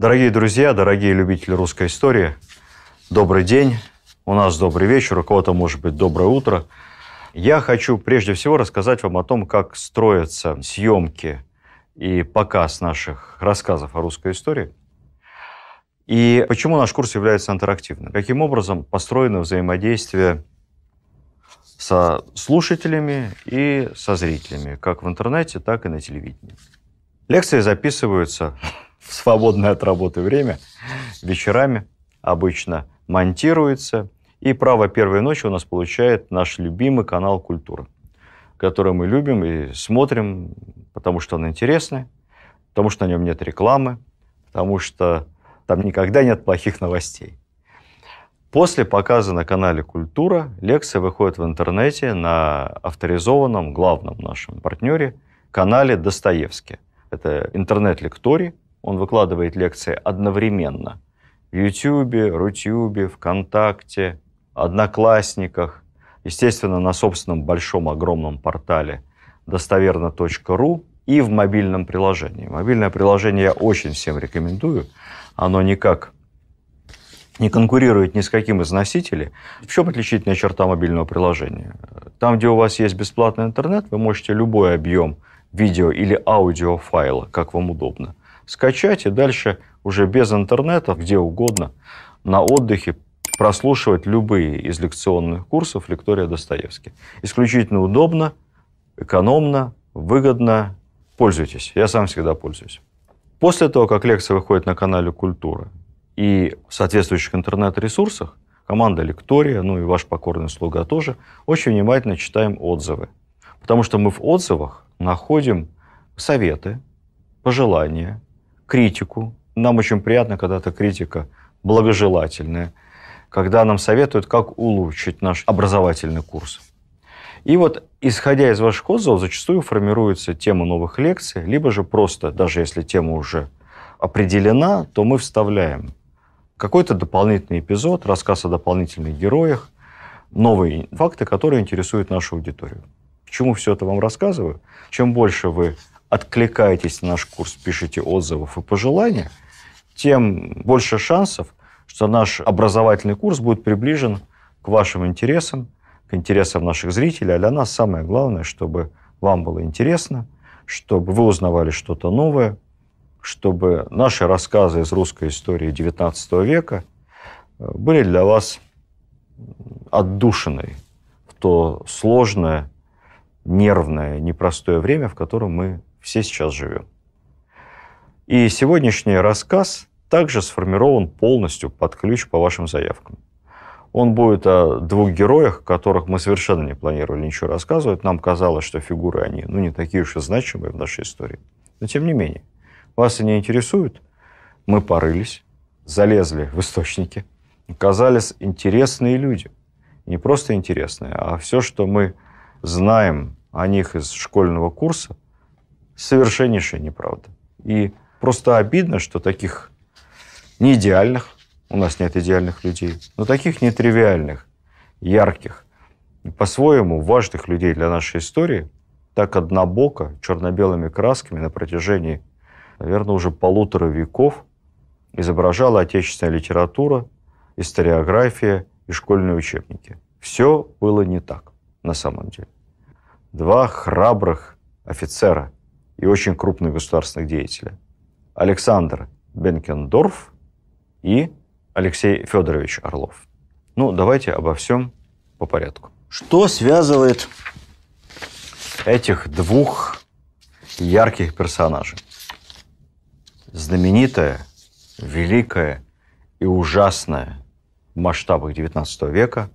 Дорогие друзья, дорогие любители русской истории, добрый день. У нас добрый вечер, у кого-то, может быть, доброе утро. Я хочу прежде всего рассказать вам о том, как строятся съемки и показ наших рассказов о русской истории. И почему наш курс является интерактивным? Каким образом построено взаимодействие со слушателями и со зрителями, как в интернете, так и на телевидении. Лекции записываются в свободное от работы время, вечерами обычно монтируется. И право первой ночи у нас получает наш любимый канал «Культура», который мы любим и смотрим, потому что он интересный, потому что на нем нет рекламы, потому что там никогда нет плохих новостей. После показа на канале «Культура» лекция выходит в интернете на авторизованном главном нашем партнере канале «Достоевский». Это интернет-лекторий, он выкладывает лекции одновременно в YouTube, Рутюбе, ВКонтакте, Одноклассниках, естественно, на собственном большом огромном портале достоверно.ру и в мобильном приложении. Мобильное приложение я очень всем рекомендую. Оно никак не конкурирует ни с каким из носителей. В чем отличительная черта мобильного приложения? Там, где у вас есть бесплатный интернет, вы можете любой объем видео или аудиофайла, как вам удобно, скачать и дальше уже без интернета, где угодно, на отдыхе прослушивать любые из лекционных курсов Лектория Достоевский. Исключительно удобно, экономно, выгодно. Пользуйтесь. Я сам всегда пользуюсь. После того, как лекция выходит на канале «Культура» и в соответствующих интернет-ресурсах, команда «Лектория», ну и ваш покорный слуга тоже, очень внимательно читаем отзывы. Потому что мы в отзывах находим советы, пожелания, критику. Нам очень приятно, когда эта критика благожелательная, когда нам советуют, как улучшить наш образовательный курс. И вот, исходя из ваших отзывов, зачастую формируется тема новых лекций, либо же просто, даже если тема уже определена, то мы вставляем какой-то дополнительный эпизод, рассказ о дополнительных героях, новые факты, которые интересуют нашу аудиторию. Почему все это вам рассказываю? Чем больше вы откликаетесь на наш курс, пишите отзывов и пожелания, тем больше шансов, что наш образовательный курс будет приближен к вашим интересам, к интересам наших зрителей. А для нас самое главное, чтобы вам было интересно, чтобы вы узнавали что-то новое, чтобы наши рассказы из русской истории XIX века э, были для вас отдушиной в то сложное, нервное, непростое время, в котором мы все сейчас живем. И сегодняшний рассказ также сформирован полностью под ключ по вашим заявкам. Он будет о двух героях, которых мы совершенно не планировали ничего рассказывать. Нам казалось, что фигуры они, ну, не такие уж и значимые в нашей истории. Но тем не менее, вас они интересуют. Мы порылись, залезли в источники, оказались интересные люди. Не просто интересные, а все, что мы знаем о них из школьного курса – совершеннейшая неправда. И просто обидно, что таких не идеальных, у нас нет идеальных людей, но таких нетривиальных, ярких, по-своему важных людей для нашей истории, так однобоко, черно-белыми красками на протяжении, наверное, уже полутора веков изображала отечественная литература, историография и школьные учебники. Все было не так на самом деле. Два храбрых офицера – и очень крупных государственных деятелей. Александр Бенкендорф и Алексей Федорович Орлов. Ну, давайте обо всем по порядку. Что связывает этих двух ярких персонажей? Знаменитая, великая и ужасная в масштабах XIX века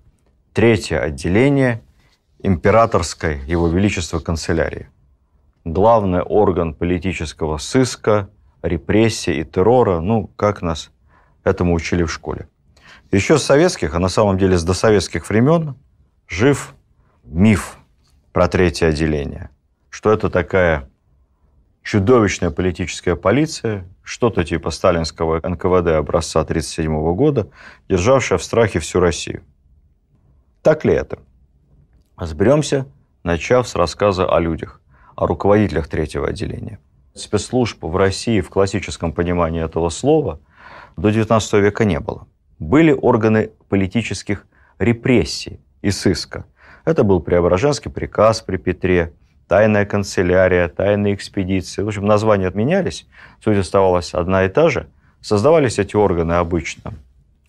третье отделение императорской его величества канцелярии главный орган политического сыска, репрессии и террора, ну, как нас этому учили в школе. Еще с советских, а на самом деле с досоветских времен, жив миф про третье отделение, что это такая чудовищная политическая полиция, что-то типа сталинского НКВД образца 1937 года, державшая в страхе всю Россию. Так ли это? Разберемся, начав с рассказа о людях о руководителях третьего отделения. Спецслужб в России в классическом понимании этого слова до XIX века не было. Были органы политических репрессий и сыска. Это был Преображенский приказ при Петре, тайная канцелярия, тайные экспедиции. В общем, названия отменялись, суть оставалась одна и та же. Создавались эти органы обычно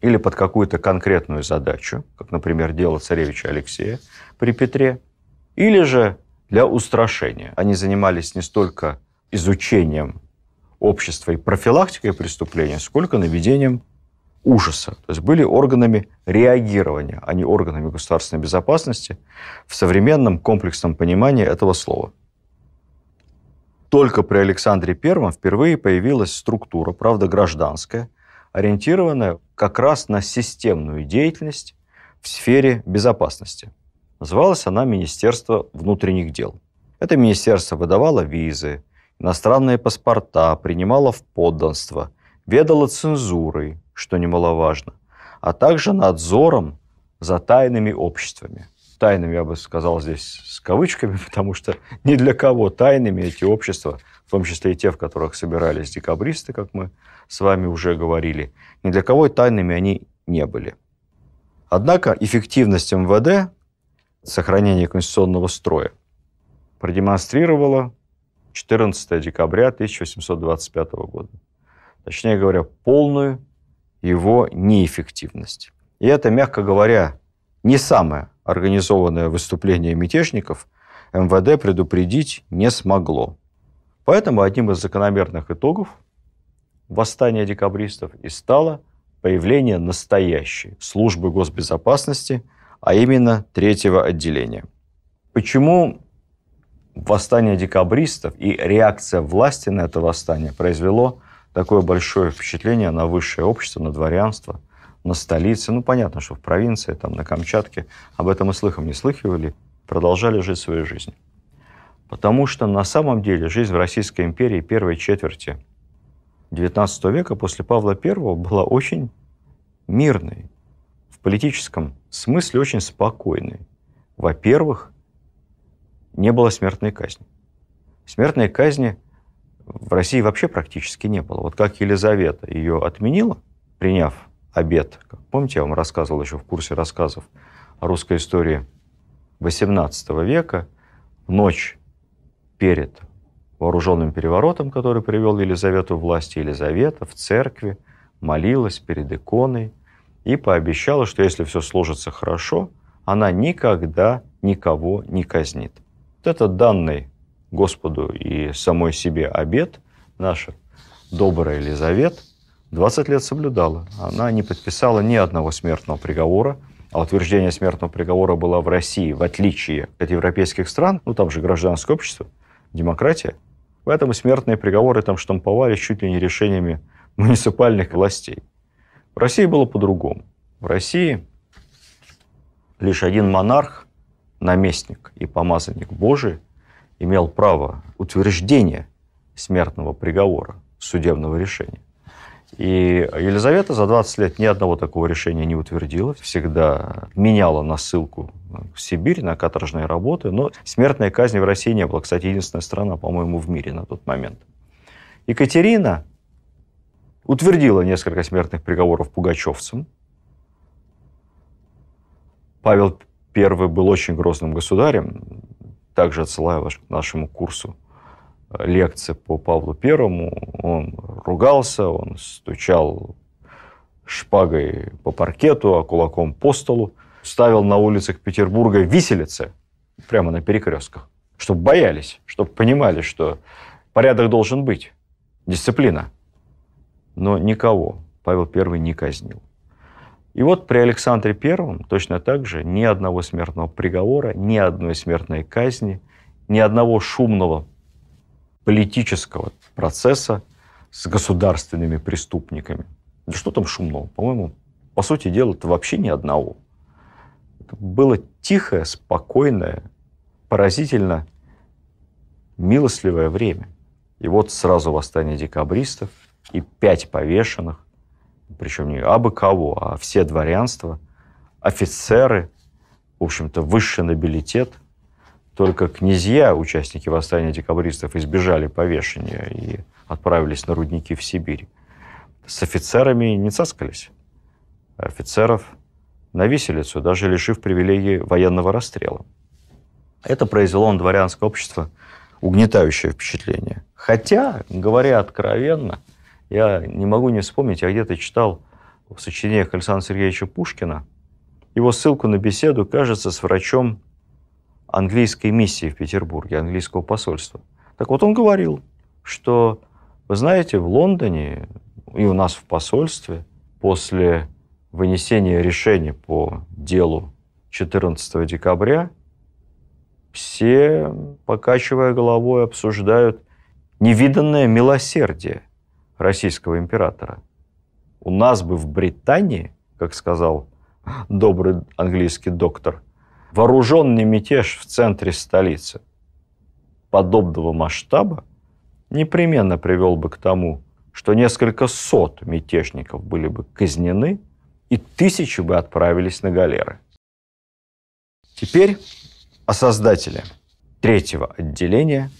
или под какую-то конкретную задачу, как, например, дело царевича Алексея при Петре, или же для устрашения. Они занимались не столько изучением общества и профилактикой преступления, сколько наведением ужаса. То есть были органами реагирования, а не органами государственной безопасности в современном комплексном понимании этого слова. Только при Александре I впервые появилась структура, правда гражданская, ориентированная как раз на системную деятельность в сфере безопасности – Называлась она Министерство внутренних дел. Это министерство выдавало визы, иностранные паспорта, принимало в подданство, ведало цензурой, что немаловажно, а также надзором за тайными обществами. Тайными, я бы сказал здесь с кавычками, потому что ни для кого тайными эти общества, в том числе и те, в которых собирались декабристы, как мы с вами уже говорили, ни для кого тайными они не были. Однако эффективность МВД сохранения конституционного строя, продемонстрировала 14 декабря 1825 года. Точнее говоря, полную его неэффективность. И это, мягко говоря, не самое организованное выступление мятежников МВД предупредить не смогло. Поэтому одним из закономерных итогов восстания декабристов и стало появление настоящей службы госбезопасности – а именно третьего отделения. Почему восстание декабристов и реакция власти на это восстание произвело такое большое впечатление на высшее общество, на дворянство, на столице. Ну, понятно, что в провинции, там, на Камчатке об этом и слыхом не слыхивали, продолжали жить свою жизнь. Потому что на самом деле жизнь в Российской империи первой четверти XIX века после Павла I была очень мирной, политическом смысле очень спокойные. Во-первых, не было смертной казни. Смертной казни в России вообще практически не было. Вот как Елизавета ее отменила, приняв обед, как помните, я вам рассказывал еще в курсе рассказов о русской истории XVIII века, в ночь перед вооруженным переворотом, который привел Елизавету в власти, Елизавета в церкви молилась перед иконой, и пообещала, что если все сложится хорошо, она никогда никого не казнит. Вот это данный Господу и самой себе обед, наша добрая Елизавета 20 лет соблюдала. Она не подписала ни одного смертного приговора, а утверждение смертного приговора было в России, в отличие от европейских стран, ну там же гражданское общество, демократия. Поэтому смертные приговоры там штамповались чуть ли не решениями муниципальных властей. В России было по-другому. В России лишь один монарх, наместник и помазанник Божий имел право утверждения смертного приговора, судебного решения. И Елизавета за 20 лет ни одного такого решения не утвердила. Всегда меняла на ссылку в Сибирь на каторжные работы. Но смертной казни в России не было. Кстати, единственная страна, по-моему, в мире на тот момент. Екатерина утвердила несколько смертных приговоров пугачевцам. Павел I был очень грозным государем, также отсылаю вас к нашему курсу э, лекции по Павлу Первому. Он ругался, он стучал шпагой по паркету, а кулаком по столу. Ставил на улицах Петербурга виселицы прямо на перекрестках, чтобы боялись, чтобы понимали, что порядок должен быть, дисциплина – но никого Павел I не казнил. И вот при Александре I точно так же ни одного смертного приговора, ни одной смертной казни, ни одного шумного политического процесса с государственными преступниками. Да что там шумного? По-моему, по сути дела, это вообще ни одного. Это было тихое, спокойное, поразительно милостливое время. И вот сразу восстание декабристов – и пять повешенных, причем не абы кого, а все дворянства, офицеры, в общем-то, высший нобилитет. Только князья, участники восстания декабристов, избежали повешения и отправились на рудники в Сибирь. С офицерами не цаскались. Офицеров на виселицу, даже лишив привилегии военного расстрела. Это произвело на дворянское общество угнетающее впечатление. Хотя, говоря откровенно, я не могу не вспомнить, я где-то читал в сочинениях Александра Сергеевича Пушкина его ссылку на беседу, кажется, с врачом английской миссии в Петербурге, английского посольства. Так вот он говорил, что, вы знаете, в Лондоне и у нас в посольстве после вынесения решения по делу 14 декабря все, покачивая головой, обсуждают невиданное милосердие российского императора. У нас бы в Британии, как сказал добрый английский доктор, вооруженный мятеж в центре столицы подобного масштаба непременно привел бы к тому, что несколько сот мятежников были бы казнены и тысячи бы отправились на галеры. Теперь о создателе третьего отделения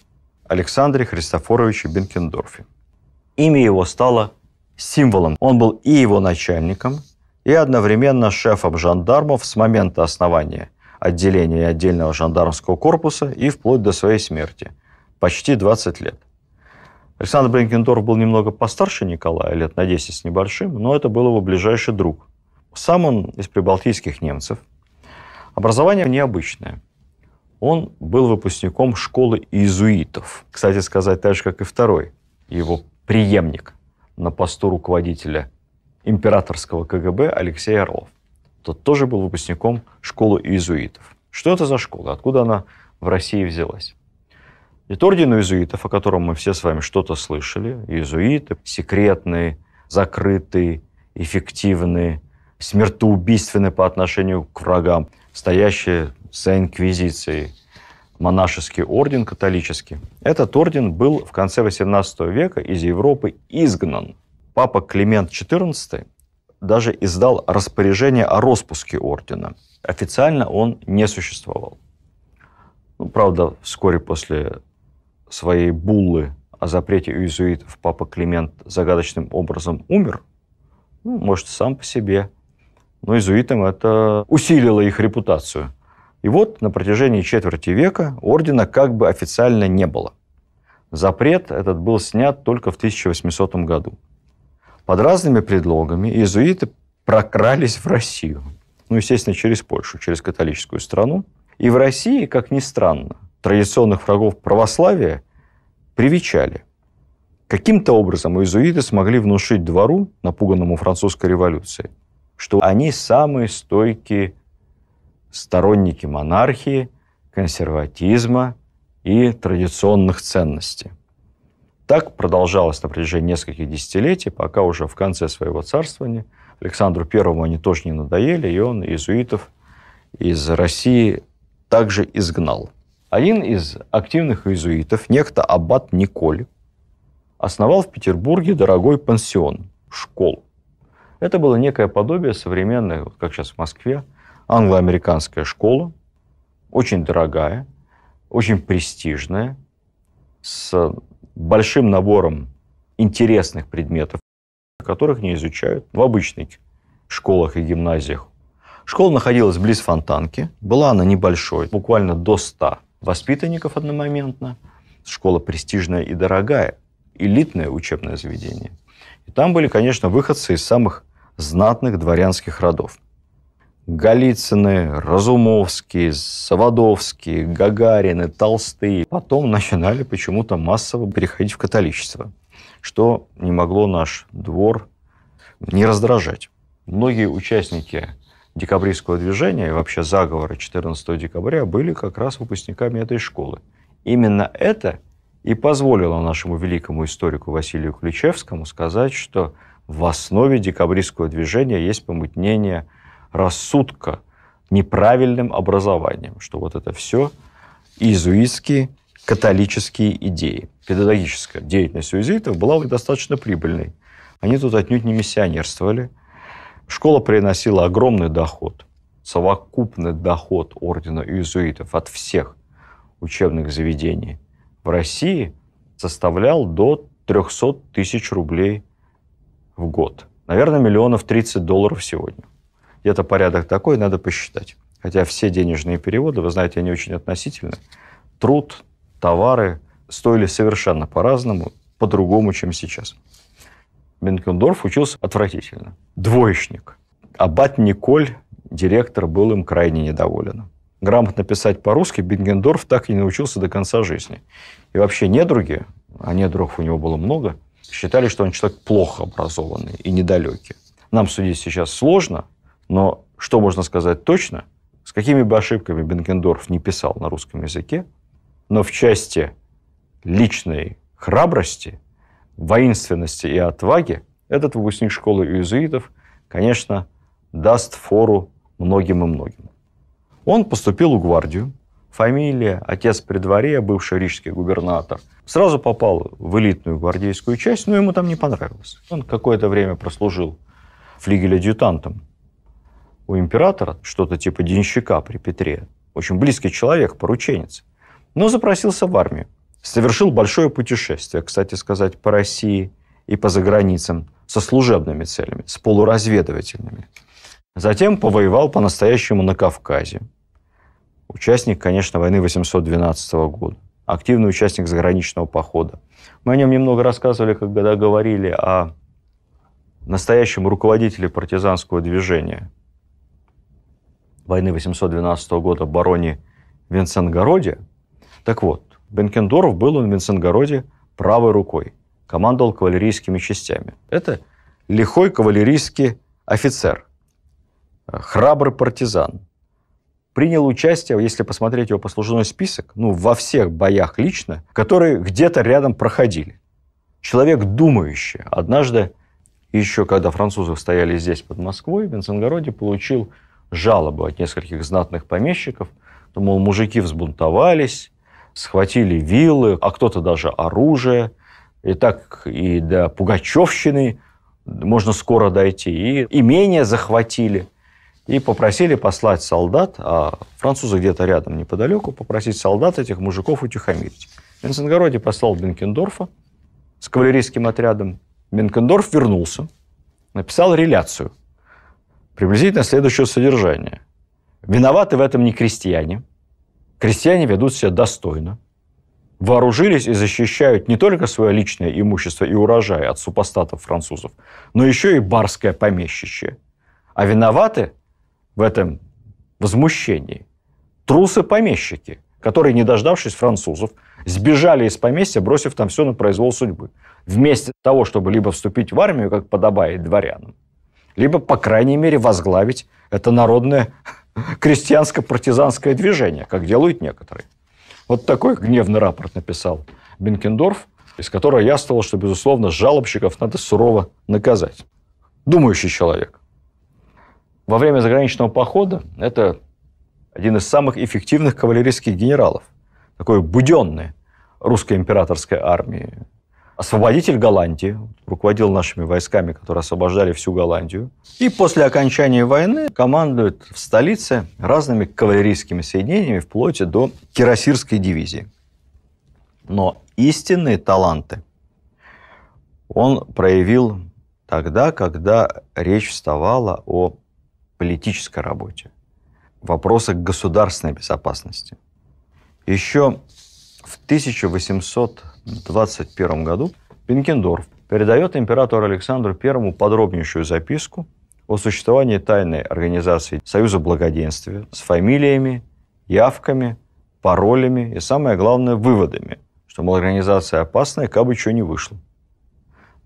Александре Христофоровиче Бенкендорфе – Имя его стало символом. Он был и его начальником, и одновременно шефом жандармов с момента основания отделения отдельного жандармского корпуса и вплоть до своей смерти. Почти 20 лет. Александр Бренкендорф был немного постарше Николая, лет на 10 с небольшим, но это был его ближайший друг. Сам он из прибалтийских немцев. Образование необычное. Он был выпускником школы иезуитов. Кстати сказать, так же, как и второй его преемник на посту руководителя императорского КГБ Алексей Орлов. Тот тоже был выпускником школы иезуитов. Что это за школа? Откуда она в России взялась? Ведь орден иезуитов, о котором мы все с вами что-то слышали, иезуиты, секретные, закрытые, эффективные, смертоубийственные по отношению к врагам, стоящие за инквизицией – монашеский орден католический. Этот орден был в конце XVIII века из Европы изгнан. Папа Климент XIV даже издал распоряжение о распуске ордена. Официально он не существовал. Ну, правда, вскоре после своей буллы о запрете иезуитов папа Климент загадочным образом умер. Ну, может, сам по себе. Но иезуитам это усилило их репутацию. И вот на протяжении четверти века ордена как бы официально не было. Запрет этот был снят только в 1800 году. Под разными предлогами иезуиты прокрались в Россию. Ну, естественно, через Польшу, через католическую страну. И в России, как ни странно, традиционных врагов православия привечали. Каким-то образом иезуиты смогли внушить двору, напуганному французской революцией, что они самые стойкие сторонники монархии, консерватизма и традиционных ценностей. Так продолжалось на протяжении нескольких десятилетий, пока уже в конце своего царствования Александру Первому они тоже не надоели, и он иезуитов из России также изгнал. Один из активных иезуитов, некто Аббат Николь, основал в Петербурге дорогой пансион, школу. Это было некое подобие современной, вот как сейчас в Москве, англо-американская школа, очень дорогая, очень престижная, с большим набором интересных предметов, которых не изучают в обычных школах и гимназиях. Школа находилась близ фонтанки. Была она небольшой, буквально до 100 воспитанников одномоментно. Школа престижная и дорогая, элитное учебное заведение. И там были, конечно, выходцы из самых знатных дворянских родов – Голицыны, Разумовские, Саводовские, Гагарины, Толстые. Потом начинали почему-то массово переходить в католичество, что не могло наш двор не раздражать. Многие участники декабристского движения и вообще заговора 14 декабря были как раз выпускниками этой школы. Именно это и позволило нашему великому историку Василию Ключевскому сказать, что в основе декабристского движения есть помутнение рассудка неправильным образованием, что вот это все иезуитские католические идеи. Педагогическая деятельность иезуитов была у достаточно прибыльной. Они тут отнюдь не миссионерствовали. Школа приносила огромный доход, совокупный доход ордена иезуитов от всех учебных заведений в России составлял до 300 тысяч рублей в год. Наверное, миллионов 30 долларов сегодня где-то порядок такой, надо посчитать. Хотя все денежные переводы, вы знаете, они очень относительны. Труд, товары стоили совершенно по-разному, по-другому, чем сейчас. Бенкендорф учился отвратительно. Двоечник. Аббат Николь, директор, был им крайне недоволен. Грамотно писать по-русски Бенгендорф так и не научился до конца жизни. И вообще недруги, а недругов у него было много, считали, что он человек плохо образованный и недалекий. Нам судить сейчас сложно, но что можно сказать точно, с какими бы ошибками Бенкендорф не писал на русском языке, но в части личной храбрости, воинственности и отваги этот выпускник школы иезуитов, конечно, даст фору многим и многим. Он поступил в гвардию, фамилия, отец при дворе, бывший рижский губернатор. Сразу попал в элитную гвардейскую часть, но ему там не понравилось. Он какое-то время прослужил флигель-адъютантом у императора, что-то типа денщика при Петре, очень близкий человек, порученец, но запросился в армию. Совершил большое путешествие, кстати сказать, по России и по заграницам со служебными целями, с полуразведывательными. Затем повоевал по-настоящему на Кавказе. Участник, конечно, войны 812 года. Активный участник заграничного похода. Мы о нем немного рассказывали, когда говорили о настоящем руководителе партизанского движения – войны 812 года бароне Винсенгороде. Так вот, Бенкендорф был в Винсенгороде правой рукой, командовал кавалерийскими частями. Это лихой кавалерийский офицер, э, храбрый партизан, принял участие, если посмотреть его послужной список, ну, во всех боях лично, которые где-то рядом проходили. Человек думающий. Однажды, еще когда французы стояли здесь, под Москвой, в Венценгороде получил жалобу от нескольких знатных помещиков, то, мол, мужики взбунтовались, схватили вилы, а кто-то даже оружие. И так и до Пугачевщины можно скоро дойти. И имение захватили. И попросили послать солдат, а французы где-то рядом неподалеку, попросить солдат этих мужиков утихомирить. Менцингороде послал Бенкендорфа с кавалерийским отрядом. Бенкендорф вернулся, написал реляцию – приблизительно следующего содержания. Виноваты в этом не крестьяне. Крестьяне ведут себя достойно. Вооружились и защищают не только свое личное имущество и урожай от супостатов французов, но еще и барское помещичье. А виноваты в этом возмущении трусы-помещики, которые, не дождавшись французов, сбежали из поместья, бросив там все на произвол судьбы, вместо того, чтобы либо вступить в армию, как подобает дворянам, либо, по крайней мере, возглавить это народное крестьянско-партизанское движение, как делают некоторые. Вот такой гневный рапорт написал Бенкендорф, из которого яствовал, что, безусловно, жалобщиков надо сурово наказать. Думающий человек. Во время заграничного похода это один из самых эффективных кавалерийских генералов. Такой буденный русской императорской армии освободитель Голландии, руководил нашими войсками, которые освобождали всю Голландию. И после окончания войны командует в столице разными кавалерийскими соединениями вплоть до Кирасирской дивизии. Но истинные таланты он проявил тогда, когда речь вставала о политической работе, вопросах государственной безопасности. Еще в 1800 21 году Пинкендорф передает императору Александру I подробнейшую записку о существовании тайной организации Союза Благоденствия с фамилиями, явками, паролями и, самое главное, выводами, что, мол, организация опасная, как бы чего не вышло.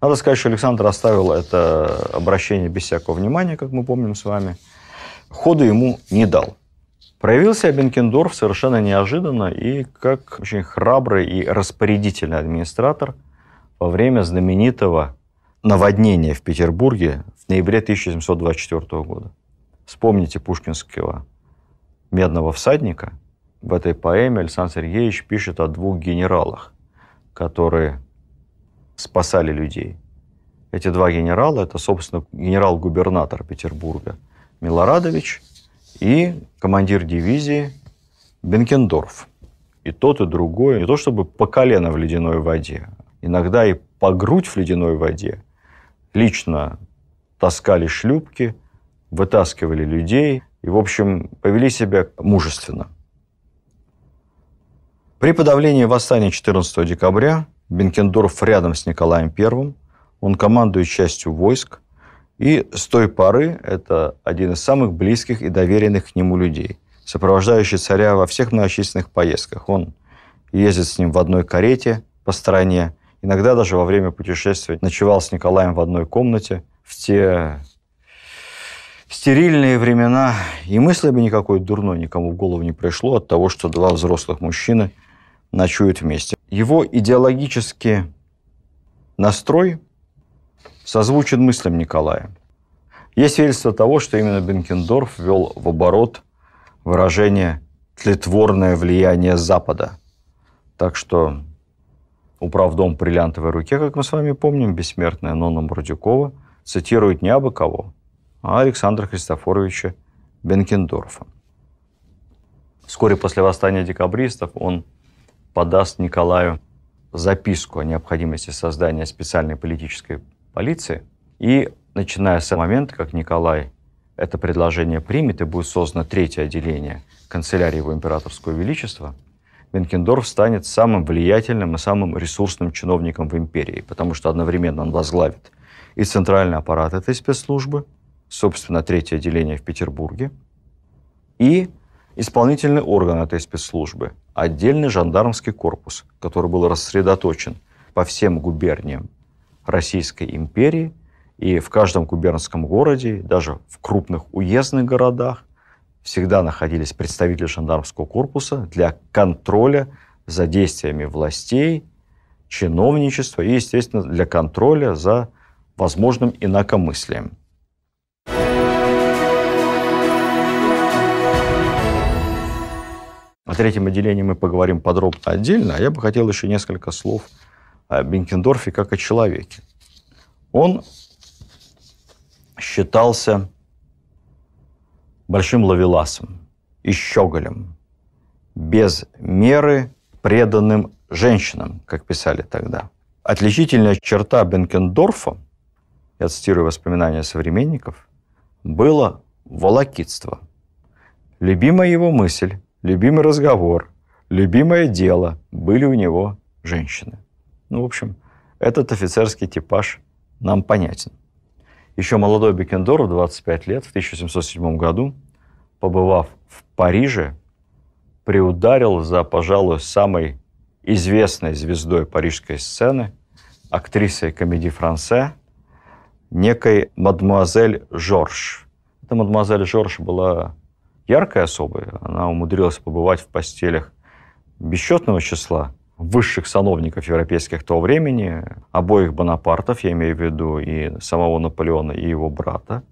Надо сказать, что Александр оставил это обращение без всякого внимания, как мы помним с вами. Хода ему не дал. Проявился Бенкендорф совершенно неожиданно и как очень храбрый и распорядительный администратор во время знаменитого наводнения в Петербурге в ноябре 1724 года. Вспомните пушкинского «Медного всадника». В этой поэме Александр Сергеевич пишет о двух генералах, которые спасали людей. Эти два генерала – это, собственно, генерал-губернатор Петербурга Милорадович – и командир дивизии Бенкендорф. И тот, и другой не то чтобы по колено в ледяной воде, иногда и по грудь в ледяной воде. Лично таскали шлюпки, вытаскивали людей и, в общем, повели себя мужественно. При подавлении восстания 14 декабря Бенкендорф рядом с Николаем I, он командует частью войск, и с той поры это один из самых близких и доверенных к нему людей, сопровождающий царя во всех многочисленных поездках. Он ездит с ним в одной карете по стране, иногда даже во время путешествий ночевал с Николаем в одной комнате в те стерильные времена, и мысли бы никакой дурной никому в голову не пришло от того, что два взрослых мужчины ночуют вместе. Его идеологический настрой созвучен мыслям Николая. Есть свидетельство того, что именно Бенкендорф ввел в оборот выражение «тлетворное влияние Запада». Так что управдом «Бриллиантовой руке», как мы с вами помним, бессмертная Нонна Мурдюкова цитирует не абы кого, а Александра Христофоровича Бенкендорфа. Вскоре после восстания декабристов он подаст Николаю записку о необходимости создания специальной политической полиции. И начиная с того момента, как Николай это предложение примет и будет создано третье отделение канцелярии его императорского величества, Бенкендорф станет самым влиятельным и самым ресурсным чиновником в империи, потому что одновременно он возглавит и центральный аппарат этой спецслужбы, собственно, третье отделение в Петербурге, и исполнительный орган этой спецслужбы, отдельный жандармский корпус, который был рассредоточен по всем губерниям Российской империи, и в каждом губернском городе, даже в крупных уездных городах, всегда находились представители жандармского корпуса для контроля за действиями властей, чиновничества и, естественно, для контроля за возможным инакомыслием. О третьем отделении мы поговорим подробно отдельно, а я бы хотел еще несколько слов – о Бенкендорфе как о человеке. Он считался большим лавеласом и щеголем, без меры преданным женщинам, как писали тогда. Отличительная черта Бенкендорфа, я цитирую воспоминания современников, было волокитство. Любимая его мысль, любимый разговор, любимое дело были у него женщины – ну, в общем, этот офицерский типаж нам понятен. Еще молодой Бекендорф, 25 лет, в 1707 году, побывав в Париже, приударил за, пожалуй, самой известной звездой парижской сцены, актрисой комедии «Франсе», некой мадемуазель Жорж. Эта мадемуазель Жорж была яркой особой. Она умудрилась побывать в постелях бесчетного числа высших сановников европейских того времени, обоих Бонапартов, я имею в виду и самого Наполеона, и его брата,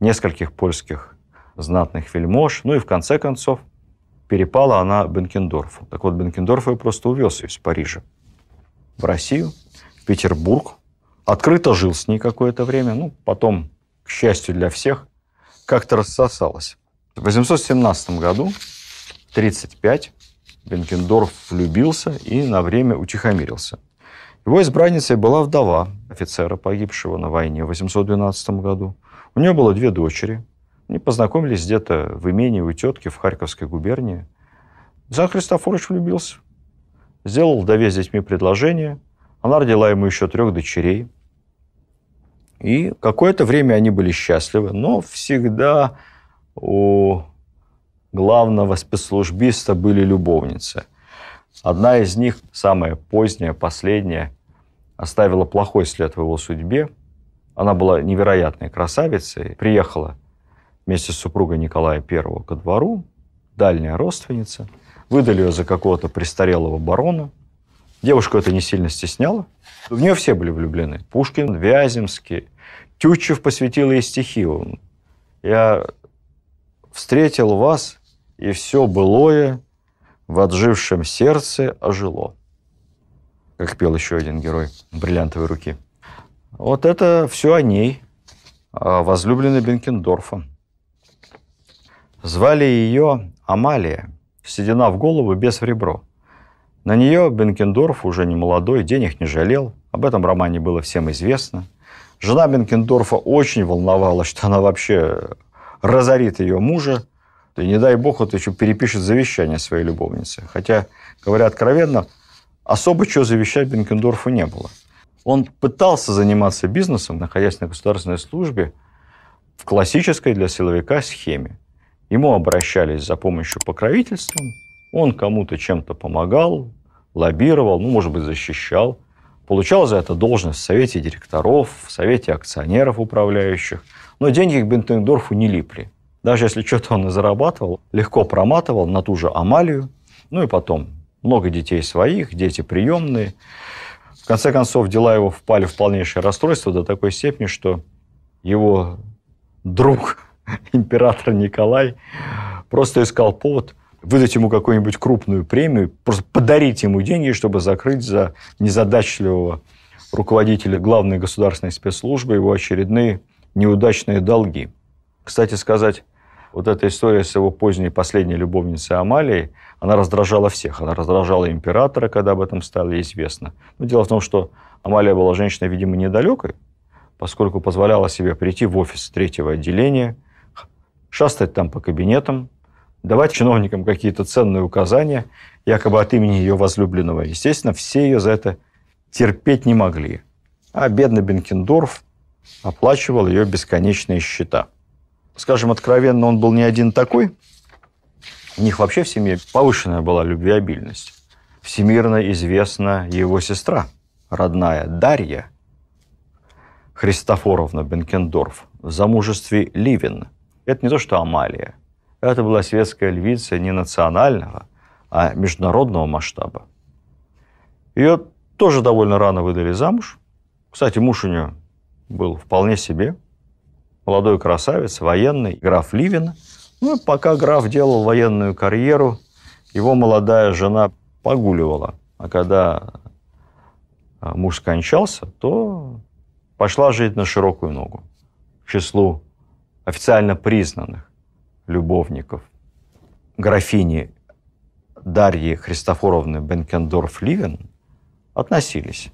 нескольких польских знатных вельмож, ну и в конце концов перепала она Бенкендорфу. Так вот, Бенкендорф ее просто увез из Парижа в Россию, в Петербург. Открыто жил с ней какое-то время, ну, потом, к счастью для всех, как-то рассосалась. В 817 году, 35, Бенкендорф влюбился и на время утихомирился. Его избранницей была вдова офицера, погибшего на войне в 812 году. У нее было две дочери. Они познакомились где-то в имении у тетки в Харьковской губернии. Сан Христофорович влюбился. Сделал вдове с детьми предложение. Она родила ему еще трех дочерей. И какое-то время они были счастливы, но всегда у главного спецслужбиста были любовницы. Одна из них, самая поздняя, последняя, оставила плохой след в его судьбе. Она была невероятной красавицей, приехала вместе с супругой Николая I ко двору, дальняя родственница, выдали ее за какого-то престарелого барона. Девушку это не сильно стесняло. В нее все были влюблены. Пушкин, Вяземский, Тютчев посвятил ей стихи. Я встретил вас и все былое в отжившем сердце ожило. Как пел еще один герой «Бриллиантовой руки». Вот это все о ней, возлюбленной Бенкендорфа. Звали ее Амалия, седина в голову, без в ребро. На нее Бенкендорф, уже не молодой, денег не жалел, об этом романе было всем известно. Жена Бенкендорфа очень волновалась, что она вообще разорит ее мужа, и не дай бог, вот еще перепишет завещание своей любовницы. Хотя, говоря откровенно, особо чего завещать Бенкендорфу не было. Он пытался заниматься бизнесом, находясь на государственной службе, в классической для силовика схеме. Ему обращались за помощью покровительством, он кому-то чем-то помогал, лоббировал, ну, может быть, защищал. Получал за это должность в Совете директоров, в Совете акционеров управляющих. Но деньги к Бентендорфу не липли. Даже если что-то он и зарабатывал, легко проматывал на ту же Амалию. Ну и потом, много детей своих, дети приемные. В конце концов, дела его впали в полнейшее расстройство до такой степени, что его друг, император Николай, просто искал повод выдать ему какую-нибудь крупную премию, просто подарить ему деньги, чтобы закрыть за незадачливого руководителя главной государственной спецслужбы его очередные неудачные долги. Кстати сказать, вот эта история с его поздней последней любовницей Амалией, она раздражала всех. Она раздражала императора, когда об этом стало известно. Но дело в том, что Амалия была женщиной, видимо, недалекой, поскольку позволяла себе прийти в офис третьего отделения, шастать там по кабинетам, давать чиновникам какие-то ценные указания, якобы от имени ее возлюбленного. Естественно, все ее за это терпеть не могли. А бедный Бенкендорф оплачивал ее бесконечные счета – скажем откровенно, он был не один такой. У них вообще в семье повышенная была любвеобильность. Всемирно известна его сестра, родная Дарья Христофоровна Бенкендорф в замужестве Ливин. Это не то, что Амалия. Это была светская львица не национального, а международного масштаба. Ее тоже довольно рано выдали замуж. Кстати, муж у нее был вполне себе – молодой красавец, военный, граф Ливин. Ну, и пока граф делал военную карьеру, его молодая жена погуливала. А когда а, муж скончался, то пошла жить на широкую ногу к числу официально признанных любовников графини Дарьи Христофоровны Бенкендорф-Ливен относились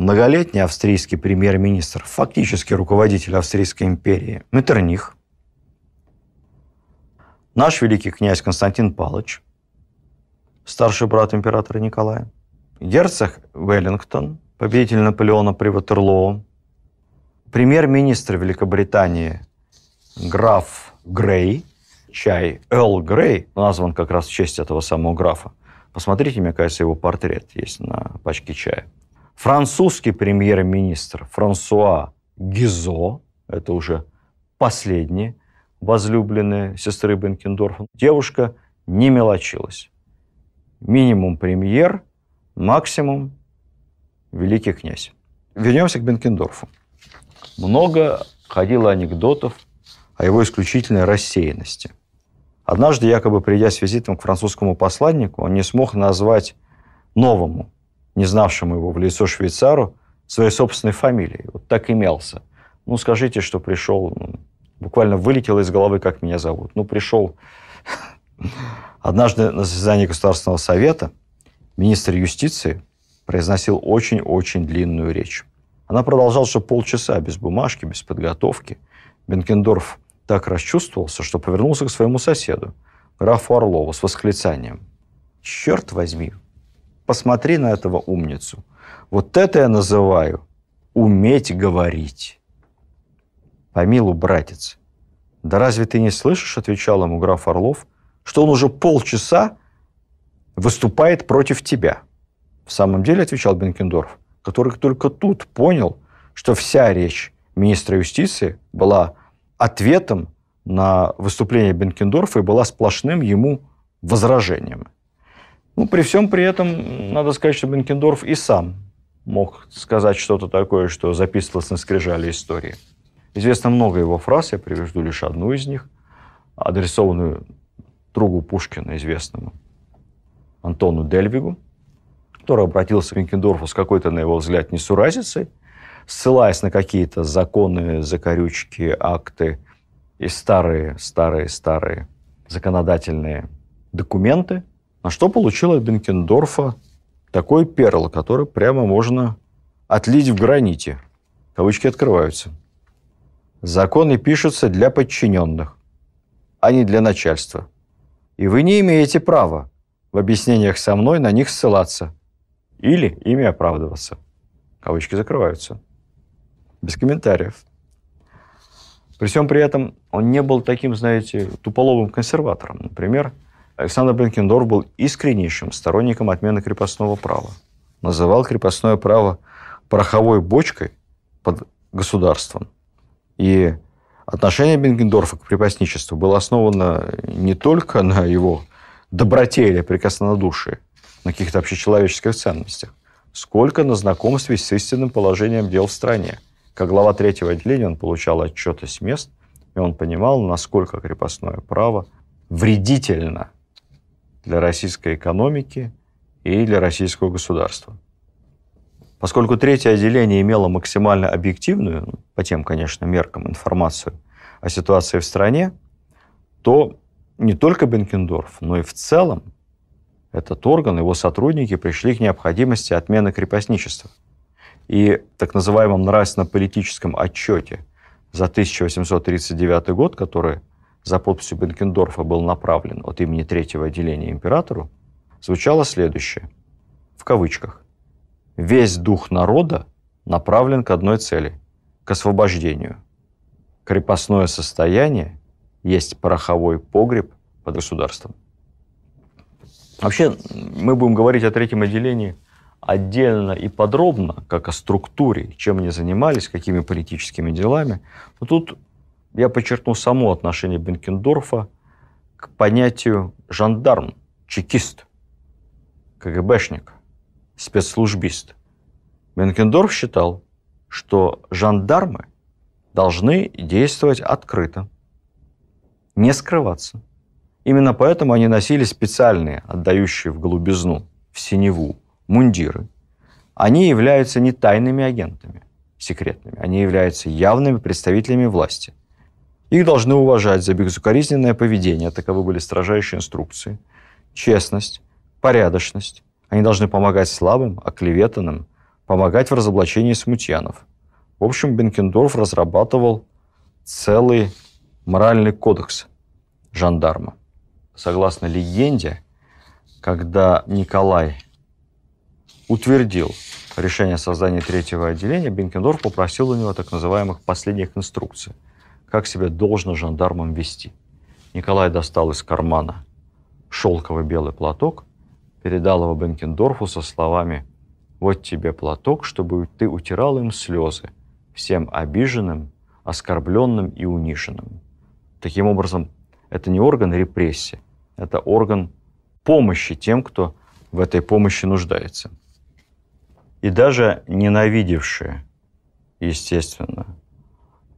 многолетний австрийский премьер-министр, фактически руководитель Австрийской империи Меттерних, наш великий князь Константин Палыч, старший брат императора Николая, герцог Веллингтон, победитель Наполеона при Ватерлоо, премьер-министр Великобритании граф Грей, чай Эл Грей, назван как раз в честь этого самого графа. Посмотрите, мне кажется, его портрет есть на пачке чая. Французский премьер-министр Франсуа Гизо, это уже последняя возлюбленная сестры Бенкендорфа, девушка не мелочилась. Минимум премьер, максимум великий князь. Вернемся к Бенкендорфу. Много ходило анекдотов о его исключительной рассеянности. Однажды, якобы придя с визитом к французскому посланнику, он не смог назвать новому не знавшему его в лицо швейцару, своей собственной фамилией. Вот так имелся. Ну, скажите, что пришел, ну, буквально вылетел из головы, как меня зовут. Ну, пришел однажды на заседании Государственного совета министр юстиции произносил очень-очень длинную речь. Она продолжалась уже полчаса, без бумажки, без подготовки. Бенкендорф так расчувствовался, что повернулся к своему соседу, графу Орлову, с восклицанием. «Черт возьми, посмотри на этого умницу. Вот это я называю уметь говорить. Помилу, братец. Да разве ты не слышишь, отвечал ему граф Орлов, что он уже полчаса выступает против тебя. В самом деле, отвечал Бенкендорф, который только тут понял, что вся речь министра юстиции была ответом на выступление Бенкендорфа и была сплошным ему возражением. Ну, при всем при этом, надо сказать, что Бенкендорф и сам мог сказать что-то такое, что записывалось на скрижале истории. Известно много его фраз, я приведу лишь одну из них, адресованную другу Пушкина, известному Антону Дельвигу, который обратился к Бенкендорфу с какой-то, на его взгляд, несуразицей, ссылаясь на какие-то законы, закорючки, акты и старые, старые, старые законодательные документы – на что получила Бенкендорфа такой перл, который прямо можно отлить в граните? Кавычки открываются. Законы пишутся для подчиненных, а не для начальства. И вы не имеете права в объяснениях со мной на них ссылаться или ими оправдываться. Кавычки закрываются. Без комментариев. При всем при этом он не был таким, знаете, туполовым консерватором. Например, Александр Бенкендорф был искреннейшим сторонником отмены крепостного права. Называл крепостное право пороховой бочкой под государством. И отношение Бенкендорфа к крепостничеству было основано не только на его доброте или прикосновенности на каких-то общечеловеческих ценностях, сколько на знакомстве с истинным положением дел в стране. Как глава третьего отделения он получал отчеты с мест, и он понимал, насколько крепостное право вредительно для российской экономики и для российского государства. Поскольку третье отделение имело максимально объективную, ну, по тем, конечно, меркам, информацию о ситуации в стране, то не только Бенкендорф, но и в целом этот орган, его сотрудники пришли к необходимости отмены крепостничества. И так называемом нравственно-политическом отчете за 1839 год, который за подписью Бенкендорфа был направлен от имени третьего отделения императору, звучало следующее, в кавычках. «Весь дух народа направлен к одной цели – к освобождению. Крепостное состояние есть пороховой погреб под государством». Вообще, мы будем говорить о третьем отделении отдельно и подробно, как о структуре, чем они занимались, какими политическими делами. Но тут я подчеркну само отношение Бенкендорфа к понятию «жандарм», «чекист», «КГБшник», «спецслужбист». Бенкендорф считал, что жандармы должны действовать открыто, не скрываться. Именно поэтому они носили специальные, отдающие в голубизну, в синеву, мундиры. Они являются не тайными агентами, секретными. Они являются явными представителями власти. Их должны уважать за безукоризненное поведение, таковы были строжайшие инструкции, честность, порядочность. Они должны помогать слабым, оклеветанным, помогать в разоблачении смутьянов. В общем, Бенкендорф разрабатывал целый моральный кодекс жандарма. Согласно легенде, когда Николай утвердил решение о создании третьего отделения, Бенкендорф попросил у него так называемых последних инструкций – как себя должно жандармом вести. Николай достал из кармана шелковый белый платок, передал его Бенкендорфу со словами «Вот тебе платок, чтобы ты утирал им слезы, всем обиженным, оскорбленным и униженным». Таким образом, это не орган репрессии, это орган помощи тем, кто в этой помощи нуждается. И даже ненавидевшие, естественно,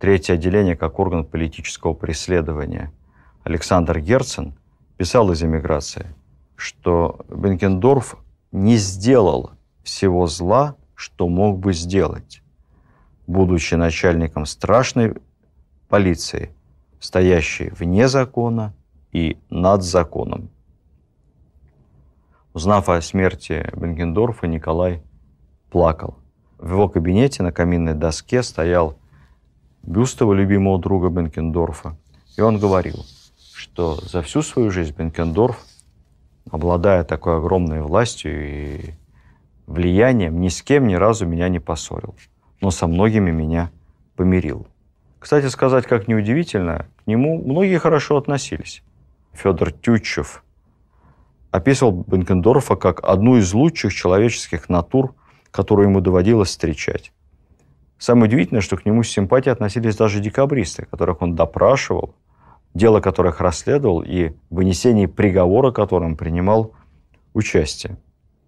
Третье отделение как орган политического преследования. Александр Герцен писал из эмиграции, что Бенкендорф не сделал всего зла, что мог бы сделать, будучи начальником страшной полиции, стоящей вне закона и над законом. Узнав о смерти Бенкендорфа, Николай плакал. В его кабинете на каминной доске стоял Бюстова, любимого друга Бенкендорфа. И он говорил, что за всю свою жизнь Бенкендорф, обладая такой огромной властью и влиянием, ни с кем ни разу меня не поссорил, но со многими меня помирил. Кстати сказать, как неудивительно, к нему многие хорошо относились. Федор Тютчев описывал Бенкендорфа как одну из лучших человеческих натур, которую ему доводилось встречать. Самое удивительное, что к нему с симпатией относились даже декабристы, которых он допрашивал, дело которых расследовал и вынесение приговора которым принимал участие.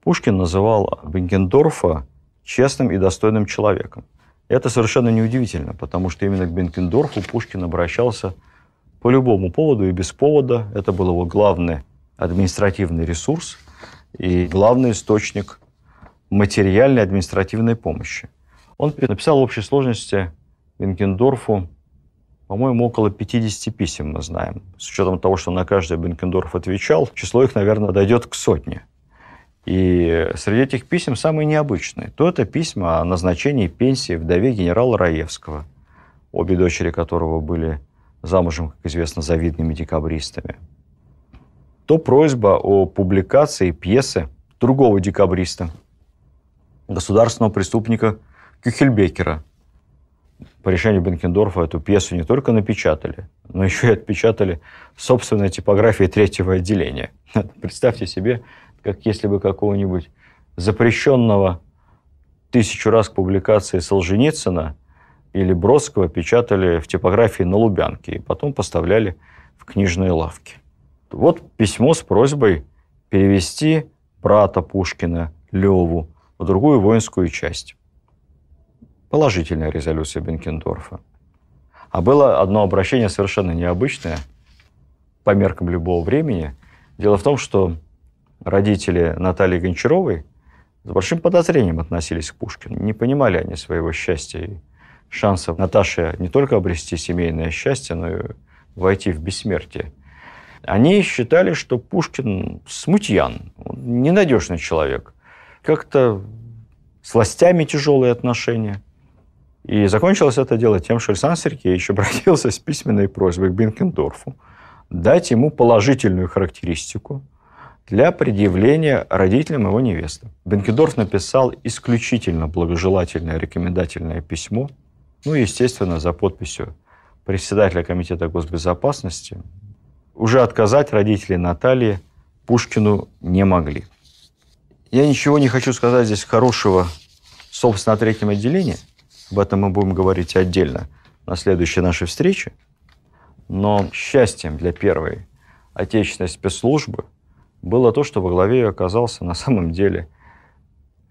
Пушкин называл Бенкендорфа честным и достойным человеком. Это совершенно неудивительно, потому что именно к Бенкендорфу Пушкин обращался по любому поводу и без повода. Это был его главный административный ресурс и главный источник материальной административной помощи. Он написал в общей сложности Бенкендорфу, по-моему, около 50 писем мы знаем. С учетом того, что на каждое Бенкендорф отвечал, число их, наверное, дойдет к сотне. И среди этих писем самые необычные. То это письма о назначении пенсии вдове генерала Раевского, обе дочери которого были замужем, как известно, завидными декабристами. То просьба о публикации пьесы другого декабриста, государственного преступника – Кюхельбекера. По решению Бенкендорфа эту пьесу не только напечатали, но еще и отпечатали в собственной типографии третьего отделения. Представьте себе, как если бы какого-нибудь запрещенного тысячу раз публикации Солженицына или Бродского печатали в типографии на Лубянке и потом поставляли в книжные лавки. Вот письмо с просьбой перевести брата Пушкина, Леву, в другую воинскую часть. Положительная резолюция Бенкендорфа. А было одно обращение совершенно необычное по меркам любого времени. Дело в том, что родители Натальи Гончаровой с большим подозрением относились к Пушкину. Не понимали они своего счастья и шансов Наташи не только обрести семейное счастье, но и войти в бессмертие. Они считали, что Пушкин смутьян, он ненадежный человек. Как-то с властями тяжелые отношения – и закончилось это дело тем, что Александр Сергеевич обратился с письменной просьбой к Бенкендорфу дать ему положительную характеристику для предъявления родителям его невесты. Бенкендорф написал исключительно благожелательное рекомендательное письмо, ну, естественно, за подписью председателя Комитета госбезопасности. Уже отказать родители Натальи Пушкину не могли. Я ничего не хочу сказать здесь хорошего, собственно, о третьем отделении – об этом мы будем говорить отдельно на следующей нашей встрече. Но счастьем для первой отечественной спецслужбы было то, что во главе ее оказался на самом деле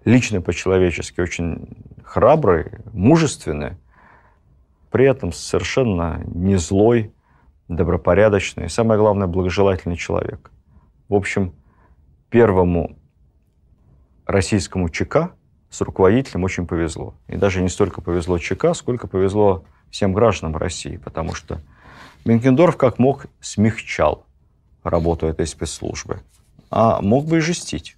лично по-человечески очень храбрый, мужественный, при этом совершенно не злой, добропорядочный и, самое главное, благожелательный человек. В общем, первому российскому ЧК – с руководителем очень повезло. И даже не столько повезло ЧК, сколько повезло всем гражданам России, потому что Бенкендорф как мог смягчал работу этой спецслужбы, а мог бы и жестить.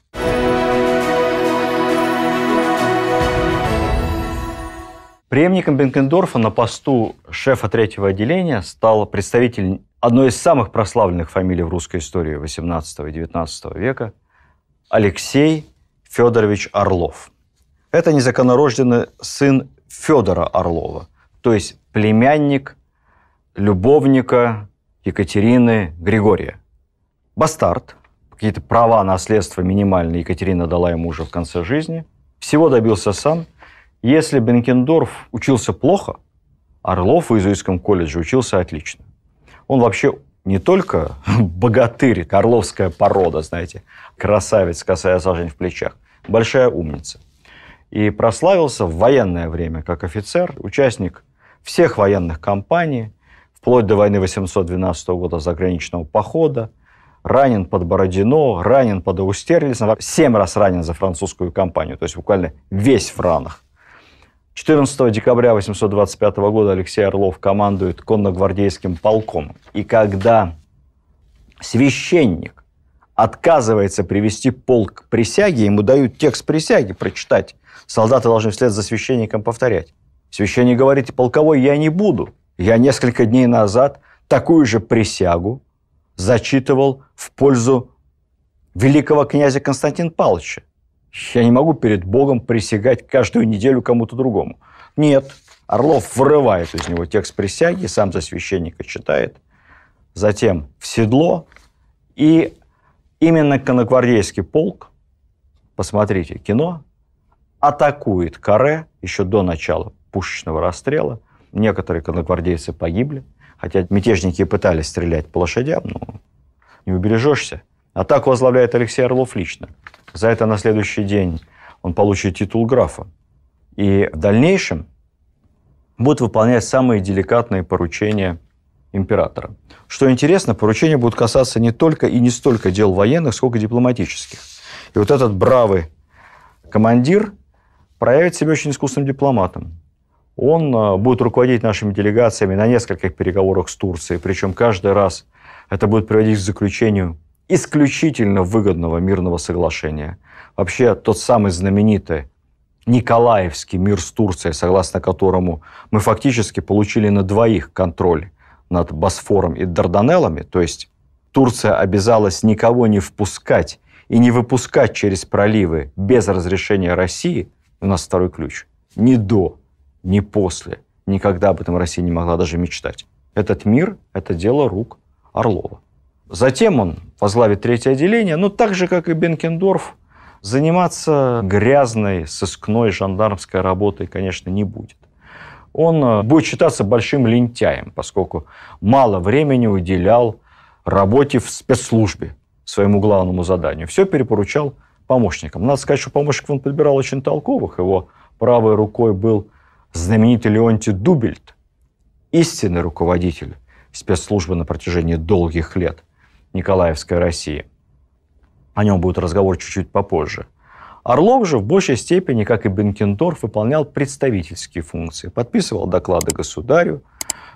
Преемником Бенкендорфа на посту шефа третьего отделения стал представитель одной из самых прославленных фамилий в русской истории 18 и 19 века Алексей Федорович Орлов – это незаконорожденный сын Федора Орлова, то есть племянник любовника Екатерины Григория. бастарт. какие-то права наследства минимальные Екатерина дала ему уже в конце жизни. Всего добился сам. Если Бенкендорф учился плохо, Орлов в иезуитском колледже учился отлично. Он вообще не только богатырь, орловская порода, знаете, красавец, косая сажень в плечах, большая умница и прославился в военное время как офицер, участник всех военных кампаний, вплоть до войны 812 года заграничного похода, ранен под Бородино, ранен под Аустерлицем, семь раз ранен за французскую кампанию, то есть буквально весь в ранах. 14 декабря 825 года Алексей Орлов командует конногвардейским полком. И когда священник отказывается привести полк к присяге, ему дают текст присяги прочитать. Солдаты должны вслед за священником повторять. Священник говорит, полковой я не буду. Я несколько дней назад такую же присягу зачитывал в пользу великого князя Константина Павловича. Я не могу перед Богом присягать каждую неделю кому-то другому. Нет. Орлов вырывает из него текст присяги, сам за священника читает, затем в седло и Именно конногвардейский полк, посмотрите кино, атакует Каре еще до начала пушечного расстрела. Некоторые конногвардейцы погибли, хотя мятежники пытались стрелять по лошадям, но не убережешься. Атаку возглавляет Алексей Орлов лично. За это на следующий день он получит титул графа. И в дальнейшем будет выполнять самые деликатные поручения императора. Что интересно, поручения будут касаться не только и не столько дел военных, сколько дипломатических. И вот этот бравый командир проявит себя очень искусным дипломатом. Он э, будет руководить нашими делегациями на нескольких переговорах с Турцией, причем каждый раз это будет приводить к заключению исключительно выгодного мирного соглашения. Вообще тот самый знаменитый Николаевский мир с Турцией, согласно которому мы фактически получили на двоих контроль над Босфором и Дарданеллами, то есть Турция обязалась никого не впускать и не выпускать через проливы без разрешения России, у нас второй ключ, ни до, ни после, никогда об этом Россия не могла даже мечтать. Этот мир – это дело рук Орлова. Затем он возглавит третье отделение, но ну, так же, как и Бенкендорф, заниматься грязной, сыскной, жандармской работой, конечно, не будет он э, будет считаться большим лентяем, поскольку мало времени уделял работе в спецслужбе, своему главному заданию. Все перепоручал помощникам. Надо сказать, что помощников он подбирал очень толковых. Его правой рукой был знаменитый Леонтий Дубельт, истинный руководитель спецслужбы на протяжении долгих лет Николаевской России. О нем будет разговор чуть-чуть попозже. Орлов же в большей степени, как и Бенкендорф, выполнял представительские функции. Подписывал доклады государю,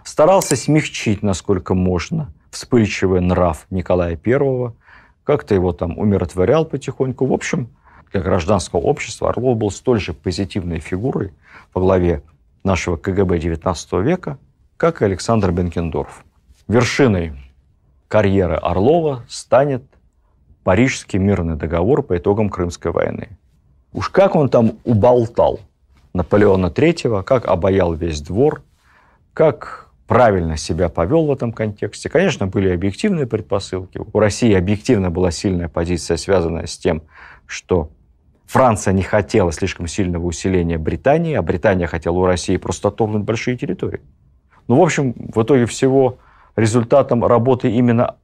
старался смягчить, насколько можно, вспыльчивый нрав Николая I, как-то его там умиротворял потихоньку. В общем, для гражданского общества Орлов был столь же позитивной фигурой во главе нашего КГБ XIX века, как и Александр Бенкендорф. Вершиной карьеры Орлова станет Парижский мирный договор по итогам Крымской войны. Уж как он там уболтал Наполеона III, как обаял весь двор, как правильно себя повел в этом контексте. Конечно, были объективные предпосылки. У России объективно была сильная позиция, связанная с тем, что Франция не хотела слишком сильного усиления Британии, а Британия хотела у России просто отторгнуть большие территории. Ну, в общем, в итоге всего результатом работы именно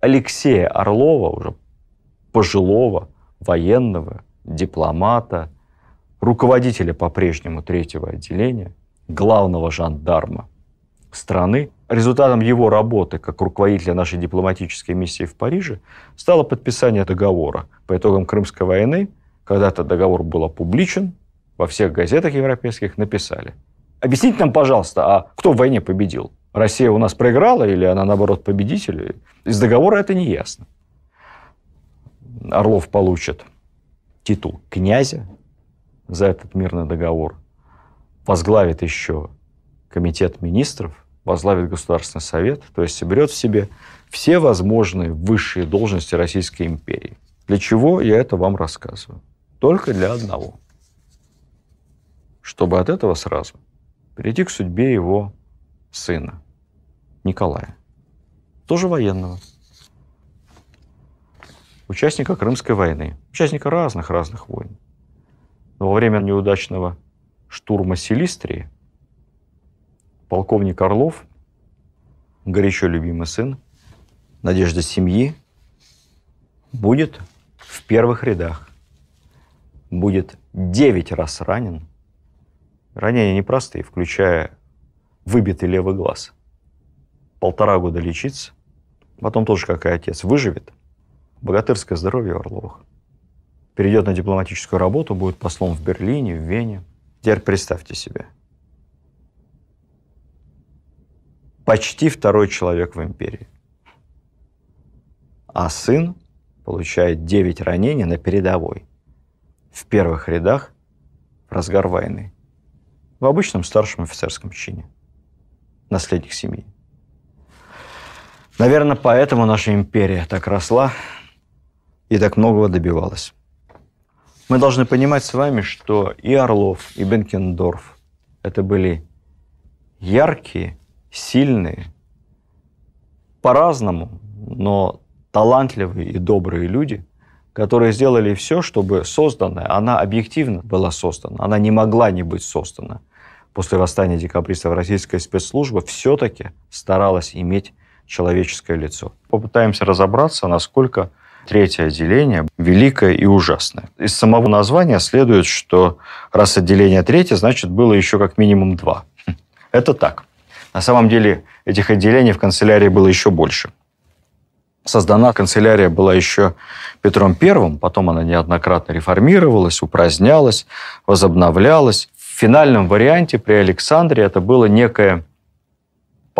Алексея Орлова, уже пожилого военного, дипломата, руководителя по-прежнему третьего отделения, главного жандарма страны. Результатом его работы как руководителя нашей дипломатической миссии в Париже стало подписание договора по итогам Крымской войны. Когда-то договор был опубличен, во всех газетах европейских написали. Объясните нам, пожалуйста, а кто в войне победил? Россия у нас проиграла или она, наоборот, победитель? Из договора это не ясно. Орлов получит титул князя за этот мирный договор, возглавит еще комитет министров, возглавит Государственный совет, то есть соберет в себе все возможные высшие должности Российской империи. Для чего я это вам рассказываю? Только для одного. Чтобы от этого сразу перейти к судьбе его сына, Николая, тоже военного, участника Крымской войны, участника разных-разных войн. Но во время неудачного штурма Силистрии полковник Орлов, горячо любимый сын, надежда семьи, будет в первых рядах. Будет девять раз ранен. Ранения непростые, включая выбитый левый глаз. Полтора года лечиться, потом тоже, как и отец, выживет – богатырское здоровье Орловых. Перейдет на дипломатическую работу, будет послом в Берлине, в Вене. Теперь представьте себе. Почти второй человек в империи. А сын получает 9 ранений на передовой. В первых рядах в разгар войны. В обычном старшем офицерском чине. Наследник семьи. Наверное, поэтому наша империя так росла и так многого добивалась. Мы должны понимать с вами, что и Орлов, и Бенкендорф – это были яркие, сильные, по-разному, но талантливые и добрые люди, которые сделали все, чтобы созданная, она объективно была создана, она не могла не быть создана. После восстания декабристов российская спецслужба все-таки старалась иметь человеческое лицо. Попытаемся разобраться, насколько Третье отделение – великое и ужасное. Из самого названия следует, что раз отделение третье, значит, было еще как минимум два. Это так. На самом деле этих отделений в канцелярии было еще больше. Создана канцелярия была еще Петром Первым, потом она неоднократно реформировалась, упразднялась, возобновлялась. В финальном варианте при Александре это было некое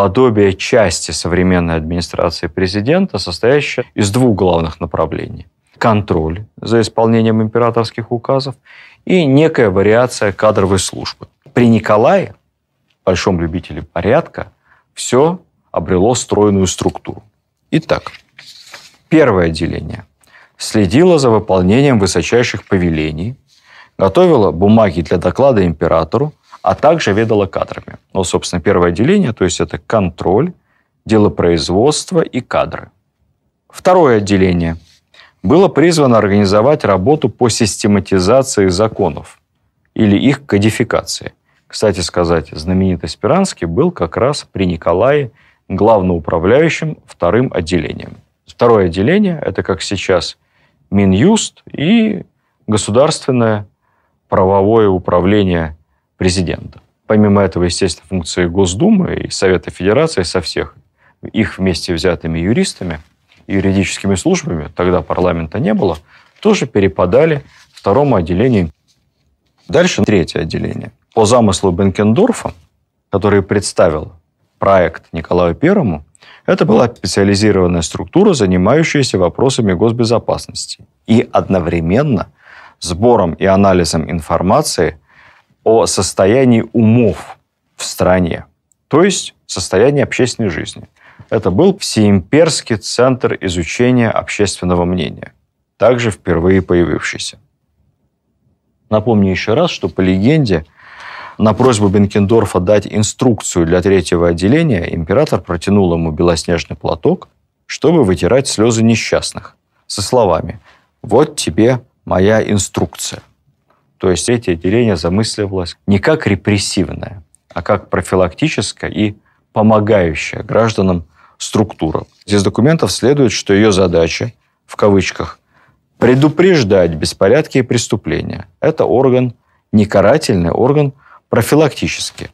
подобие части современной администрации президента, состоящая из двух главных направлений. Контроль за исполнением императорских указов и некая вариация кадровой службы. При Николае, большом любителе порядка, все обрело стройную структуру. Итак, первое отделение следило за выполнением высочайших повелений, готовило бумаги для доклада императору, а также ведала кадрами. Ну, собственно, первое отделение, то есть это контроль, делопроизводство и кадры. Второе отделение было призвано организовать работу по систематизации законов или их кодификации. Кстати сказать, знаменитый Спиранский был как раз при Николае главноуправляющим вторым отделением. Второе отделение – это, как сейчас, Минюст и государственное правовое управление президента. Помимо этого, естественно, функции Госдумы и Совета Федерации со всех их вместе взятыми юристами, и юридическими службами, тогда парламента не было, тоже перепадали второму отделению. Дальше третье отделение. По замыслу Бенкендорфа, который представил проект Николаю Первому, это была специализированная структура, занимающаяся вопросами госбезопасности и одновременно сбором и анализом информации о состоянии умов в стране, то есть состоянии общественной жизни. Это был Всеимперский центр изучения общественного мнения, также впервые появившийся. Напомню еще раз, что по легенде на просьбу Бенкендорфа дать инструкцию для третьего отделения император протянул ему белоснежный платок, чтобы вытирать слезы несчастных, со словами «Вот тебе моя инструкция». То есть третье отделение замысливалось не как репрессивное, а как профилактическое и помогающая гражданам структура. Из документов следует, что ее задача, в кавычках, предупреждать беспорядки и преступления. Это орган не карательный, орган профилактический.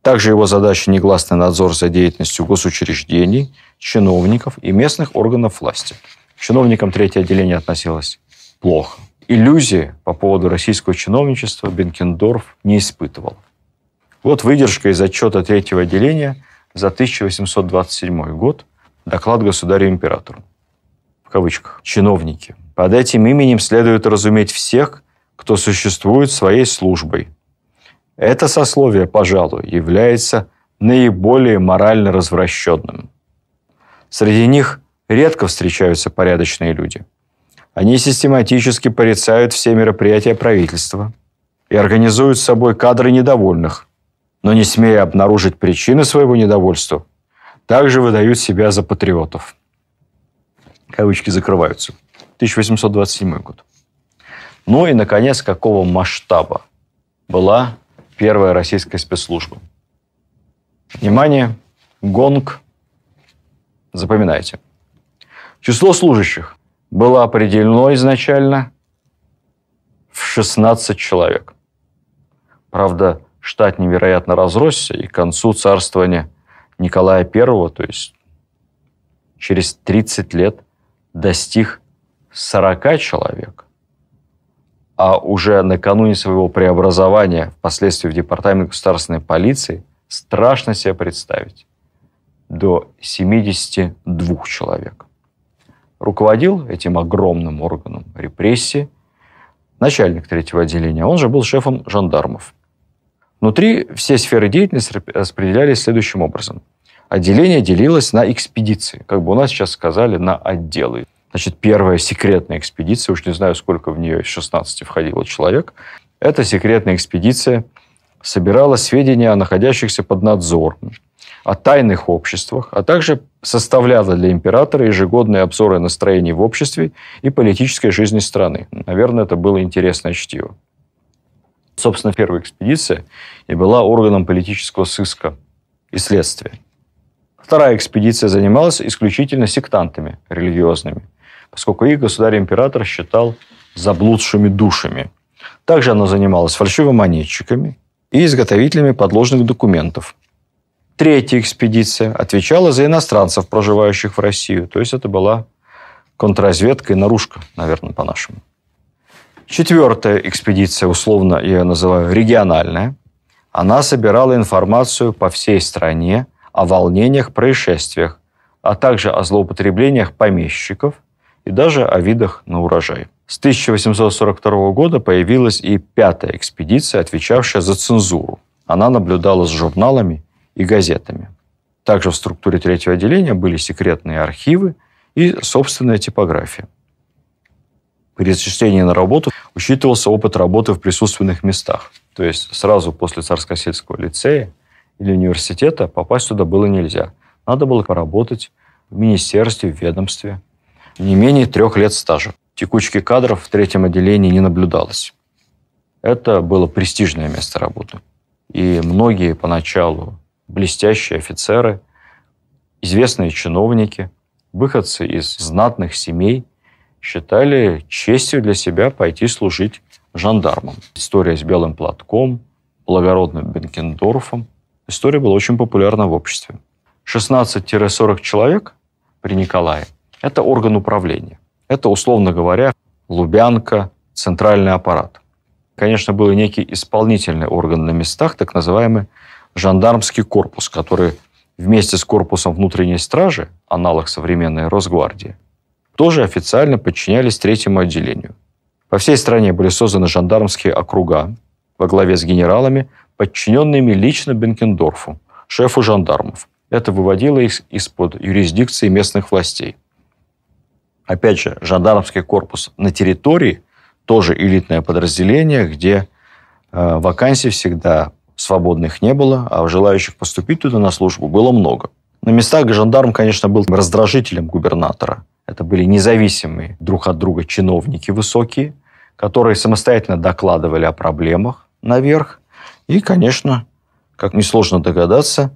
Также его задача негласный надзор за деятельностью госучреждений, чиновников и местных органов власти. К чиновникам третье отделение относилось плохо иллюзии по поводу российского чиновничества Бенкендорф не испытывал. Вот выдержка из отчета третьего отделения за 1827 год, доклад государю-императору. В кавычках. Чиновники. Под этим именем следует разуметь всех, кто существует своей службой. Это сословие, пожалуй, является наиболее морально развращенным. Среди них редко встречаются порядочные люди – они систематически порицают все мероприятия правительства и организуют с собой кадры недовольных, но не смея обнаружить причины своего недовольства, также выдают себя за патриотов. Кавычки закрываются. 1827 год. Ну и, наконец, какого масштаба была первая российская спецслужба? Внимание, гонг, запоминайте. Число служащих было определено изначально в 16 человек. Правда, штат невероятно разросся, и к концу царствования Николая I, то есть через 30 лет, достиг 40 человек. А уже накануне своего преобразования, впоследствии в Департамент государственной полиции, страшно себе представить, до 72 человек – руководил этим огромным органом репрессии, начальник третьего отделения, он же был шефом жандармов. Внутри все сферы деятельности распределялись следующим образом. Отделение делилось на экспедиции, как бы у нас сейчас сказали, на отделы. Значит, первая секретная экспедиция, уж не знаю, сколько в нее из 16 входило человек, эта секретная экспедиция собирала сведения о находящихся под надзором о тайных обществах, а также составляла для императора ежегодные обзоры настроений в обществе и политической жизни страны. Наверное, это было интересное чтиво. Собственно, первая экспедиция и была органом политического сыска и следствия. Вторая экспедиция занималась исключительно сектантами религиозными, поскольку их государь-император считал заблудшими душами. Также она занималась фальшивомонетчиками и изготовителями подложных документов, Третья экспедиция отвечала за иностранцев, проживающих в Россию. То есть это была контрразведка и наружка, наверное, по-нашему. Четвертая экспедиция, условно я ее называю региональная, она собирала информацию по всей стране о волнениях, происшествиях, а также о злоупотреблениях помещиков и даже о видах на урожай. С 1842 года появилась и пятая экспедиция, отвечавшая за цензуру. Она наблюдала с журналами и газетами. Также в структуре третьего отделения были секретные архивы и собственная типография. При зачислении на работу учитывался опыт работы в присутственных местах. То есть сразу после сельского лицея или университета попасть туда было нельзя. Надо было поработать в министерстве, в ведомстве. Не менее трех лет стажа. Текучки кадров в третьем отделении не наблюдалось. Это было престижное место работы. И многие поначалу блестящие офицеры, известные чиновники, выходцы из знатных семей считали честью для себя пойти служить жандармом. История с белым платком, благородным Бенкендорфом. История была очень популярна в обществе. 16-40 человек при Николае – это орган управления. Это, условно говоря, Лубянка, центральный аппарат. Конечно, был и некий исполнительный орган на местах, так называемый жандармский корпус, который вместе с корпусом внутренней стражи, аналог современной Росгвардии, тоже официально подчинялись третьему отделению. По всей стране были созданы жандармские округа во главе с генералами, подчиненными лично Бенкендорфу, шефу жандармов. Это выводило их из-под юрисдикции местных властей. Опять же, жандармский корпус на территории тоже элитное подразделение, где э, вакансий всегда свободных не было, а желающих поступить туда на службу было много. На местах жандарм, конечно, был раздражителем губернатора. Это были независимые друг от друга чиновники высокие, которые самостоятельно докладывали о проблемах наверх. И, конечно, как несложно догадаться,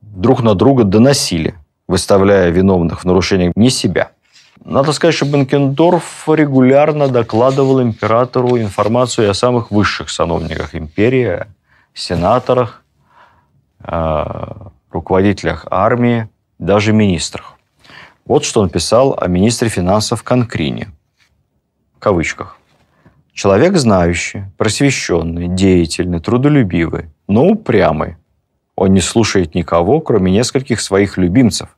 друг на друга доносили, выставляя виновных в нарушениях не себя. Надо сказать, что Бенкендорф регулярно докладывал императору информацию о самых высших сановниках империи, сенаторах, э, руководителях армии, даже министрах. Вот что он писал о министре финансов Конкрине. В кавычках. Человек знающий, просвещенный, деятельный, трудолюбивый, но упрямый. Он не слушает никого, кроме нескольких своих любимцев,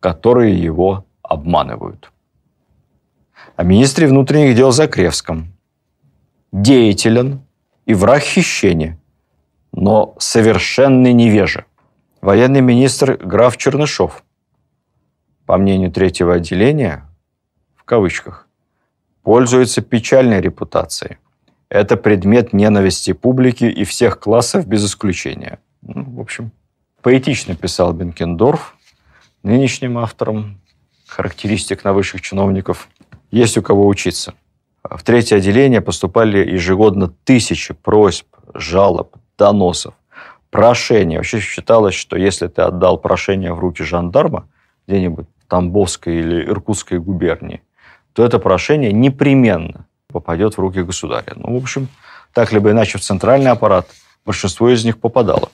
которые его обманывают. О министре внутренних дел Закревском. Деятелен и враг хищения – но совершенный невежа. Военный министр граф Чернышов, по мнению третьего отделения, в кавычках, пользуется печальной репутацией. Это предмет ненависти публики и всех классов без исключения. Ну, в общем, поэтично писал Бенкендорф нынешним автором характеристик на высших чиновников. Есть у кого учиться. В третье отделение поступали ежегодно тысячи просьб, жалоб, доносов, прошения. Вообще считалось, что если ты отдал прошение в руки жандарма где-нибудь в Тамбовской или Иркутской губернии, то это прошение непременно попадет в руки государя. Ну, в общем, так либо иначе в центральный аппарат большинство из них попадало.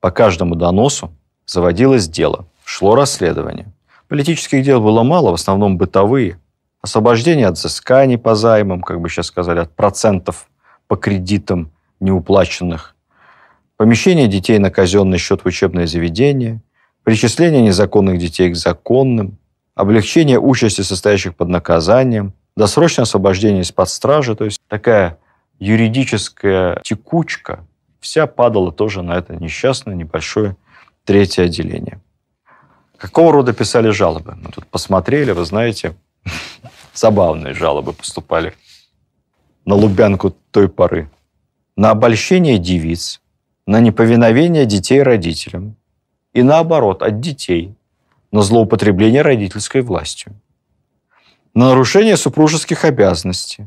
По каждому доносу заводилось дело, шло расследование. Политических дел было мало, в основном бытовые. Освобождение от взысканий по займам, как бы сейчас сказали, от процентов по кредитам неуплаченных помещение детей на казенный счет в учебное заведение, причисление незаконных детей к законным, облегчение участи состоящих под наказанием, досрочное освобождение из-под стражи, то есть такая юридическая текучка, вся падала тоже на это несчастное небольшое третье отделение. Какого рода писали жалобы? Мы ну, тут посмотрели, вы знаете, забавные жалобы поступали на Лубянку той поры. На обольщение девиц, на неповиновение детей родителям и наоборот от детей на злоупотребление родительской властью, на нарушение супружеских обязанностей,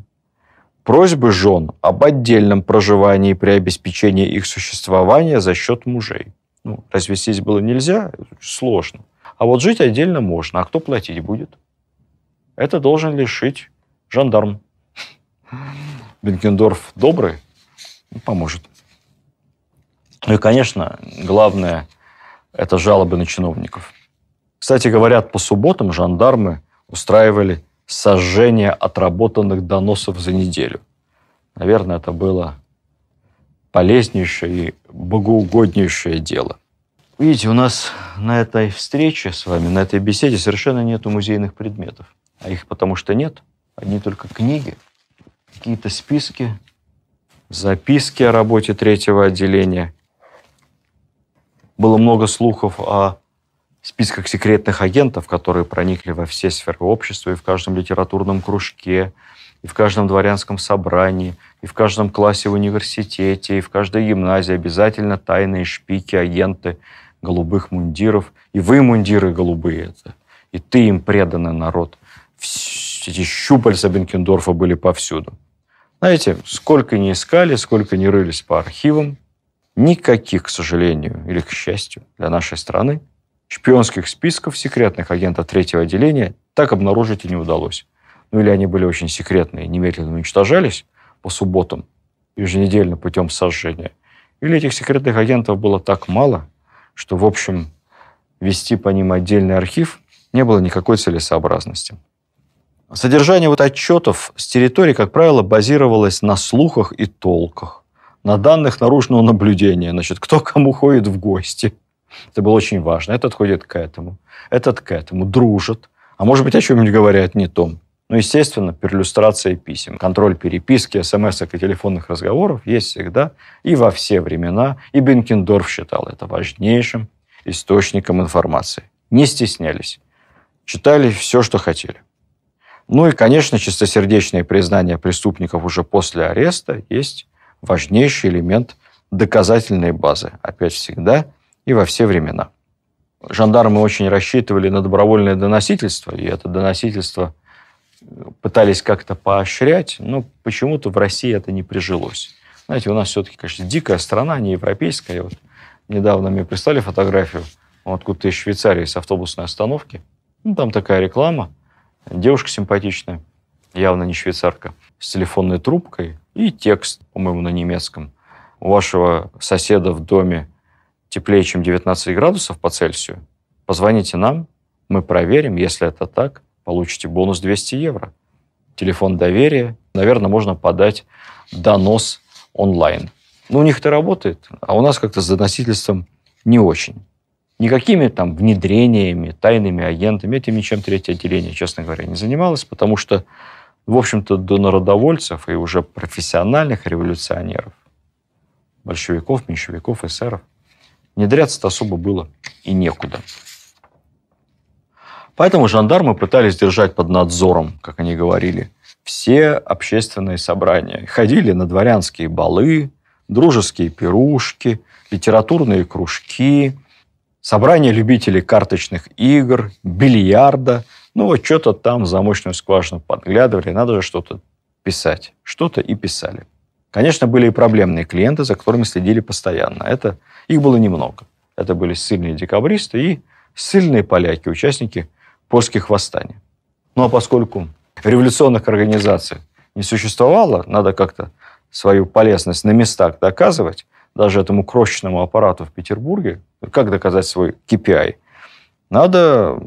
просьбы жен об отдельном проживании при обеспечении их существования за счет мужей. Ну, разве здесь было нельзя? Сложно. А вот жить отдельно можно. А кто платить будет? Это должен лишить жандарм. Бенкендорф добрый, ну, поможет. Ну и, конечно, главное – это жалобы на чиновников. Кстати говоря, по субботам жандармы устраивали сожжение отработанных доносов за неделю. Наверное, это было полезнейшее и богоугоднейшее дело. Видите, у нас на этой встрече с вами, на этой беседе совершенно нет музейных предметов. А их потому что нет. Одни только книги, какие-то списки, записки о работе третьего отделения – было много слухов о списках секретных агентов, которые проникли во все сферы общества и в каждом литературном кружке, и в каждом дворянском собрании, и в каждом классе в университете, и в каждой гимназии обязательно тайные шпики, агенты голубых мундиров. И вы мундиры голубые, это, и ты им преданный народ. Все Эти щупальца Бенкендорфа были повсюду. Знаете, сколько не искали, сколько не рылись по архивам, никаких, к сожалению, или к счастью для нашей страны, шпионских списков секретных агентов третьего отделения так обнаружить и не удалось. Ну или они были очень секретные, немедленно уничтожались по субботам, еженедельно путем сожжения. Или этих секретных агентов было так мало, что, в общем, вести по ним отдельный архив не было никакой целесообразности. Содержание вот отчетов с территории, как правило, базировалось на слухах и толках на данных наружного наблюдения, значит, кто кому ходит в гости. Это было очень важно. Этот ходит к этому, этот к этому, дружит. А может быть, о чем-нибудь говорят не том. Ну, естественно, перлюстрация писем, контроль переписки, смс и телефонных разговоров есть всегда и во все времена. И Бенкендорф считал это важнейшим источником информации. Не стеснялись. Читали все, что хотели. Ну и, конечно, чистосердечные признания преступников уже после ареста есть важнейший элемент доказательной базы, опять всегда и во все времена. Жандармы очень рассчитывали на добровольное доносительство, и это доносительство э, пытались как-то поощрять, но почему-то в России это не прижилось. Знаете, у нас все-таки, конечно, дикая страна, не европейская. Я вот недавно мне прислали фотографию откуда-то из Швейцарии с автобусной остановки. Ну, там такая реклама. Девушка симпатичная, явно не швейцарка, с телефонной трубкой, и текст, по-моему, на немецком. У вашего соседа в доме теплее, чем 19 градусов по Цельсию, позвоните нам, мы проверим, если это так, получите бонус 200 евро. Телефон доверия. Наверное, можно подать донос онлайн. Но у них это работает, а у нас как-то с доносительством не очень. Никакими там внедрениями, тайными агентами, этим ничем третье отделение, честно говоря, не занималось, потому что в общем-то, до народовольцев и уже профессиональных революционеров, большевиков, меньшевиков, эсеров, внедряться-то особо было и некуда. Поэтому жандармы пытались держать под надзором, как они говорили, все общественные собрания. Ходили на дворянские балы, дружеские пирушки, литературные кружки, собрания любителей карточных игр, бильярда – ну вот что-то там в замочную скважину подглядывали, надо же что-то писать. Что-то и писали. Конечно, были и проблемные клиенты, за которыми следили постоянно. Это, их было немного. Это были сильные декабристы и сильные поляки, участники польских восстаний. Ну а поскольку революционных организаций не существовало, надо как-то свою полезность на местах доказывать, даже этому крошечному аппарату в Петербурге, как доказать свой KPI? Надо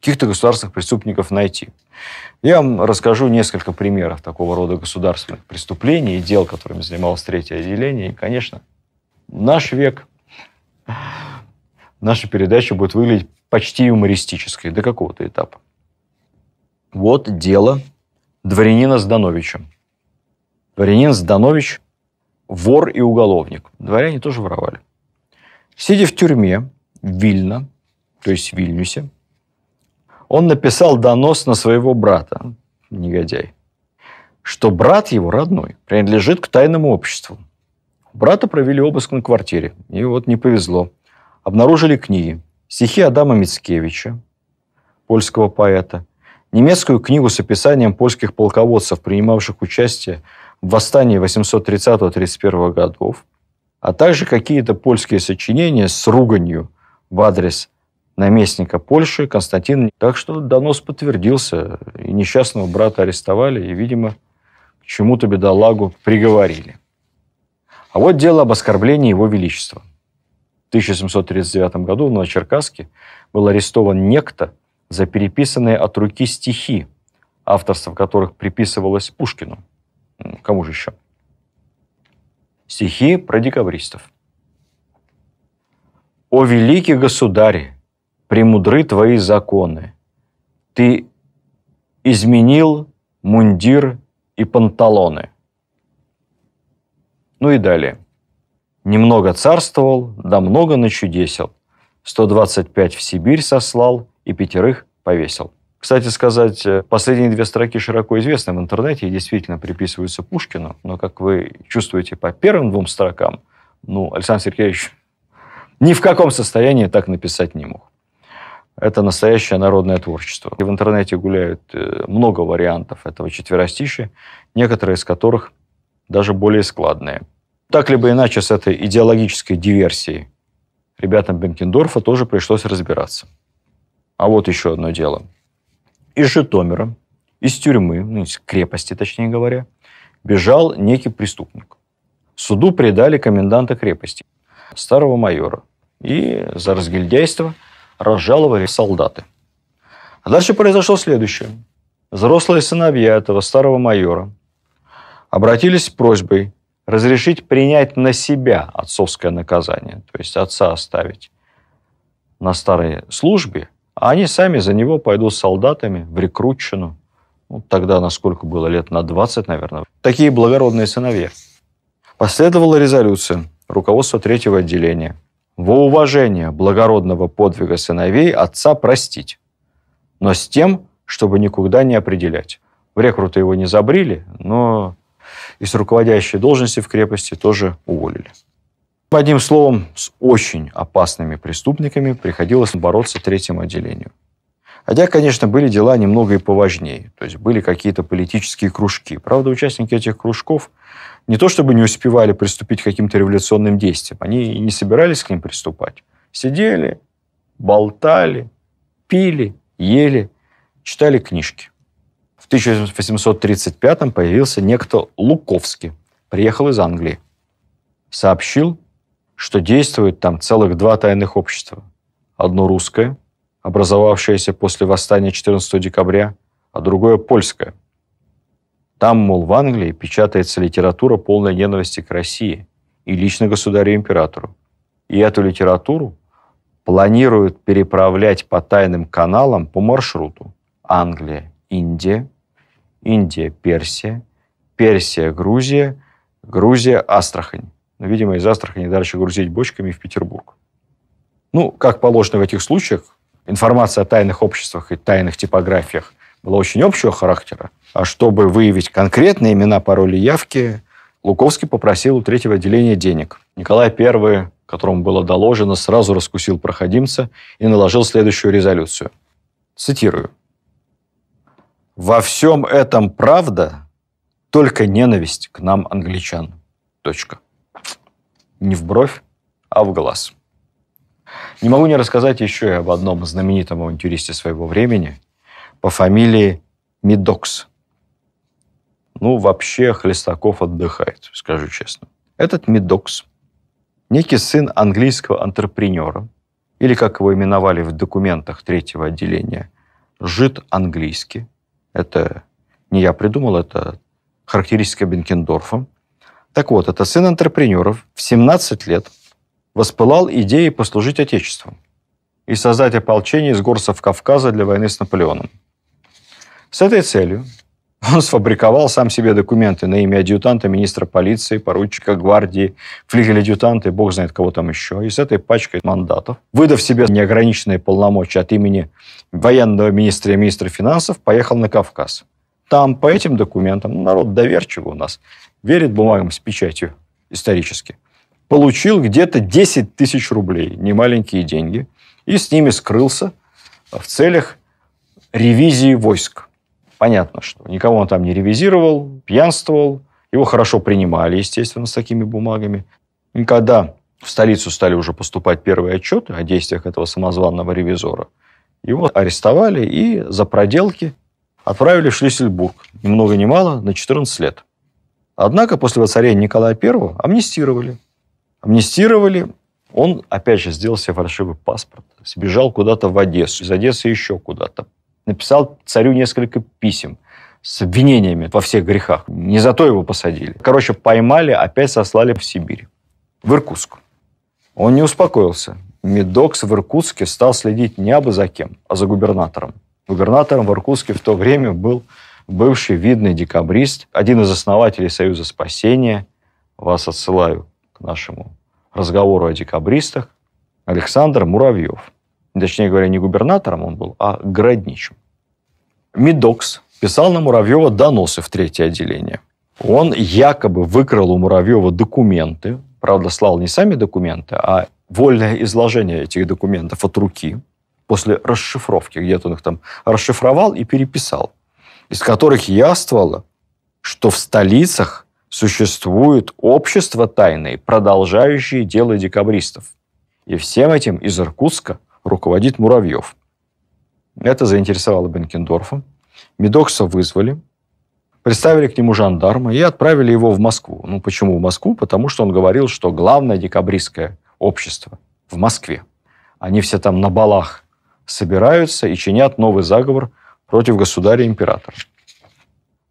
каких-то государственных преступников найти. Я вам расскажу несколько примеров такого рода государственных преступлений и дел, которыми занималось третье отделение. И, конечно, наш век, наша передача будет выглядеть почти юмористической до какого-то этапа. Вот дело дворянина Здановича. Дворянин Зданович – вор и уголовник. Дворяне тоже воровали. Сидя в тюрьме, Вильно, то есть в Вильнюсе, он написал донос на своего брата, негодяй, что брат его родной принадлежит к тайному обществу. Брата провели обыск на квартире, и вот не повезло. Обнаружили книги. Стихи Адама Мицкевича, польского поэта, немецкую книгу с описанием польских полководцев, принимавших участие в восстании 830-31 годов, а также какие-то польские сочинения с руганью в адрес наместника Польши Константина. Так что донос подтвердился, и несчастного брата арестовали, и, видимо, к чему-то бедолагу приговорили. А вот дело об оскорблении его величества. В 1739 году в Новочеркасске был арестован некто за переписанные от руки стихи, авторство которых приписывалось Пушкину. Кому же еще? Стихи про декабристов. «О великий государь, премудры твои законы. Ты изменил мундир и панталоны. Ну и далее. Немного царствовал, да много начудесил. 125 в Сибирь сослал и пятерых повесил. Кстати сказать, э, последние две строки широко известны в интернете и действительно приписываются Пушкину, но, как вы чувствуете по первым двум строкам, ну, Александр Сергеевич ни в каком состоянии так написать не мог это настоящее народное творчество. И в интернете гуляют э, много вариантов этого четверостища, некоторые из которых даже более складные. Так либо иначе с этой идеологической диверсией ребятам Бенкендорфа тоже пришлось разбираться. А вот еще одно дело. Из Житомира, из тюрьмы, ну, из крепости, точнее говоря, бежал некий преступник. Суду предали коменданта крепости, старого майора. И за разгильдяйство – разжаловали солдаты. А дальше произошло следующее. Взрослые сыновья этого старого майора обратились с просьбой разрешить принять на себя отцовское наказание, то есть отца оставить на старой службе, а они сами за него пойдут с солдатами в рекрутчину. Ну, тогда, насколько было, лет на 20, наверное. Такие благородные сыновья. Последовала резолюция руководства третьего отделения – во уважение благородного подвига сыновей отца простить, но с тем, чтобы никуда не определять. В рекрута его не забрили, но из руководящей должности в крепости тоже уволили. Одним словом, с очень опасными преступниками приходилось бороться третьему отделению. Хотя, конечно, были дела немного и поважнее. То есть были какие-то политические кружки. Правда, участники этих кружков не то чтобы не успевали приступить к каким-то революционным действиям, они и не собирались к ним приступать. Сидели, болтали, пили, ели, читали книжки. В 1835 появился некто Луковский, приехал из Англии. Сообщил, что действует там целых два тайных общества. Одно русское, образовавшееся после восстания 14 декабря, а другое польское – там, мол, в Англии печатается литература полной ненависти к России и лично государю-императору. И эту литературу планируют переправлять по тайным каналам по маршруту Англия, Индия, Индия, Персия, Персия, Грузия, Грузия, Астрахань. ну, видимо, из Астрахани дальше грузить бочками в Петербург. Ну, как положено в этих случаях, информация о тайных обществах и тайных типографиях было очень общего характера. А чтобы выявить конкретные имена, пароли, явки, Луковский попросил у третьего отделения денег. Николай I, которому было доложено, сразу раскусил проходимца и наложил следующую резолюцию. Цитирую. «Во всем этом правда, только ненависть к нам, англичан». Точка. Не в бровь, а в глаз. Не могу не рассказать еще и об одном знаменитом авантюристе своего времени – по фамилии Мидокс. Ну, вообще Хлестаков отдыхает, скажу честно. Этот Мидокс, некий сын английского антрепренера, или, как его именовали в документах третьего отделения, жид английский. Это не я придумал, это характеристика Бенкендорфа. Так вот, это сын антрепренеров в 17 лет воспылал идеей послужить Отечеству и создать ополчение из горцев Кавказа для войны с Наполеоном – с этой целью он сфабриковал сам себе документы на имя адъютанта министра полиции, поручика гвардии, флигель-адъютанта и бог знает кого там еще. И с этой пачкой мандатов, выдав себе неограниченные полномочия от имени военного министра и министра финансов, поехал на Кавказ. Там по этим документам ну, народ доверчивый у нас, верит бумагам с печатью исторически. Получил где-то 10 тысяч рублей, немаленькие деньги, и с ними скрылся в целях ревизии войск Понятно, что никого он там не ревизировал, пьянствовал. Его хорошо принимали, естественно, с такими бумагами. И когда в столицу стали уже поступать первые отчеты о действиях этого самозванного ревизора, его арестовали и за проделки отправили в Шлиссельбург, ни много ни мало, на 14 лет. Однако после воцарения Николая I амнистировали. Амнистировали, он опять же сделал себе фальшивый паспорт, сбежал куда-то в Одессу, из Одессы еще куда-то написал царю несколько писем с обвинениями во всех грехах. Не зато его посадили. Короче, поймали, опять сослали в Сибирь, в Иркутск. Он не успокоился. Медокс в Иркутске стал следить не абы за кем, а за губернатором. Губернатором в Иркутске в то время был бывший видный декабрист, один из основателей Союза спасения. Вас отсылаю к нашему разговору о декабристах. Александр Муравьев – точнее говоря, не губернатором он был, а городничим. Медокс писал на Муравьева доносы в третье отделение. Он якобы выкрал у Муравьева документы, правда, слал не сами документы, а вольное изложение этих документов от руки после расшифровки. Где-то он их там расшифровал и переписал. Из которых яствовало, что в столицах существует общество тайное, продолжающее дело декабристов. И всем этим из Иркутска руководит Муравьев. Это заинтересовало Бенкендорфа. Медокса вызвали, представили к нему жандарма и отправили его в Москву. Ну, почему в Москву? Потому что он говорил, что главное декабристское общество в Москве. Они все там на балах собираются и чинят новый заговор против государя-императора.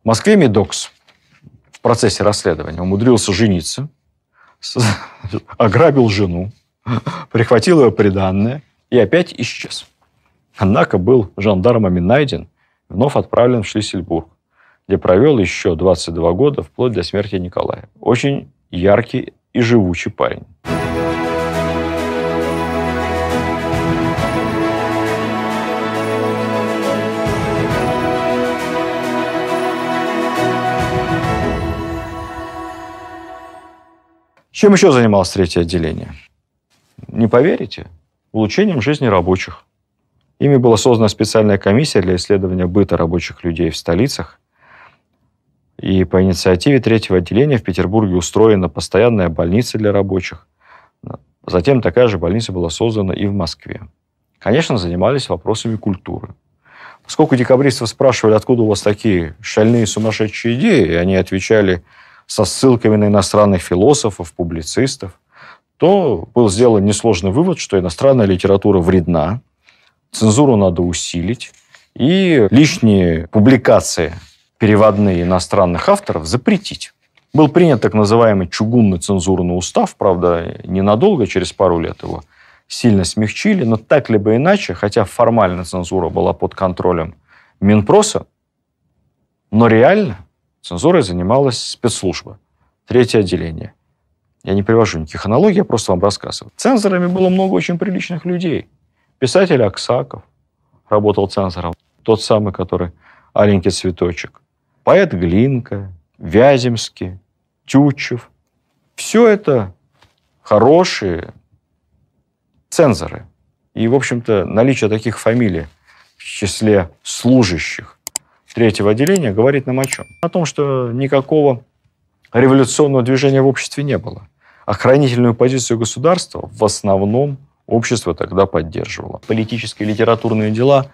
В Москве Медокс в процессе расследования умудрился жениться, ограбил жену, прихватил ее приданное и опять исчез. Однако был жандармами найден, вновь отправлен в Шлиссельбург, где провел еще 22 года вплоть до смерти Николая. Очень яркий и живучий парень. Чем еще занималось третье отделение? Не поверите, улучшением жизни рабочих. Ими была создана специальная комиссия для исследования быта рабочих людей в столицах. И по инициативе третьего отделения в Петербурге устроена постоянная больница для рабочих. Затем такая же больница была создана и в Москве. Конечно, занимались вопросами культуры. Поскольку декабристов спрашивали, откуда у вас такие шальные сумасшедшие идеи, и они отвечали со ссылками на иностранных философов, публицистов – то был сделан несложный вывод, что иностранная литература вредна, цензуру надо усилить, и лишние публикации переводные иностранных авторов запретить. Был принят так называемый чугунный цензурный устав, правда, ненадолго, через пару лет его сильно смягчили, но так либо иначе, хотя формально цензура была под контролем Минпроса, но реально цензурой занималась спецслужба, третье отделение. Я не привожу никаких аналогий, я просто вам рассказываю. Цензорами было много очень приличных людей. Писатель Аксаков работал цензором. Тот самый, который «Аленький цветочек». Поэт Глинка, Вяземский, Тютчев. Все это хорошие цензоры. И, в общем-то, наличие таких фамилий в числе служащих третьего отделения говорит нам о чем? О том, что никакого революционного движения в обществе не было охранительную позицию государства в основном общество тогда поддерживало. Политические и литературные дела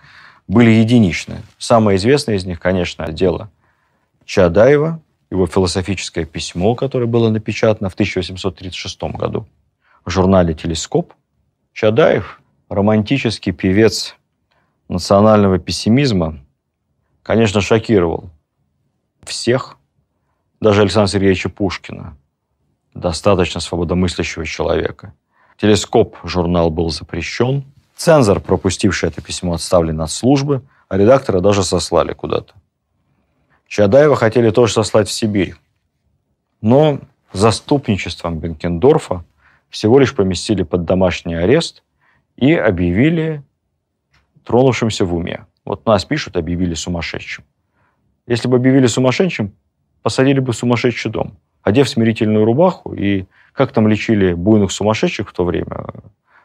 были единичны. Самое известное из них, конечно, дело Чадаева, его философическое письмо, которое было напечатано в 1836 году в журнале «Телескоп». Чадаев, романтический певец национального пессимизма, конечно, шокировал всех, даже Александра Сергеевича Пушкина – достаточно свободомыслящего человека. Телескоп журнал был запрещен. Цензор, пропустивший это письмо, отставлен от службы, а редактора даже сослали куда-то. Чадаева хотели тоже сослать в Сибирь. Но заступничеством Бенкендорфа всего лишь поместили под домашний арест и объявили тронувшимся в уме. Вот нас пишут, объявили сумасшедшим. Если бы объявили сумасшедшим, посадили бы в сумасшедший дом – одев смирительную рубаху, и как там лечили буйных сумасшедших в то время,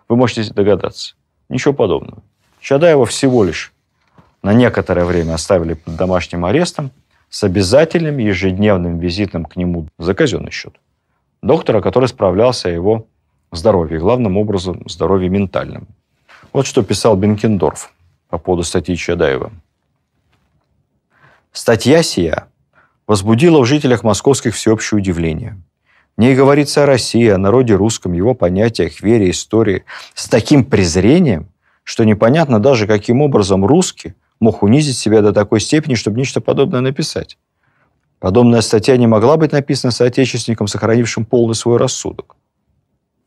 вы можете догадаться. Ничего подобного. Чадаева всего лишь на некоторое время оставили под домашним арестом с обязательным ежедневным визитом к нему за казенный счет. Доктора, который справлялся о его здоровье, главным образом здоровье ментальным. Вот что писал Бенкендорф по поводу статьи Чадаева. Статья сия возбудила в жителях московских всеобщее удивление. В ней говорится о России, о народе русском, его понятиях, вере, истории с таким презрением, что непонятно даже, каким образом русский мог унизить себя до такой степени, чтобы нечто подобное написать. Подобная статья не могла быть написана соотечественником, сохранившим полный свой рассудок.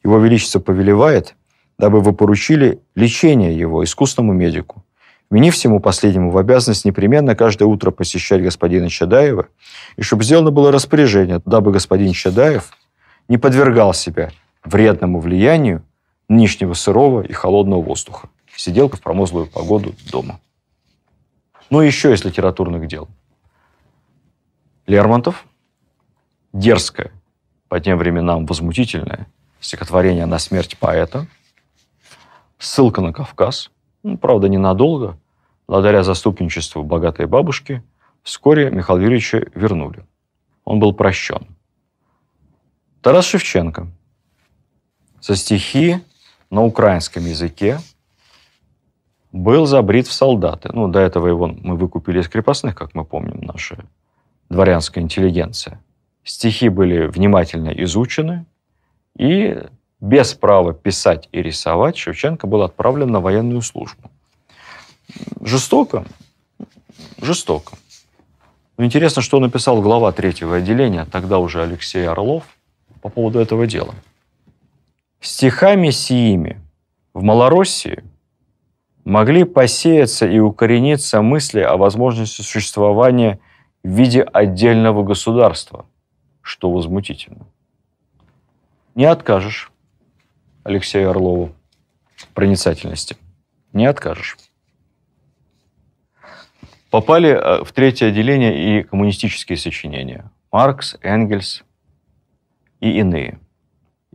Его Величество повелевает, дабы вы поручили лечение его искусному медику, вменив всему последнему в обязанность непременно каждое утро посещать господина Чадаева, и чтобы сделано было распоряжение, дабы господин Чадаев не подвергал себя вредному влиянию нынешнего сырого и холодного воздуха. Сидел в промозлую погоду дома. Ну и еще из литературных дел. Лермонтов. Дерзкое, по тем временам возмутительное, стихотворение на смерть поэта. Ссылка на Кавказ. Ну, правда, ненадолго благодаря заступничеству богатой бабушки, вскоре Михаила Юрьевича вернули. Он был прощен. Тарас Шевченко со стихи на украинском языке был забрит в солдаты. Ну, до этого его мы выкупили из крепостных, как мы помним, наша дворянская интеллигенция. Стихи были внимательно изучены, и без права писать и рисовать Шевченко был отправлен на военную службу – Жестоко? Жестоко. Но ну, интересно, что написал глава третьего отделения, тогда уже Алексей Орлов, по поводу этого дела. «Стихами сиими в Малороссии могли посеяться и укорениться мысли о возможности существования в виде отдельного государства, что возмутительно. Не откажешь Алексею Орлову проницательности. Не откажешь попали э, в третье отделение и коммунистические сочинения. Маркс, Энгельс и иные.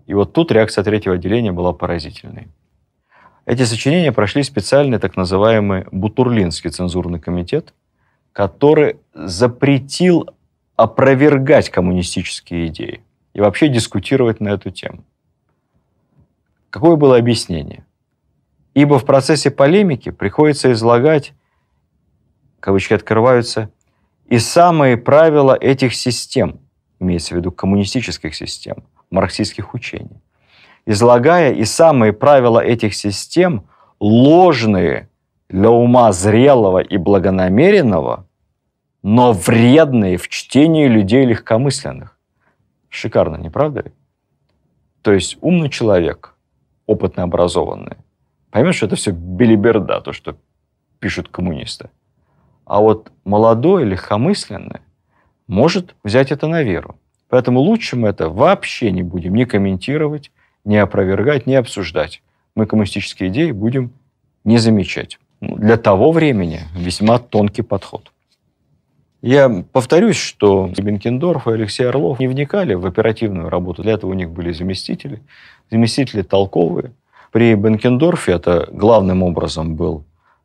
И вот тут реакция третьего отделения была поразительной. Эти сочинения прошли специальный так называемый Бутурлинский цензурный комитет, который запретил опровергать коммунистические идеи и вообще дискутировать на эту тему. Какое было объяснение? Ибо в процессе полемики приходится излагать кавычки открываются, и самые правила этих систем, имеется в виду коммунистических систем, марксистских учений, излагая и самые правила этих систем, ложные для ума зрелого и благонамеренного, но вредные в чтении людей легкомысленных. Шикарно, не правда ли? То есть умный человек, опытно образованный, поймет, что это все белиберда, то, что пишут коммунисты. А вот молодой, легкомысленный может взять это на веру. Поэтому лучше мы это вообще не будем ни комментировать, ни опровергать, ни обсуждать. Мы коммунистические идеи будем не замечать. Ну, для того времени весьма тонкий подход. Я повторюсь, что Бенкендорф и Алексей Орлов не вникали в оперативную работу. Для этого у них были заместители. Заместители толковые. При Бенкендорфе это главным образом был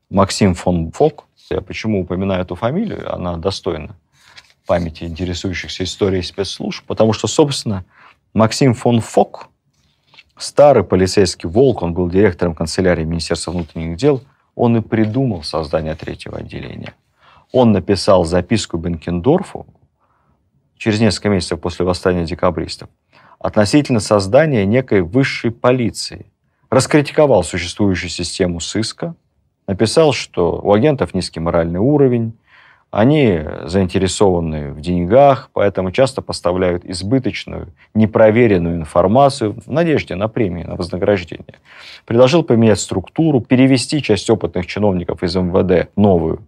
Максим фон Фок, я почему упоминаю эту фамилию, она достойна памяти интересующихся историей спецслужб, потому что, собственно, Максим фон Фок, старый полицейский волк, он был директором канцелярии Министерства внутренних дел, он и придумал создание третьего отделения. Он написал записку Бенкендорфу через несколько месяцев после восстания декабристов относительно создания некой высшей полиции. Раскритиковал существующую систему сыска, написал, что у агентов низкий моральный уровень, они заинтересованы в деньгах, поэтому часто поставляют избыточную, непроверенную информацию в надежде на премии, на вознаграждение. Предложил поменять структуру, перевести часть опытных чиновников из МВД новую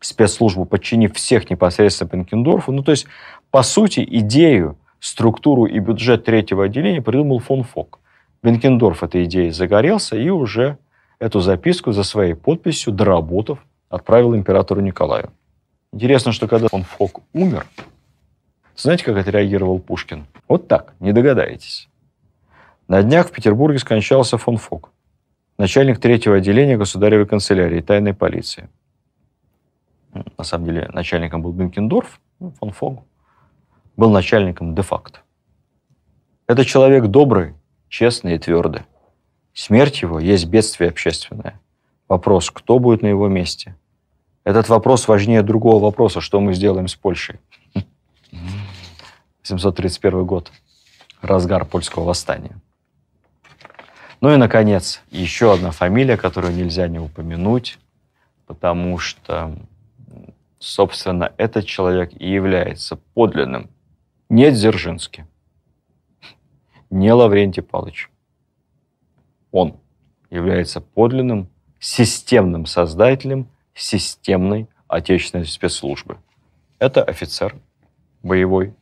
спецслужбу, подчинив всех непосредственно Бенкендорфу. Ну, то есть, по сути, идею, структуру и бюджет третьего отделения придумал фон Фок. Бенкендорф этой идеей загорелся и уже Эту записку за своей подписью Доработов отправил императору Николаю. Интересно, что когда он Фок умер, знаете, как отреагировал Пушкин? Вот так, не догадаетесь. На днях в Петербурге скончался фон Фок, начальник третьего отделения государевой канцелярии тайной полиции. На самом деле начальником был Бенкендорф, ну, фон Фок был начальником де-факто. Это человек добрый, честный и твердый. Смерть его есть бедствие общественное. Вопрос, кто будет на его месте? Этот вопрос важнее другого вопроса, что мы сделаем с Польшей. 731 год. Разгар польского восстания. Ну и, наконец, еще одна фамилия, которую нельзя не упомянуть, потому что, собственно, этот человек и является подлинным. Не Дзержинский, не Лаврентий Павлович, он является подлинным системным создателем системной отечественной спецслужбы. Это офицер боевой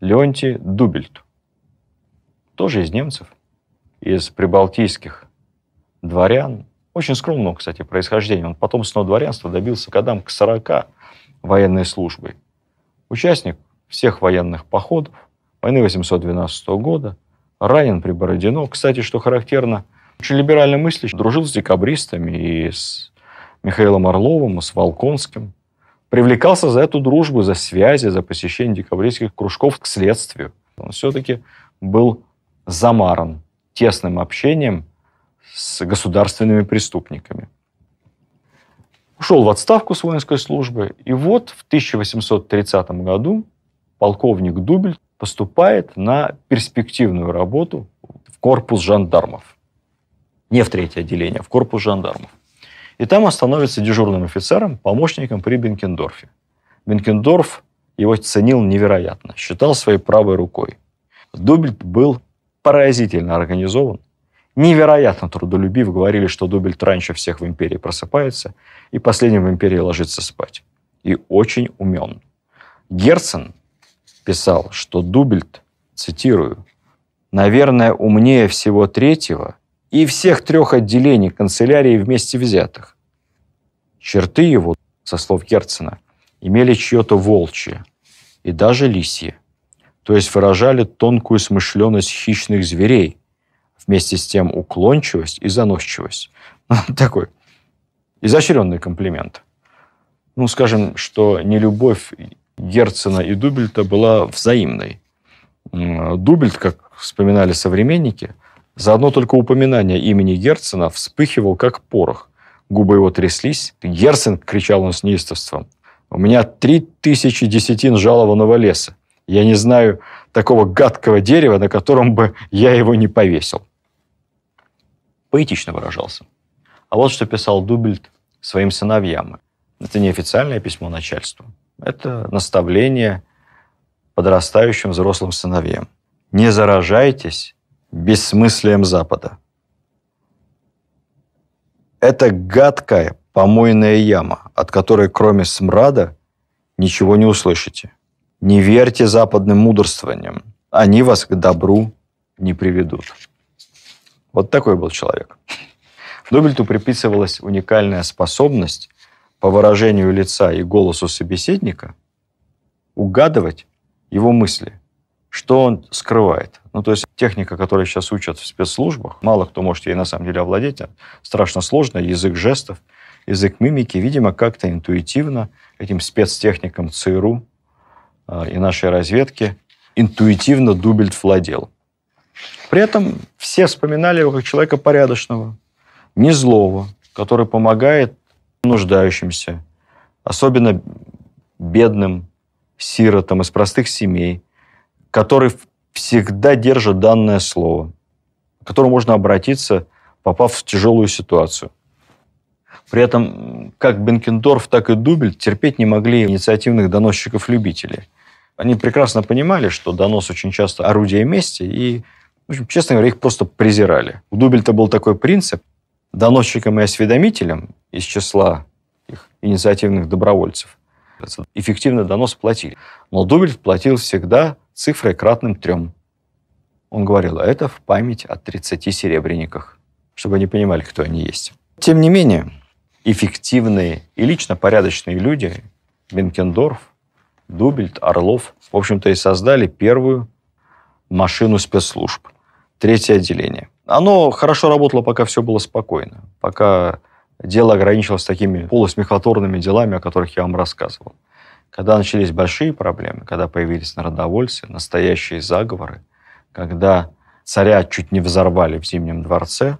Леонтий Дубельт. Тоже из немцев, из прибалтийских дворян. Очень скромного, кстати, происхождения. Он потом снова дворянства добился годам к 40 военной службы, Участник всех военных походов войны 812 года, ранен при Бородино. Кстати, что характерно – очень либерально мыслящий, дружил с декабристами и с Михаилом Орловым, и с Волконским. Привлекался за эту дружбу, за связи, за посещение декабристских кружков к следствию. Он все-таки был замаран тесным общением с государственными преступниками. Ушел в отставку с воинской службы, и вот в 1830 году полковник Дубель поступает на перспективную работу в корпус жандармов не в третье отделение, а в корпус жандармов. И там он становится дежурным офицером, помощником при Бенкендорфе. Бенкендорф его ценил невероятно, считал своей правой рукой. Дубельт был поразительно организован, невероятно трудолюбив. Говорили, что Дубельт раньше всех в империи просыпается и последним в империи ложится спать. И очень умен. Герцен писал, что Дубельт, цитирую, «наверное, умнее всего третьего – и всех трех отделений канцелярии вместе взятых. Черты его, со слов Герцена, имели чье-то волчье и даже лисье, то есть выражали тонкую смышленность хищных зверей, вместе с тем уклончивость и заносчивость. Ну, такой изощренный комплимент. Ну, скажем, что не любовь Герцена и Дубельта была взаимной. Дубельт, как вспоминали современники – за одно только упоминание имени Герцена вспыхивал, как порох. Губы его тряслись. «Герцен!» – кричал он с неистовством. «У меня три тысячи десятин жалованного леса. Я не знаю такого гадкого дерева, на котором бы я его не повесил». Поэтично выражался. А вот что писал Дубельт своим сыновьям. Это не официальное письмо начальству. Это наставление подрастающим взрослым сыновьям. Не заражайтесь бессмыслием Запада. Это гадкая помойная яма, от которой кроме смрада ничего не услышите. Не верьте западным мудрствованиям, они вас к добру не приведут. Вот такой был человек. Нобельту приписывалась уникальная способность по выражению лица и голосу собеседника угадывать его мысли, что он скрывает – ну, то есть техника, которую сейчас учат в спецслужбах, мало кто может ей на самом деле овладеть. А страшно сложно. Язык жестов, язык мимики, видимо, как-то интуитивно этим спецтехникам ЦРУ а, и нашей разведки интуитивно Дубельт владел. При этом все вспоминали его как человека порядочного, не злого, который помогает нуждающимся, особенно бедным сиротам из простых семей, который всегда держит данное слово, к которому можно обратиться, попав в тяжелую ситуацию. При этом как Бенкендорф, так и Дубель терпеть не могли инициативных доносчиков-любителей. Они прекрасно понимали, что донос очень часто орудие мести, и, в общем, честно говоря, их просто презирали. У Дубель-то был такой принцип. Доносчикам и осведомителям из числа их инициативных добровольцев эффективно донос платили. Но Дубель платил всегда цифрой кратным трем. Он говорил, «А это в память о 30 серебряниках, чтобы они понимали, кто они есть. Тем не менее, эффективные и лично порядочные люди, Бенкендорф, Дубельт, Орлов, в общем-то и создали первую машину спецслужб, третье отделение. Оно хорошо работало, пока все было спокойно, пока дело ограничилось такими полусмехотворными делами, о которых я вам рассказывал. Когда начались большие проблемы, когда появились народовольцы, настоящие заговоры, когда царя чуть не взорвали в Зимнем дворце,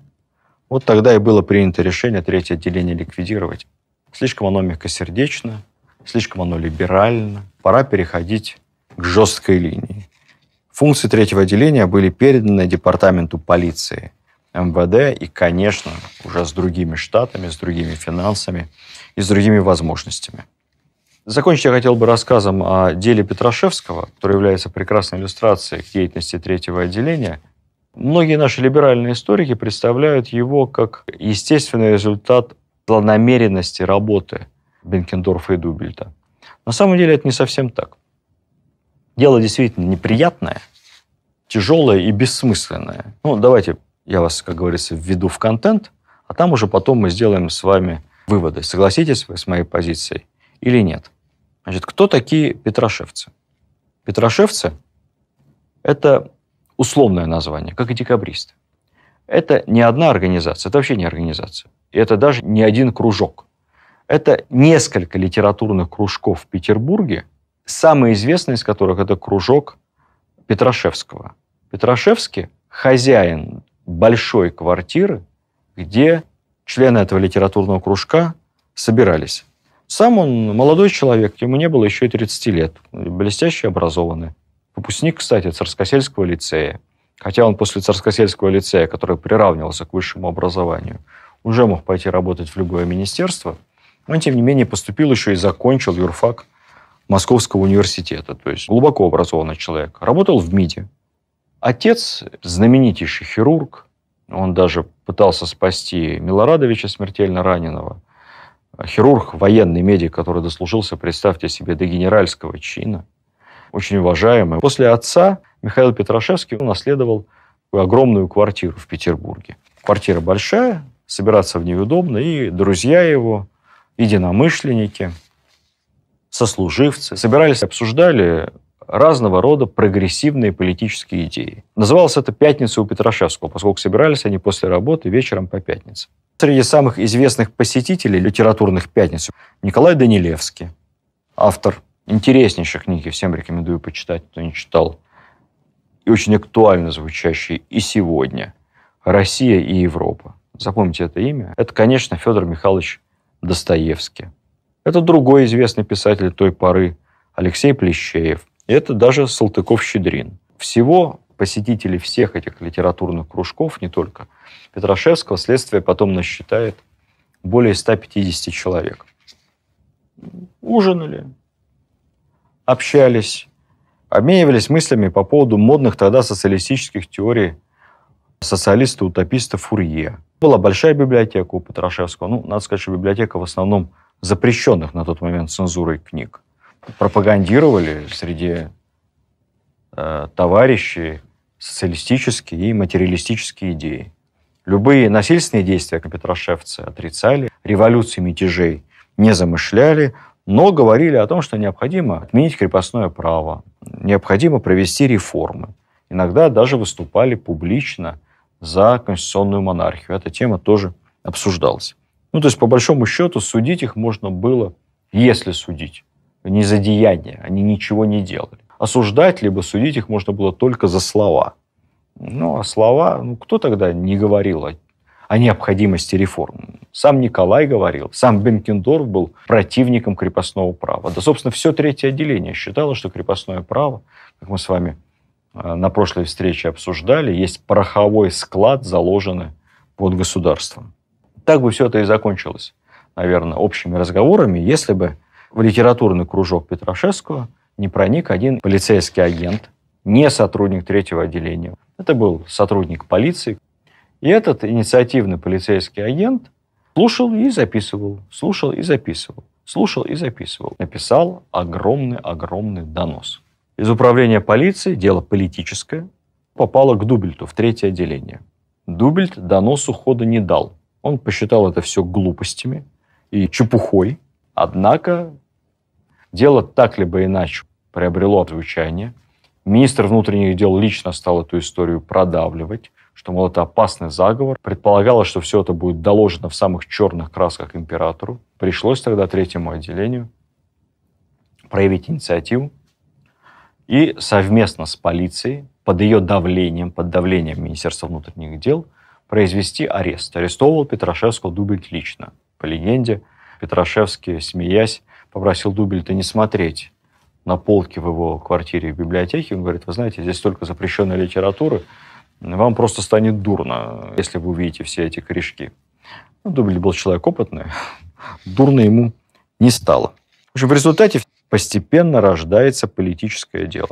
вот тогда и было принято решение третье отделение ликвидировать. Слишком оно мягкосердечно, слишком оно либерально. Пора переходить к жесткой линии. Функции третьего отделения были переданы департаменту полиции МВД и, конечно, уже с другими штатами, с другими финансами и с другими возможностями. Закончить я хотел бы рассказом о деле Петрашевского, который является прекрасной иллюстрацией к деятельности третьего отделения. Многие наши либеральные историки представляют его как естественный результат планомеренности работы Бенкендорфа и Дубельта. На самом деле это не совсем так. Дело действительно неприятное, тяжелое и бессмысленное. Ну, давайте я вас, как говорится, введу в контент, а там уже потом мы сделаем с вами выводы. Согласитесь вы с моей позицией или нет? Значит, кто такие петрошевцы? Петрошевцы – это условное название, как и декабристы. Это не одна организация, это вообще не организация. И это даже не один кружок. Это несколько литературных кружков в Петербурге, самый известный из которых – это кружок Петрошевского. Петрошевский – хозяин большой квартиры, где члены этого литературного кружка собирались. Сам он молодой человек, ему не было еще и 30 лет, блестяще образованный. Выпускник, кстати, Царскосельского лицея. Хотя он после Царскосельского лицея, который приравнивался к высшему образованию, уже мог пойти работать в любое министерство, он, тем не менее, поступил еще и закончил юрфак Московского университета. То есть глубоко образованный человек. Работал в МИДе. Отец знаменитейший хирург. Он даже пытался спасти Милорадовича, смертельно раненого. А хирург, военный медик, который дослужился, представьте себе, до генеральского чина, очень уважаемый. После отца Михаил Петрашевский унаследовал огромную квартиру в Петербурге. Квартира большая, собираться в ней удобно, и друзья его, единомышленники, сослуживцы собирались, обсуждали разного рода прогрессивные политические идеи. Называлось это «Пятница у Петрашевского», поскольку собирались они после работы вечером по пятницам. Среди самых известных посетителей литературных пятниц Николай Данилевский, автор интереснейшей книги, всем рекомендую почитать, кто не читал, и очень актуально звучащей и сегодня «Россия и Европа». Запомните это имя. Это, конечно, Федор Михайлович Достоевский. Это другой известный писатель той поры, Алексей Плещеев – это даже Салтыков-Щедрин. Всего посетителей всех этих литературных кружков, не только Петрашевского, следствие потом насчитает более 150 человек. Ужинали, общались, обменивались мыслями по поводу модных тогда социалистических теорий социалиста-утописта Фурье. Была большая библиотека у Петрашевского. Ну, надо сказать, что библиотека в основном запрещенных на тот момент цензурой книг пропагандировали среди э, товарищей социалистические и материалистические идеи. Любые насильственные действия Петрошевцы отрицали, революции мятежей не замышляли, но говорили о том, что необходимо отменить крепостное право, необходимо провести реформы. Иногда даже выступали публично за конституционную монархию. Эта тема тоже обсуждалась. Ну, то есть, по большому счету, судить их можно было, если судить, не за деяния, они ничего не делали. Осуждать либо судить их можно было только за слова. Ну, а слова, ну, кто тогда не говорил о, о необходимости реформ? Сам Николай говорил, сам Бенкендорф был противником крепостного права. Да, собственно, все третье отделение считало, что крепостное право, как мы с вами э, на прошлой встрече обсуждали, есть пороховой склад, заложенный под государством. Так бы все это и закончилось, наверное, общими разговорами, если бы в литературный кружок Петрашевского не проник один полицейский агент, не сотрудник третьего отделения. Это был сотрудник полиции. И этот инициативный полицейский агент слушал и записывал, слушал и записывал, слушал и записывал. Написал огромный-огромный донос. Из управления полиции, дело политическое, попало к Дубельту в третье отделение. Дубельт доносу хода не дал. Он посчитал это все глупостями и чепухой. Однако Дело так либо иначе приобрело звучание. Министр внутренних дел лично стал эту историю продавливать, что, мол, это опасный заговор. Предполагалось, что все это будет доложено в самых черных красках императору. Пришлось тогда третьему отделению проявить инициативу и совместно с полицией, под ее давлением, под давлением Министерства внутренних дел, произвести арест. Арестовывал Петрашевского Дубель лично. По легенде, Петрашевский, смеясь, попросил Дубельта не смотреть на полки в его квартире в библиотеке. Он говорит, вы знаете, здесь столько запрещенной литературы, вам просто станет дурно, если вы увидите все эти корешки. Ну, Дубель был человек опытный, дурно ему не стало. В общем, в результате постепенно рождается политическое дело.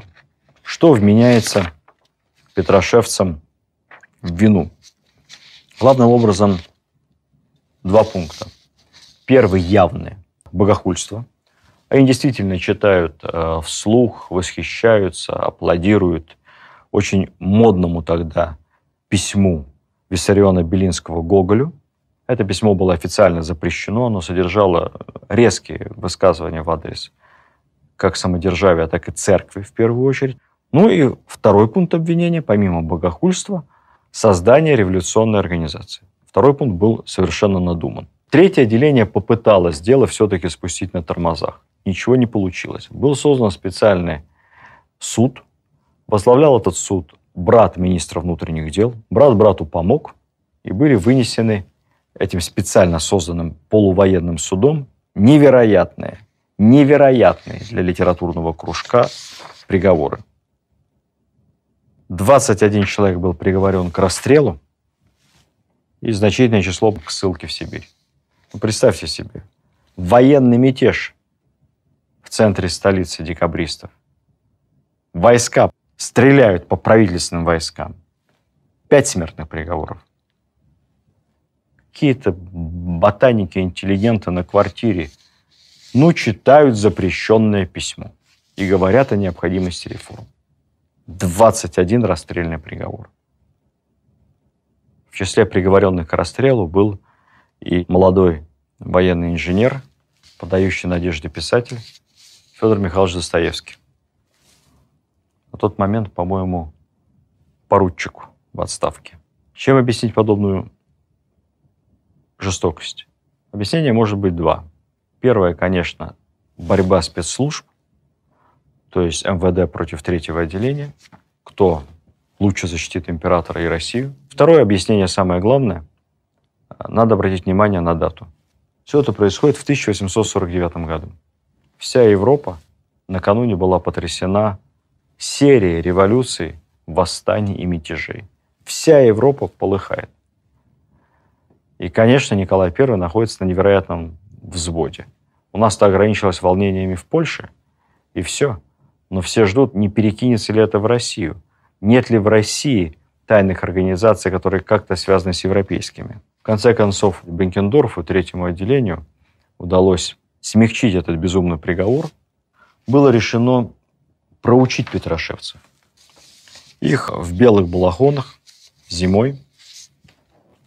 Что вменяется петрошевцам в вину? Главным образом два пункта. Первый явный богохульство. Они действительно читают э, вслух, восхищаются, аплодируют очень модному тогда письму Виссариона Белинского Гоголю. Это письмо было официально запрещено, оно содержало резкие высказывания в адрес как самодержавия, так и церкви в первую очередь. Ну и второй пункт обвинения, помимо богохульства, создание революционной организации. Второй пункт был совершенно надуман. Третье отделение попыталось дело все-таки спустить на тормозах. Ничего не получилось. Был создан специальный суд. Возглавлял этот суд брат министра внутренних дел. Брат брату помог. И были вынесены этим специально созданным полувоенным судом невероятные, невероятные для литературного кружка приговоры. 21 человек был приговорен к расстрелу и значительное число к ссылке в Сибирь. Ну, представьте себе, военный мятеж в центре столицы декабристов. Войска стреляют по правительственным войскам. Пять смертных приговоров. Какие-то ботаники, интеллигенты на квартире, ну, читают запрещенное письмо и говорят о необходимости реформ. 21 расстрельный приговор. В числе приговоренных к расстрелу был и молодой военный инженер, подающий надежды писатель Федор Михайлович Достоевский. На тот момент, по-моему, поручику в отставке. Чем объяснить подобную жестокость? Объяснение может быть два. Первое, конечно, борьба спецслужб, то есть МВД против третьего отделения, кто лучше защитит императора и Россию. Второе объяснение, самое главное – надо обратить внимание на дату. Все это происходит в 1849 году. Вся Европа накануне была потрясена серией революций, восстаний и мятежей. Вся Европа полыхает. И, конечно, Николай I находится на невероятном взводе. У нас-то ограничилось волнениями в Польше, и все. Но все ждут, не перекинется ли это в Россию. Нет ли в России тайных организаций, которые как-то связаны с европейскими. В конце концов, Бенкендорфу, третьему отделению, удалось смягчить этот безумный приговор. Было решено проучить петрошевцев. Их в белых балахонах зимой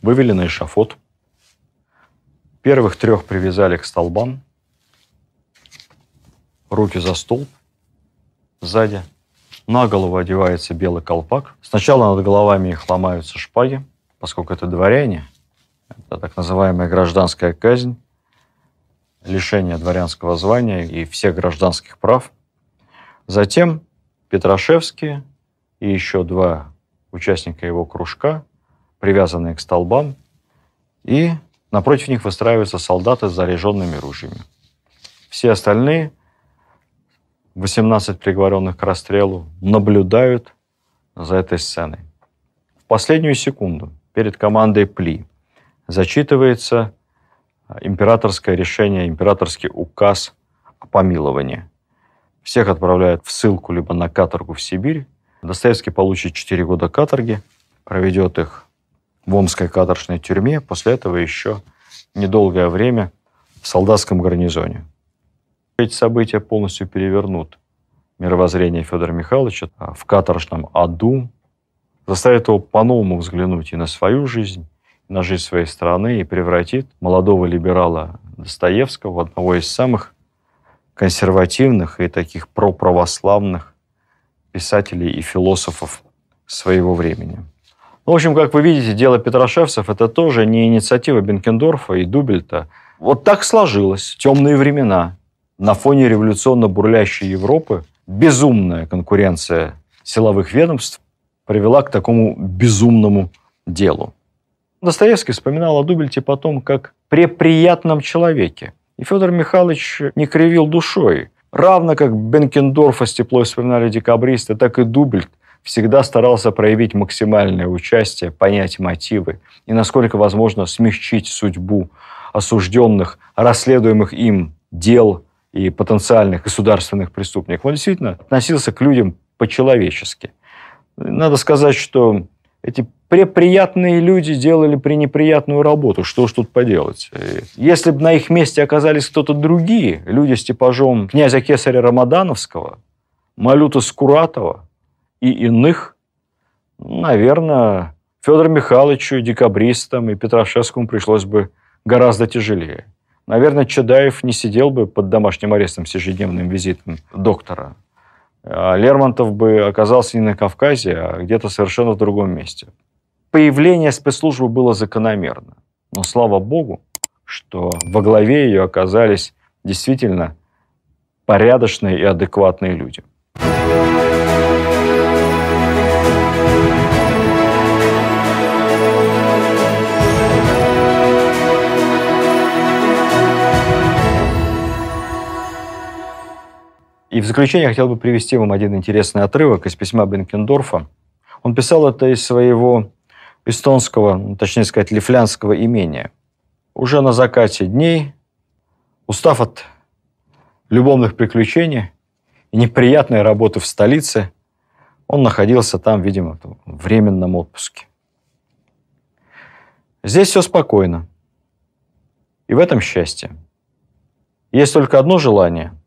вывели на эшафот. Первых трех привязали к столбам, руки за стол, сзади. На голову одевается белый колпак. Сначала над головами их ломаются шпаги, поскольку это дворяне – это так называемая гражданская казнь, лишение дворянского звания и всех гражданских прав. Затем Петрашевский и еще два участника его кружка, привязанные к столбам, и напротив них выстраиваются солдаты с заряженными ружьями. Все остальные, 18 приговоренных к расстрелу, наблюдают за этой сценой. В последнюю секунду перед командой Пли – зачитывается э, императорское решение, императорский указ о помиловании. Всех отправляют в ссылку либо на каторгу в Сибирь. Достоевский получит 4 года каторги, проведет их в Омской каторжной тюрьме, после этого еще недолгое время в солдатском гарнизоне. Эти события полностью перевернут мировоззрение Федора Михайловича э, в каторжном аду, заставит его по-новому взглянуть и на свою жизнь, на жизнь своей страны и превратит молодого либерала Достоевского в одного из самых консервативных и таких проправославных писателей и философов своего времени. Ну, в общем, как вы видите, дело Петрошевцев – это тоже не инициатива Бенкендорфа и Дубельта. Вот так сложилось. Темные времена. На фоне революционно бурлящей Европы безумная конкуренция силовых ведомств привела к такому безумному делу. Достоевский вспоминал о Дубельте потом как «преприятном человеке». И Федор Михайлович не кривил душой. Равно как Бенкендорфа с теплой вспоминали декабристы, так и Дубельт всегда старался проявить максимальное участие, понять мотивы и, насколько возможно, смягчить судьбу осужденных, расследуемых им дел и потенциальных государственных преступников. Он действительно относился к людям по-человечески. Надо сказать, что эти преприятные люди делали пренеприятную работу. Что ж тут поделать. Э, если бы на их месте оказались кто-то другие, люди с типажом князя Кесаря Рамадановского, Малюта Скуратова и иных, наверное, Федору Михайловичу, декабристам и Петрашевскому пришлось бы гораздо тяжелее. Наверное, Чадаев не сидел бы под домашним арестом с ежедневным визитом доктора. А Лермонтов бы оказался не на Кавказе, а где-то совершенно в другом месте. Появление спецслужбы было закономерно. Но слава богу, что во главе ее оказались действительно порядочные и адекватные люди. И в заключение я хотел бы привести вам один интересный отрывок из письма Бенкендорфа. Он писал это из своего эстонского, ну, точнее сказать, лифлянского имения. Уже на закате дней, устав от любовных приключений и неприятной работы в столице, он находился там, видимо, в временном отпуске. Здесь все спокойно. И в этом счастье. Есть только одно желание –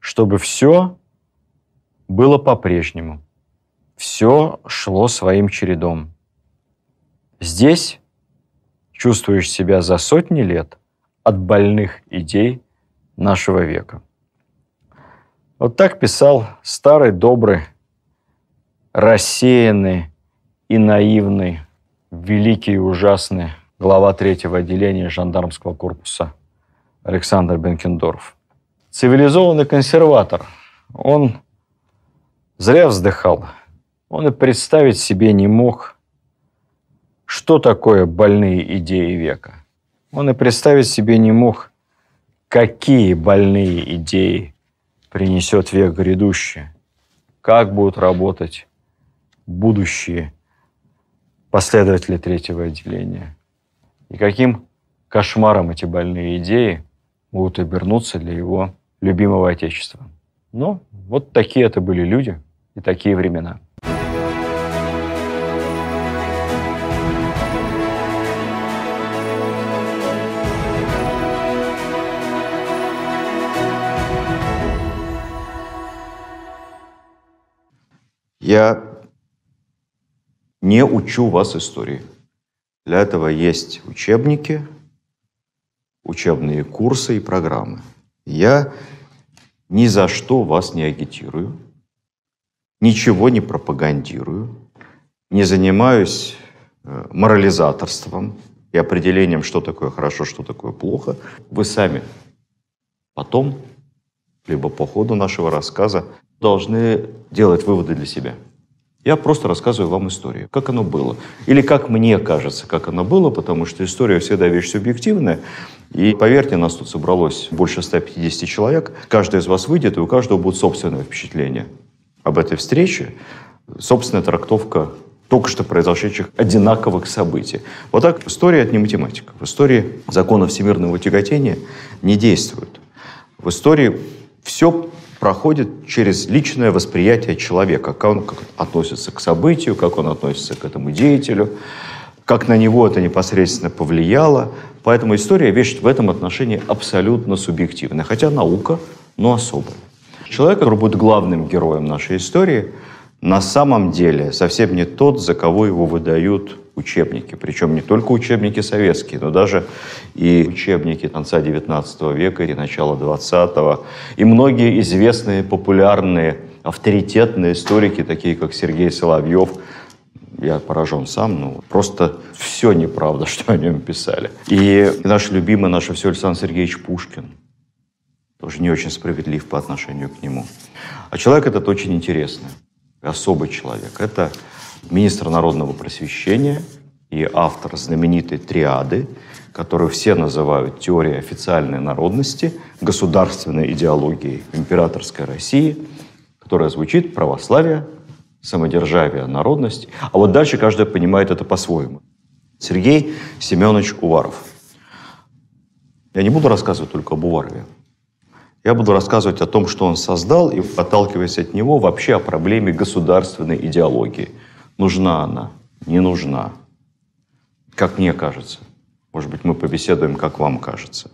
чтобы все было по-прежнему. Все шло своим чередом. Здесь чувствуешь себя за сотни лет от больных идей нашего века. Вот так писал старый, добрый, рассеянный и наивный, великий и ужасный глава третьего отделения жандармского корпуса Александр Бенкендорф цивилизованный консерватор. Он зря вздыхал. Он и представить себе не мог, что такое больные идеи века. Он и представить себе не мог, какие больные идеи принесет век грядущий, как будут работать будущие последователи третьего отделения и каким кошмаром эти больные идеи будут обернуться для его любимого Отечества. Но ну, вот такие это были люди и такие времена. Я не учу вас истории. Для этого есть учебники, учебные курсы и программы. Я ни за что вас не агитирую, ничего не пропагандирую, не занимаюсь э, морализаторством и определением, что такое хорошо, что такое плохо. Вы сами потом, либо по ходу нашего рассказа, должны делать выводы для себя. Я просто рассказываю вам историю, как оно было. Или как мне кажется, как оно было, потому что история всегда вещь субъективная. И поверьте, нас тут собралось больше 150 человек. Каждый из вас выйдет, и у каждого будет собственное впечатление об этой встрече, собственная трактовка только что произошедших одинаковых событий. Вот так история – это не математика. В истории законы всемирного тяготения не действуют. В истории все проходит через личное восприятие человека, как он относится к событию, как он относится к этому деятелю, как на него это непосредственно повлияло. Поэтому история вещь в этом отношении абсолютно субъективная, хотя наука, но особая. Человек, который будет главным героем нашей истории, на самом деле совсем не тот, за кого его выдают учебники, причем не только учебники советские, но даже и учебники конца XIX века и начала XX, и многие известные, популярные, авторитетные историки, такие как Сергей Соловьев, я поражен сам, ну, просто все неправда, что о нем писали. И наш любимый, наш все Александр Сергеевич Пушкин, тоже не очень справедлив по отношению к нему. А человек этот очень интересный, особый человек. Это министр народного просвещения и автор знаменитой триады, которую все называют теорией официальной народности, государственной идеологией императорской России, которая звучит православие, самодержавие, народность. А вот дальше каждый понимает это по-своему. Сергей Семенович Уваров. Я не буду рассказывать только об Уварове. Я буду рассказывать о том, что он создал, и отталкиваясь от него, вообще о проблеме государственной идеологии – Нужна она, не нужна. Как мне кажется. Может быть, мы побеседуем, как вам кажется.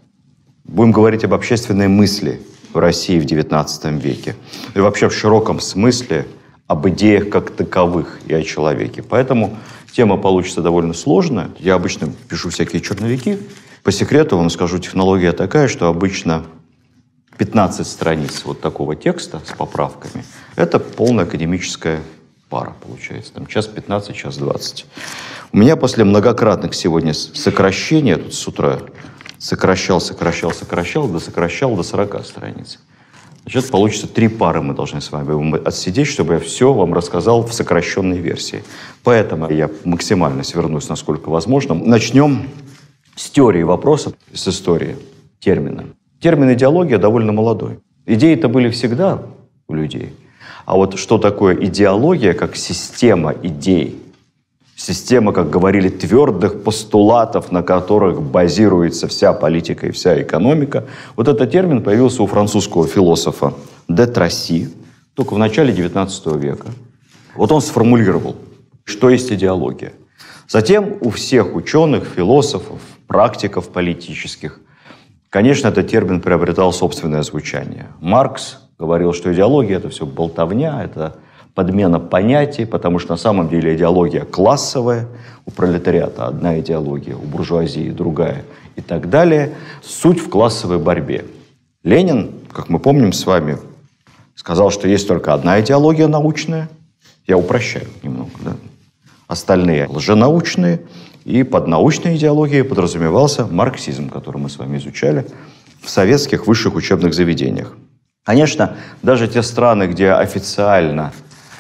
Будем говорить об общественной мысли в России в XIX веке. И вообще в широком смысле об идеях как таковых и о человеке. Поэтому тема получится довольно сложная. Я обычно пишу всякие черновики. По секрету вам скажу, технология такая, что обычно 15 страниц вот такого текста с поправками – это полная академическая пара получается, там час 15, час 20. У меня после многократных сегодня сокращений, я тут с утра сокращал, сокращал, сокращал, до сокращал до 40 страниц. Значит, получится три пары мы должны с вами отсидеть, чтобы я все вам рассказал в сокращенной версии. Поэтому я максимально свернусь, насколько возможно. Начнем с теории вопроса, с истории термина. Термин идеология довольно молодой. Идеи-то были всегда у людей. А вот что такое идеология как система идей, система, как говорили, твердых постулатов, на которых базируется вся политика и вся экономика, вот этот термин появился у французского философа де Тросси только в начале XIX века. Вот он сформулировал, что есть идеология. Затем у всех ученых, философов, практиков политических, конечно, этот термин приобретал собственное звучание. Маркс говорил, что идеология – это все болтовня, это подмена понятий, потому что на самом деле идеология классовая, у пролетариата одна идеология, у буржуазии другая и так далее. Суть в классовой борьбе. Ленин, как мы помним с вами, сказал, что есть только одна идеология научная. Я упрощаю немного. Да? Остальные лженаучные. И под научной идеологией подразумевался марксизм, который мы с вами изучали в советских высших учебных заведениях. Конечно, даже те страны, где официально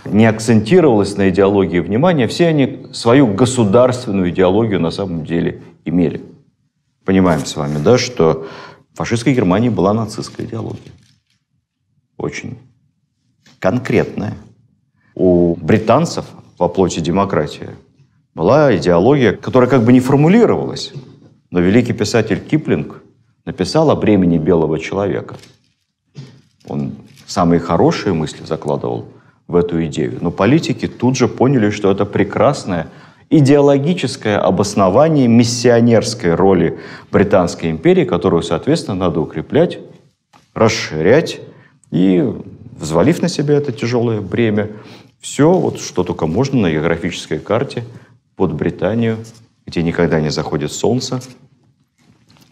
не акцентировалось на идеологии внимания, все они свою государственную идеологию на самом деле имели. Понимаем с вами, да, что в фашистской Германии была нацистская идеология. Очень конкретная. У британцев во плоти демократии была идеология, которая как бы не формулировалась, но великий писатель Киплинг написал о бремени белого человека – он самые хорошие мысли закладывал в эту идею. Но политики тут же поняли, что это прекрасное идеологическое обоснование миссионерской роли Британской империи, которую, соответственно, надо укреплять, расширять. И, взвалив на себя это тяжелое бремя, все, вот, что только можно на географической карте под Британию, где никогда не заходит солнце,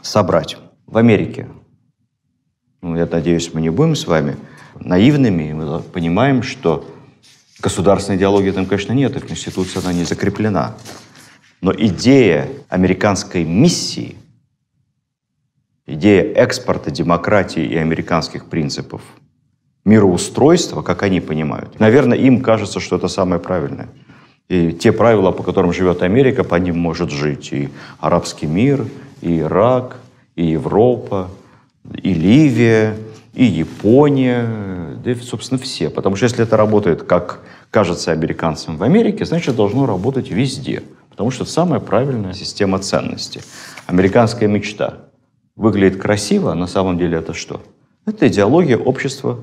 собрать. В Америке ну, я надеюсь, мы не будем с вами наивными, мы понимаем, что государственной идеологии там, конечно, нет, и в Конституции она не закреплена. Но идея американской миссии, идея экспорта демократии и американских принципов мироустройства, как они понимают, наверное, им кажется, что это самое правильное. И те правила, по которым живет Америка, по ним может жить и арабский мир, и Ирак, и Европа, и Ливия, и Япония, да и, собственно, все. Потому что если это работает, как кажется американцам в Америке, значит, должно работать везде. Потому что это самая правильная система ценностей. Американская мечта выглядит красиво, а на самом деле это что? Это идеология общества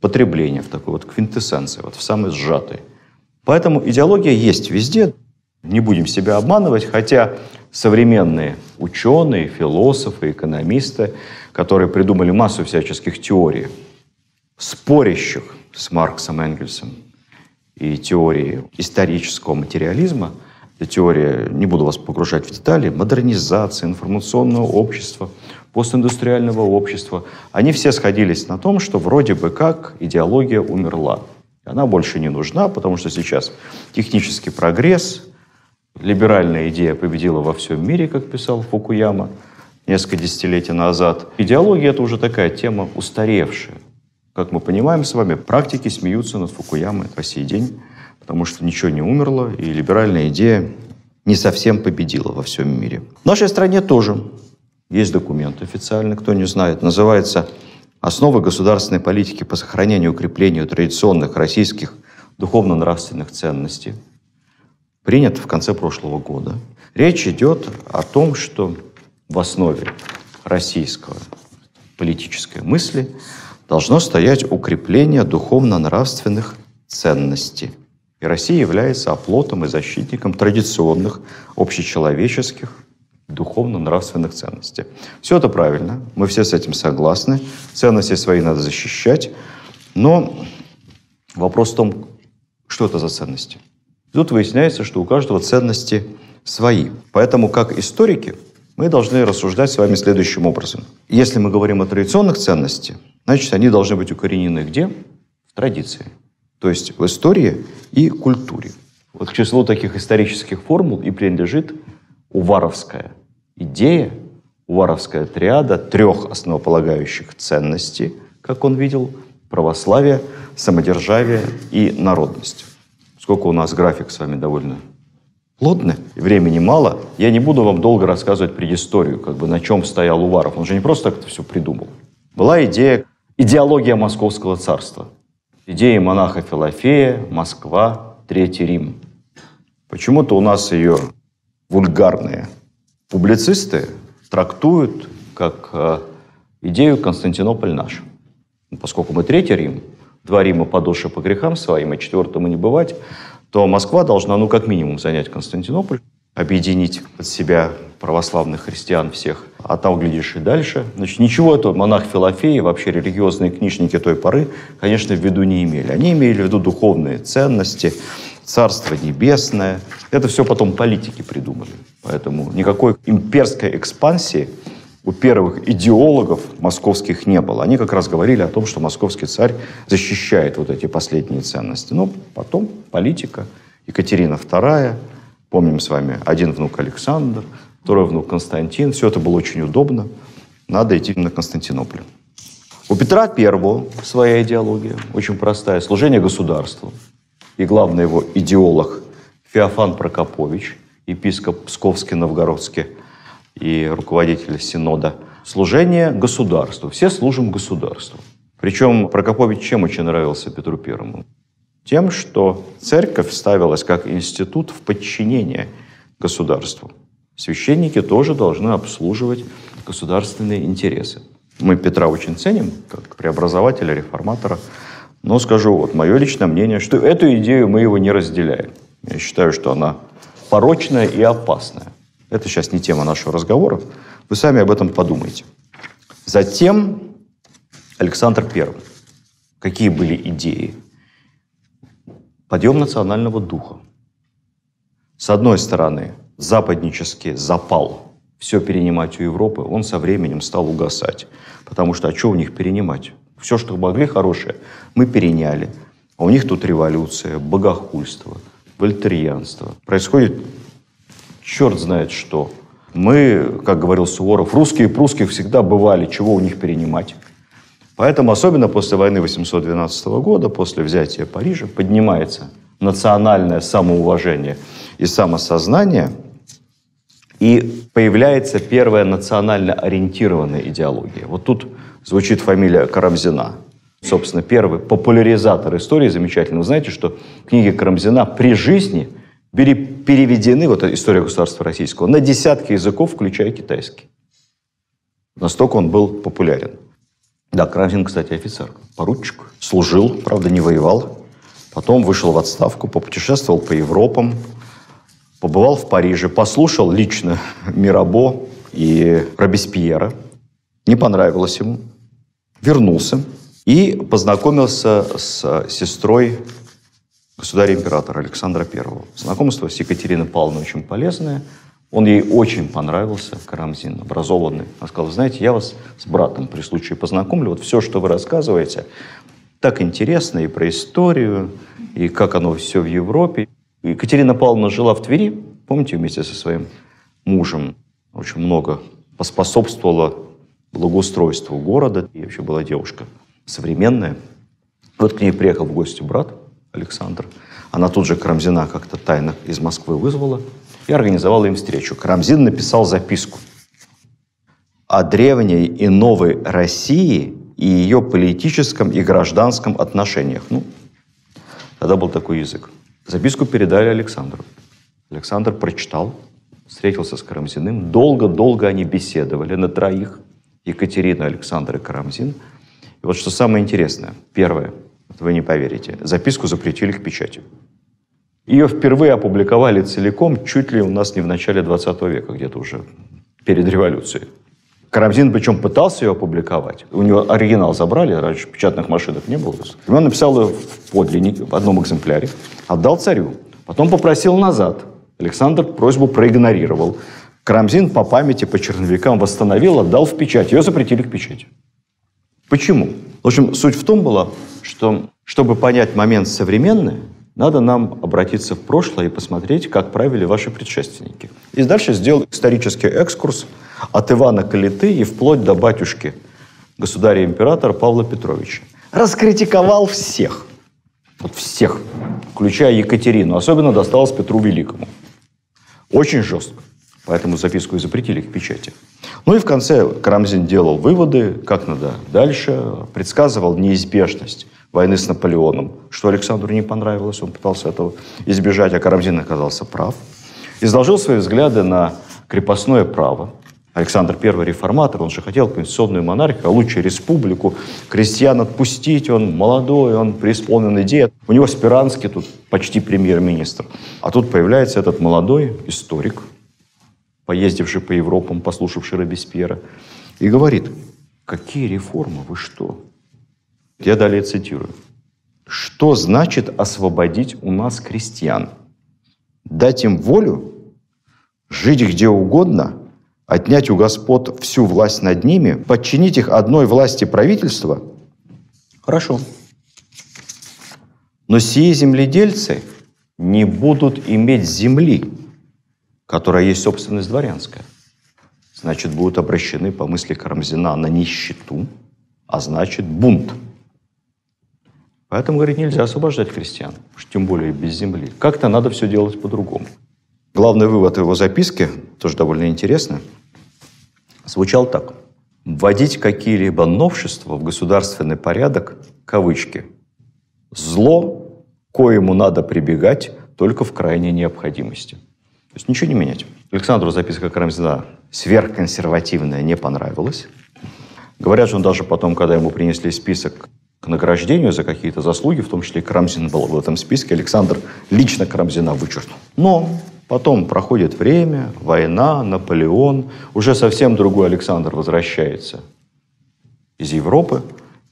потребления в такой вот квинтэссенции, вот в самой сжатой. Поэтому идеология есть везде. Не будем себя обманывать, хотя современные ученые, философы, экономисты которые придумали массу всяческих теорий, спорящих с Марксом Энгельсом и теории исторического материализма, теория, не буду вас погружать в детали, модернизации, информационного общества, постиндустриального общества, они все сходились на том, что вроде бы как идеология умерла. Она больше не нужна, потому что сейчас технический прогресс, либеральная идея победила во всем мире, как писал Фукуяма – несколько десятилетий назад. Идеология – это уже такая тема устаревшая. Как мы понимаем с вами, практики смеются над Фукуямой по сей день, потому что ничего не умерло, и либеральная идея не совсем победила во всем мире. В нашей стране тоже есть документ официальный, кто не знает, называется «Основы государственной политики по сохранению и укреплению традиционных российских духовно-нравственных ценностей», принят в конце прошлого года. Речь идет о том, что в основе российского политической мысли должно стоять укрепление духовно-нравственных ценностей. И Россия является оплотом и защитником традиционных общечеловеческих духовно-нравственных ценностей. Все это правильно, мы все с этим согласны. Ценности свои надо защищать, но вопрос в том, что это за ценности. И тут выясняется, что у каждого ценности свои. Поэтому как историки мы должны рассуждать с вами следующим образом. Если мы говорим о традиционных ценностях, значит, они должны быть укоренены где? В традиции. То есть в истории и культуре. Вот к числу таких исторических формул и принадлежит уваровская идея, уваровская триада трех основополагающих ценностей, как он видел, православие, самодержавие и народность. Сколько у нас график с вами довольно Плотно, времени мало. Я не буду вам долго рассказывать предысторию, как бы на чем стоял Уваров. Он же не просто так это все придумал. Была идея, идеология московского царства. Идея монаха Филофея, Москва, Третий Рим. Почему-то у нас ее вульгарные публицисты трактуют как э, идею «Константинополь наш». Ну, поскольку мы Третий Рим, два Рима подошвы по грехам своим, а четвертому не бывать – то Москва должна, ну, как минимум, занять Константинополь, объединить под себя православных христиан всех, а там, глядишь, и дальше. Значит, ничего этого монах Филофей, вообще религиозные книжники той поры, конечно, в виду не имели. Они имели в виду духовные ценности, Царство Небесное. Это все потом политики придумали. Поэтому никакой имперской экспансии у первых идеологов московских не было. Они как раз говорили о том, что московский царь защищает вот эти последние ценности. Но ну, потом политика, Екатерина II, помним с вами, один внук Александр, второй внук Константин. Все это было очень удобно. Надо идти на Константинополь. У Петра I своя идеология, очень простая, служение государству. И главный его идеолог Феофан Прокопович, епископ Псковский, Новгородский, и руководителя Синода. Служение государству. Все служим государству. Причем Прокопович чем очень нравился Петру Первому? Тем, что церковь ставилась как институт в подчинение государству. Священники тоже должны обслуживать государственные интересы. Мы Петра очень ценим, как преобразователя, реформатора. Но скажу, вот мое личное мнение, что эту идею мы его не разделяем. Я считаю, что она порочная и опасная. Это сейчас не тема нашего разговора. Вы сами об этом подумайте. Затем Александр I. Какие были идеи? Подъем национального духа. С одной стороны, западнический запал все перенимать у Европы, он со временем стал угасать. Потому что а что у них перенимать? Все, что могли хорошее, мы переняли. А у них тут революция, богохульство, вольтерианство. Происходит черт знает что. Мы, как говорил Суворов, русские и прусские всегда бывали, чего у них перенимать. Поэтому, особенно после войны 812 года, после взятия Парижа, поднимается национальное самоуважение и самосознание, и появляется первая национально ориентированная идеология. Вот тут звучит фамилия Карамзина. Собственно, первый популяризатор истории замечательно. Вы знаете, что книги Карамзина при жизни – переведены, вот история государства российского, на десятки языков, включая китайский. Настолько он был популярен. Да, Карамзин, кстати, офицер, поручик, служил, правда, не воевал. Потом вышел в отставку, попутешествовал по Европам, побывал в Париже, послушал лично Мирабо и Робеспьера. Не понравилось ему. Вернулся и познакомился с сестрой государя-императора Александра I. Знакомство с Екатериной Павловной очень полезное. Он ей очень понравился, Карамзин, образованный. Она сказала, знаете, я вас с братом при случае познакомлю. Вот все, что вы рассказываете, так интересно и про историю, и как оно все в Европе. Екатерина Павловна жила в Твери, помните, вместе со своим мужем. Очень много поспособствовала благоустройству города. И вообще была девушка современная. Вот к ней приехал в гости брат, Александр. Она тут же Карамзина как-то тайно из Москвы вызвала и организовала им встречу. Карамзин написал записку о древней и новой России и ее политическом и гражданском отношениях. Ну, тогда был такой язык. Записку передали Александру. Александр прочитал, встретился с Карамзиным. Долго-долго они беседовали на троих. Екатерина, Александр и Карамзин. И вот что самое интересное. Первое – вы не поверите. Записку запретили к печати. Ее впервые опубликовали целиком чуть ли у нас не в начале 20 века, где-то уже перед революцией. Карамзин причем пытался ее опубликовать. У него оригинал забрали, раньше печатных машинок не было. И он написал ее в подлиннике, в одном экземпляре, отдал царю. Потом попросил назад. Александр просьбу проигнорировал. Карамзин по памяти, по черновикам восстановил, отдал в печать. Ее запретили к печати. Почему? В общем, суть в том была, что чтобы понять момент современный, надо нам обратиться в прошлое и посмотреть, как правили ваши предшественники. И дальше сделал исторический экскурс от Ивана Калиты и вплоть до батюшки государя-императора Павла Петровича. Раскритиковал всех. Вот всех, включая Екатерину. Особенно досталось Петру Великому. Очень жестко. Поэтому записку и запретили к печати. Ну и в конце Карамзин делал выводы, как надо дальше, предсказывал неизбежность войны с Наполеоном, что Александру не понравилось, он пытался этого избежать, а Карамзин оказался прав. Изложил свои взгляды на крепостное право. Александр I реформатор, он же хотел конституционную монархию, а лучше республику, крестьян отпустить, он молодой, он преисполнен идеей. У него Спиранский тут почти премьер-министр. А тут появляется этот молодой историк, поездивший по Европам, послушавший Робеспьера, и говорит, какие реформы, вы что? Я далее цитирую. Что значит освободить у нас крестьян? Дать им волю? Жить где угодно? Отнять у господ всю власть над ними? Подчинить их одной власти правительства? Хорошо. Но сие земледельцы не будут иметь земли, которая есть собственность дворянская. Значит, будут обращены по мысли Карамзина на нищету, а значит бунт. Поэтому, говорит, нельзя освобождать крестьян, уж тем более без земли. Как-то надо все делать по-другому. Главный вывод его записки, тоже довольно интересный звучал так. Вводить какие-либо новшества в государственный порядок, кавычки, зло, коему надо прибегать только в крайней необходимости. То есть ничего не менять. Александру записка Карамзина сверхконсервативная не понравилась. Говорят, что он даже потом, когда ему принесли список к награждению за какие-то заслуги, в том числе и Карамзин был в этом списке, Александр лично Карамзина вычеркнул. Но потом проходит время, война, Наполеон, уже совсем другой Александр возвращается из Европы,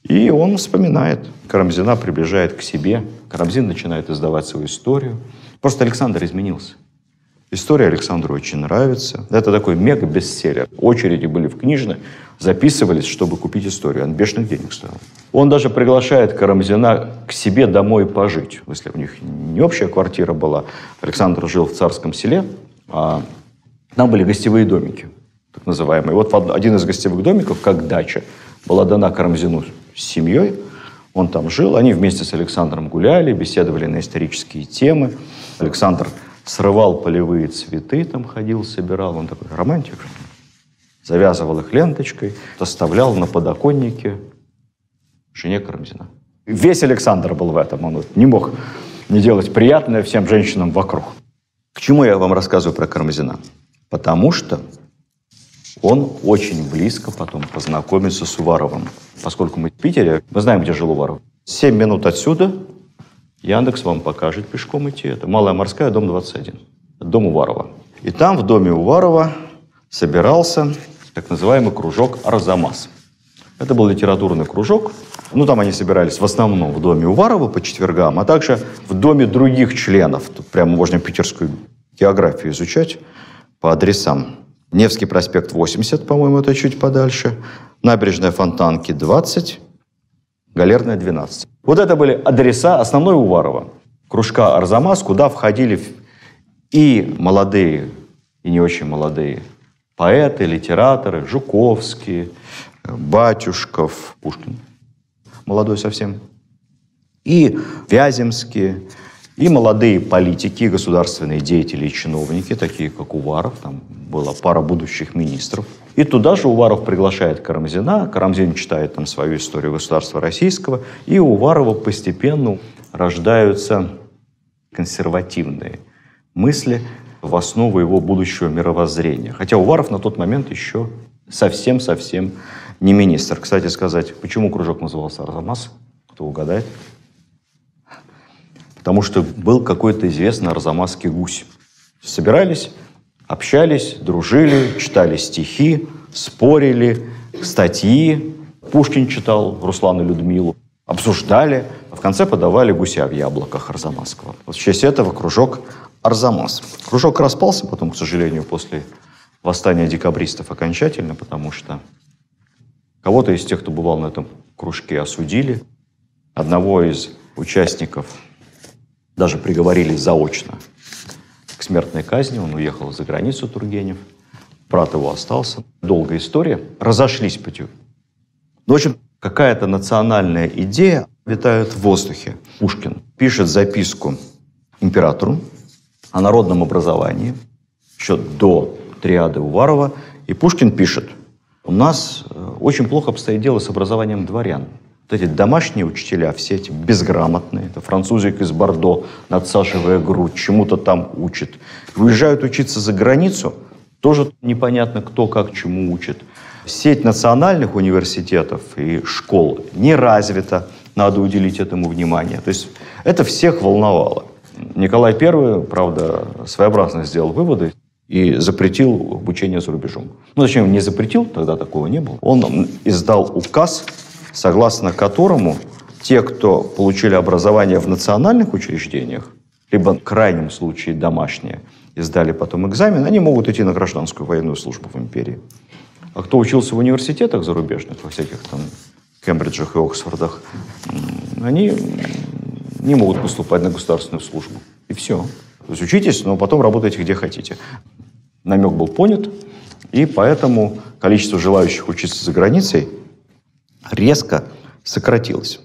и он вспоминает. Карамзина приближает к себе. Карамзин начинает издавать свою историю. Просто Александр изменился. История Александру очень нравится. Это такой мега-бестселлер. Очереди были в книжных, записывались, чтобы купить историю. Он бешеных денег стоил. Он даже приглашает Карамзина к себе домой пожить. Если у них не общая квартира была. Александр жил в Царском селе, а там были гостевые домики, так называемые. Вот один из гостевых домиков, как дача, была дана Карамзину с семьей. Он там жил. Они вместе с Александром гуляли, беседовали на исторические темы. Александр срывал полевые цветы, там ходил, собирал. Он такой романтик. Завязывал их ленточкой, оставлял на подоконнике жене Карамзина. Весь Александр был в этом. Он вот не мог не делать приятное всем женщинам вокруг. К чему я вам рассказываю про Карамзина? Потому что он очень близко потом познакомится с Уваровым. Поскольку мы в Питере, мы знаем, где жил Уваров. Семь минут отсюда Яндекс вам покажет пешком идти. Это Малая Морская, дом 21. Дом Уварова. И там в доме Уварова собирался так называемый кружок «Арзамас». Это был литературный кружок. Ну, там они собирались в основном в доме Уварова по четвергам, а также в доме других членов. Тут прямо можно питерскую географию изучать по адресам. Невский проспект 80, по-моему, это чуть подальше. Набережная Фонтанки 20. Галерная, 12. Вот это были адреса основной Уварова, кружка «Арзамас», куда входили и молодые, и не очень молодые поэты, литераторы, Жуковский, э, Батюшков, Пушкин, молодой совсем, и Вяземский, и молодые политики, государственные деятели и чиновники, такие как Уваров, там была пара будущих министров. И туда же Уваров приглашает Карамзина, Карамзин читает там свою историю государства российского, и у Уварова постепенно рождаются консервативные мысли в основу его будущего мировоззрения. Хотя Уваров на тот момент еще совсем-совсем не министр. Кстати сказать, почему кружок назывался «Арзамас»? Кто угадает? Потому что был какой-то известный арзамасский гусь. Собирались, общались, дружили, читали стихи, спорили, статьи. Пушкин читал Руслана Людмилу. Обсуждали. В конце подавали гуся в яблоках Арзамасского. Вот в честь этого кружок Арзамас. Кружок распался потом, к сожалению, после восстания декабристов окончательно, потому что кого-то из тех, кто бывал на этом кружке, осудили. Одного из участников даже приговорили заочно к смертной казни. Он уехал за границу Тургенев. Брат его остался. Долгая история. Разошлись по Ну, в общем, какая-то национальная идея витает в воздухе. Пушкин пишет записку императору о народном образовании еще до триады Уварова. И Пушкин пишет, у нас э, очень плохо обстоит дело с образованием дворян. Вот эти домашние учителя, все эти безграмотные, это французик из Бордо, надсаживая грудь, чему-то там учит. Выезжают учиться за границу, тоже непонятно, кто как чему учит. Сеть национальных университетов и школ не развита, надо уделить этому внимание. То есть это всех волновало. Николай I, правда, своеобразно сделал выводы и запретил обучение за рубежом. Ну, зачем не запретил, тогда такого не было. Он издал указ согласно которому те, кто получили образование в национальных учреждениях, либо в крайнем случае домашние, и сдали потом экзамен, они могут идти на гражданскую военную службу в империи. А кто учился в университетах зарубежных, во всяких там Кембриджах и Оксфордах, они не могут поступать на государственную службу. И все. То есть учитесь, но потом работайте где хотите. Намек был понят, и поэтому количество желающих учиться за границей резко сократилось.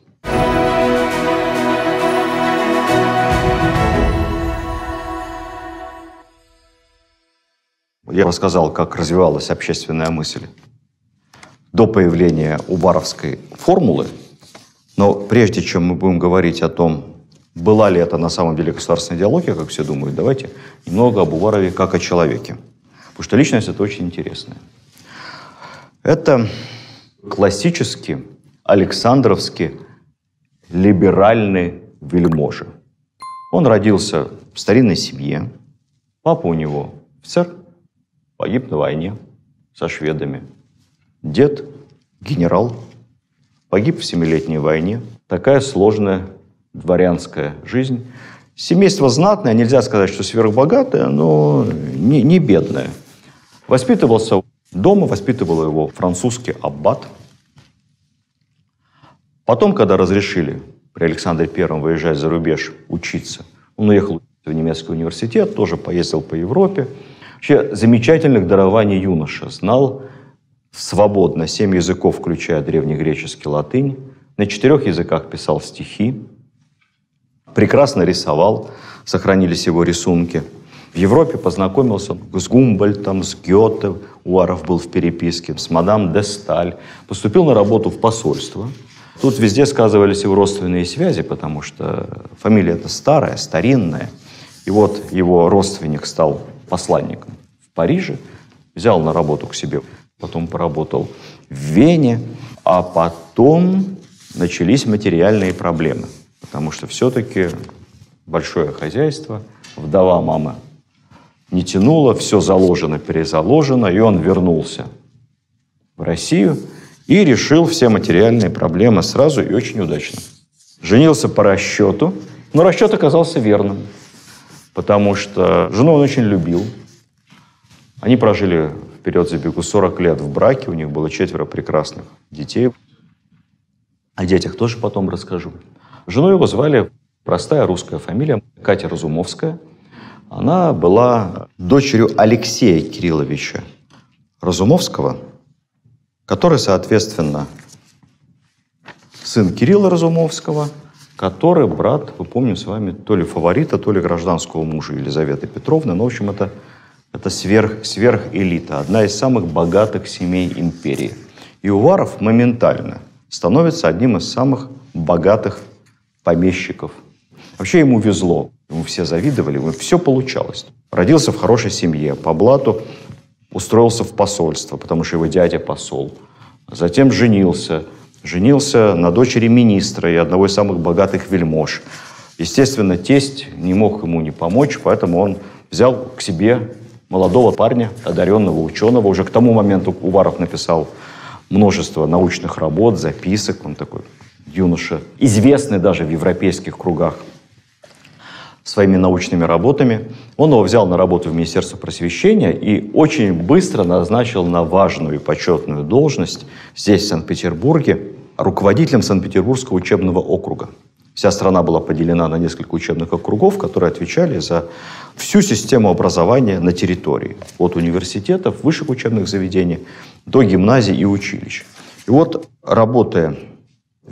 Я рассказал, как развивалась общественная мысль до появления Убаровской формулы. Но прежде чем мы будем говорить о том, была ли это на самом деле государственная идеология, как все думают, давайте немного об Уварове как о человеке. Потому что личность это очень интересная. Это Классически Александровский либеральный вельможа. Он родился в старинной семье. Папа у него офицер, погиб на войне со шведами. Дед – генерал, погиб в Семилетней войне. Такая сложная дворянская жизнь. Семейство знатное, нельзя сказать, что сверхбогатое, но не, не бедное. Воспитывался Дома воспитывал его французский аббат. Потом, когда разрешили при Александре Первом выезжать за рубеж учиться, он уехал в немецкий университет, тоже поездил по Европе. Вообще замечательных дарований юноша. Знал свободно семь языков, включая древнегреческий латынь. На четырех языках писал стихи. Прекрасно рисовал. Сохранились его рисунки. В Европе познакомился с Гумбольтом, с Гёте, Уваров был в переписке, с мадам де Сталь. Поступил на работу в посольство. Тут везде сказывались его родственные связи, потому что фамилия это старая, старинная. И вот его родственник стал посланником в Париже, взял на работу к себе, потом поработал в Вене, а потом начались материальные проблемы, потому что все-таки большое хозяйство, вдова мамы не тянуло, все заложено, перезаложено, и он вернулся в Россию и решил все материальные проблемы сразу и очень удачно. Женился по расчету, но расчет оказался верным, потому что жену он очень любил. Они прожили вперед за бегу 40 лет в браке, у них было четверо прекрасных детей. О детях тоже потом расскажу. Жену его звали простая русская фамилия Катя Разумовская – она была дочерью Алексея Кирилловича Разумовского, который, соответственно, сын Кирилла Разумовского, который брат, мы помним с вами, то ли фаворита, то ли гражданского мужа Елизаветы Петровны. но ну, в общем, это, это сверх, сверхэлита, одна из самых богатых семей империи. И Уваров моментально становится одним из самых богатых помещиков Вообще ему везло, ему все завидовали, ему все получалось. Родился в хорошей семье, по блату устроился в посольство, потому что его дядя посол. Затем женился. Женился на дочери министра и одного из самых богатых вельмож. Естественно, тесть не мог ему не помочь, поэтому он взял к себе молодого парня, одаренного ученого. Уже к тому моменту Уваров написал множество научных работ, записок. Он такой юноша, известный даже в европейских кругах своими научными работами. Он его взял на работу в Министерство просвещения и очень быстро назначил на важную и почетную должность здесь, в Санкт-Петербурге, руководителем Санкт-Петербургского учебного округа. Вся страна была поделена на несколько учебных округов, которые отвечали за всю систему образования на территории. От университетов, высших учебных заведений до гимназий и училищ. И вот, работая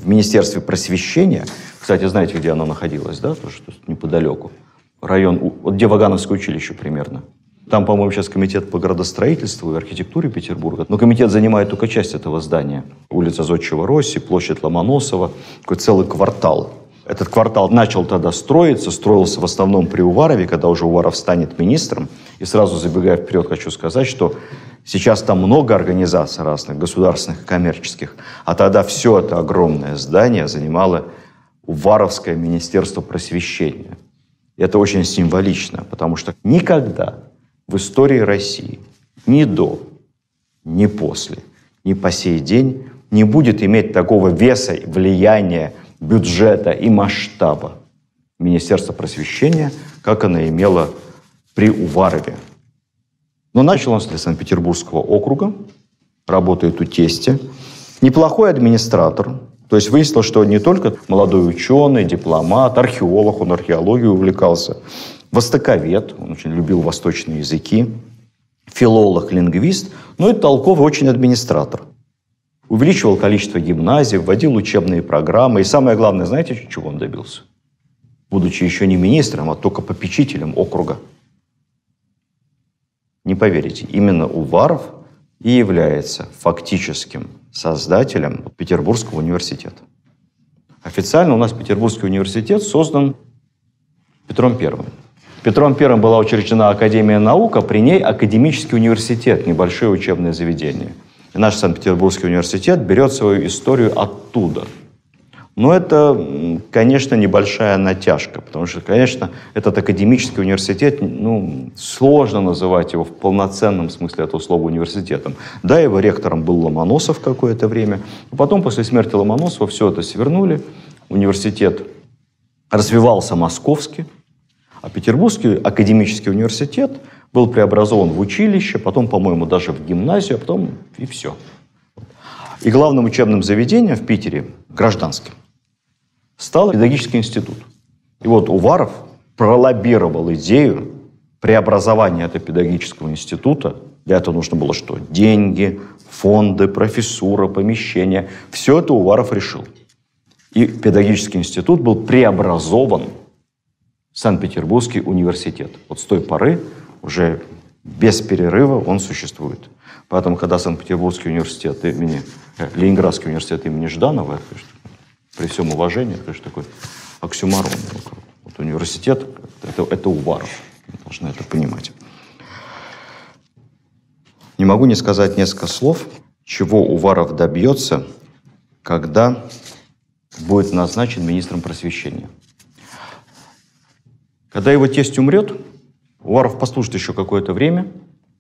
в Министерстве просвещения. Кстати, знаете, где оно находилось, да? Тоже тут неподалеку. Район, где Вагановское училище примерно. Там, по-моему, сейчас комитет по градостроительству и архитектуре Петербурга. Но комитет занимает только часть этого здания. Улица Зодчего Росси, площадь Ломоносова, такой целый квартал. Этот квартал начал тогда строиться, строился в основном при Уварове, когда уже Уваров станет министром. И сразу забегая вперед, хочу сказать, что Сейчас там много организаций разных, государственных и коммерческих. А тогда все это огромное здание занимало Уваровское министерство просвещения. Это очень символично, потому что никогда в истории России ни до, ни после, ни по сей день не будет иметь такого веса, влияния, бюджета и масштаба министерства просвещения, как оно имело при Уварове – но начал он с Санкт-Петербургского округа, работает у тестя. Неплохой администратор, то есть выяснилось, что не только молодой ученый, дипломат, археолог, он археологией увлекался, востоковед, он очень любил восточные языки, филолог, лингвист, но ну и толковый очень администратор. Увеличивал количество гимназий, вводил учебные программы. И самое главное, знаете, чего он добился? Будучи еще не министром, а только попечителем округа – не поверите, именно Уваров и является фактическим создателем Петербургского университета. Официально у нас Петербургский университет создан Петром Первым. Петром Первым была учреждена Академия наук, а при ней Академический университет, небольшое учебное заведение. И наш Санкт-Петербургский университет берет свою историю оттуда – но это, конечно, небольшая натяжка, потому что, конечно, этот академический университет, ну, сложно называть его в полноценном смысле этого слова университетом. Да, его ректором был Ломоносов какое-то время, но потом, после смерти Ломоносова, все это свернули, университет развивался московски, а Петербургский академический университет был преобразован в училище, потом, по-моему, даже в гимназию, а потом и все. И главным учебным заведением в Питере, гражданским, стал педагогический институт. И вот Уваров пролоббировал идею преобразования этого педагогического института. Для этого нужно было что? Деньги, фонды, профессура, помещения. Все это Уваров решил. И педагогический институт был преобразован в Санкт-Петербургский университет. Вот с той поры уже без перерыва он существует. Поэтому, когда Санкт-Петербургский университет имени, э, Ленинградский университет имени Жданова, это, при всем уважении, это конечно, такой оксюмарон. Вот университет это, это Уваров. Вы должны это понимать. Не могу не сказать несколько слов, чего Уваров добьется, когда будет назначен министром просвещения. Когда его тесть умрет, Уваров послужит еще какое-то время,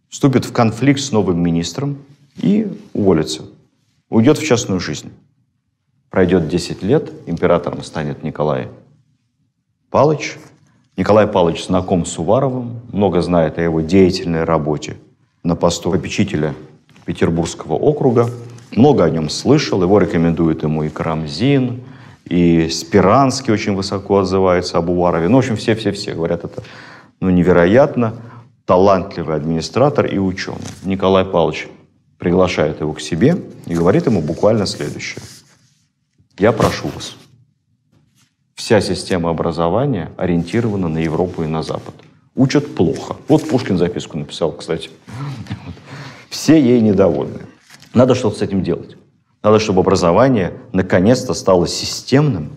вступит в конфликт с новым министром и уволится. Уйдет в частную жизнь. Пройдет 10 лет, императором станет Николай Палыч. Николай Палыч знаком с Уваровым, много знает о его деятельной работе на посту попечителя Петербургского округа. Много о нем слышал, его рекомендует ему и Карамзин, и Спиранский очень высоко отзывается об Уварове. Ну, в общем, все-все-все говорят это. Ну, невероятно талантливый администратор и ученый. Николай Павлович приглашает его к себе и говорит ему буквально следующее – я прошу вас. Вся система образования ориентирована на Европу и на Запад. Учат плохо. Вот Пушкин записку написал, кстати. Все ей недовольны. Надо что-то с этим делать. Надо, чтобы образование наконец-то стало системным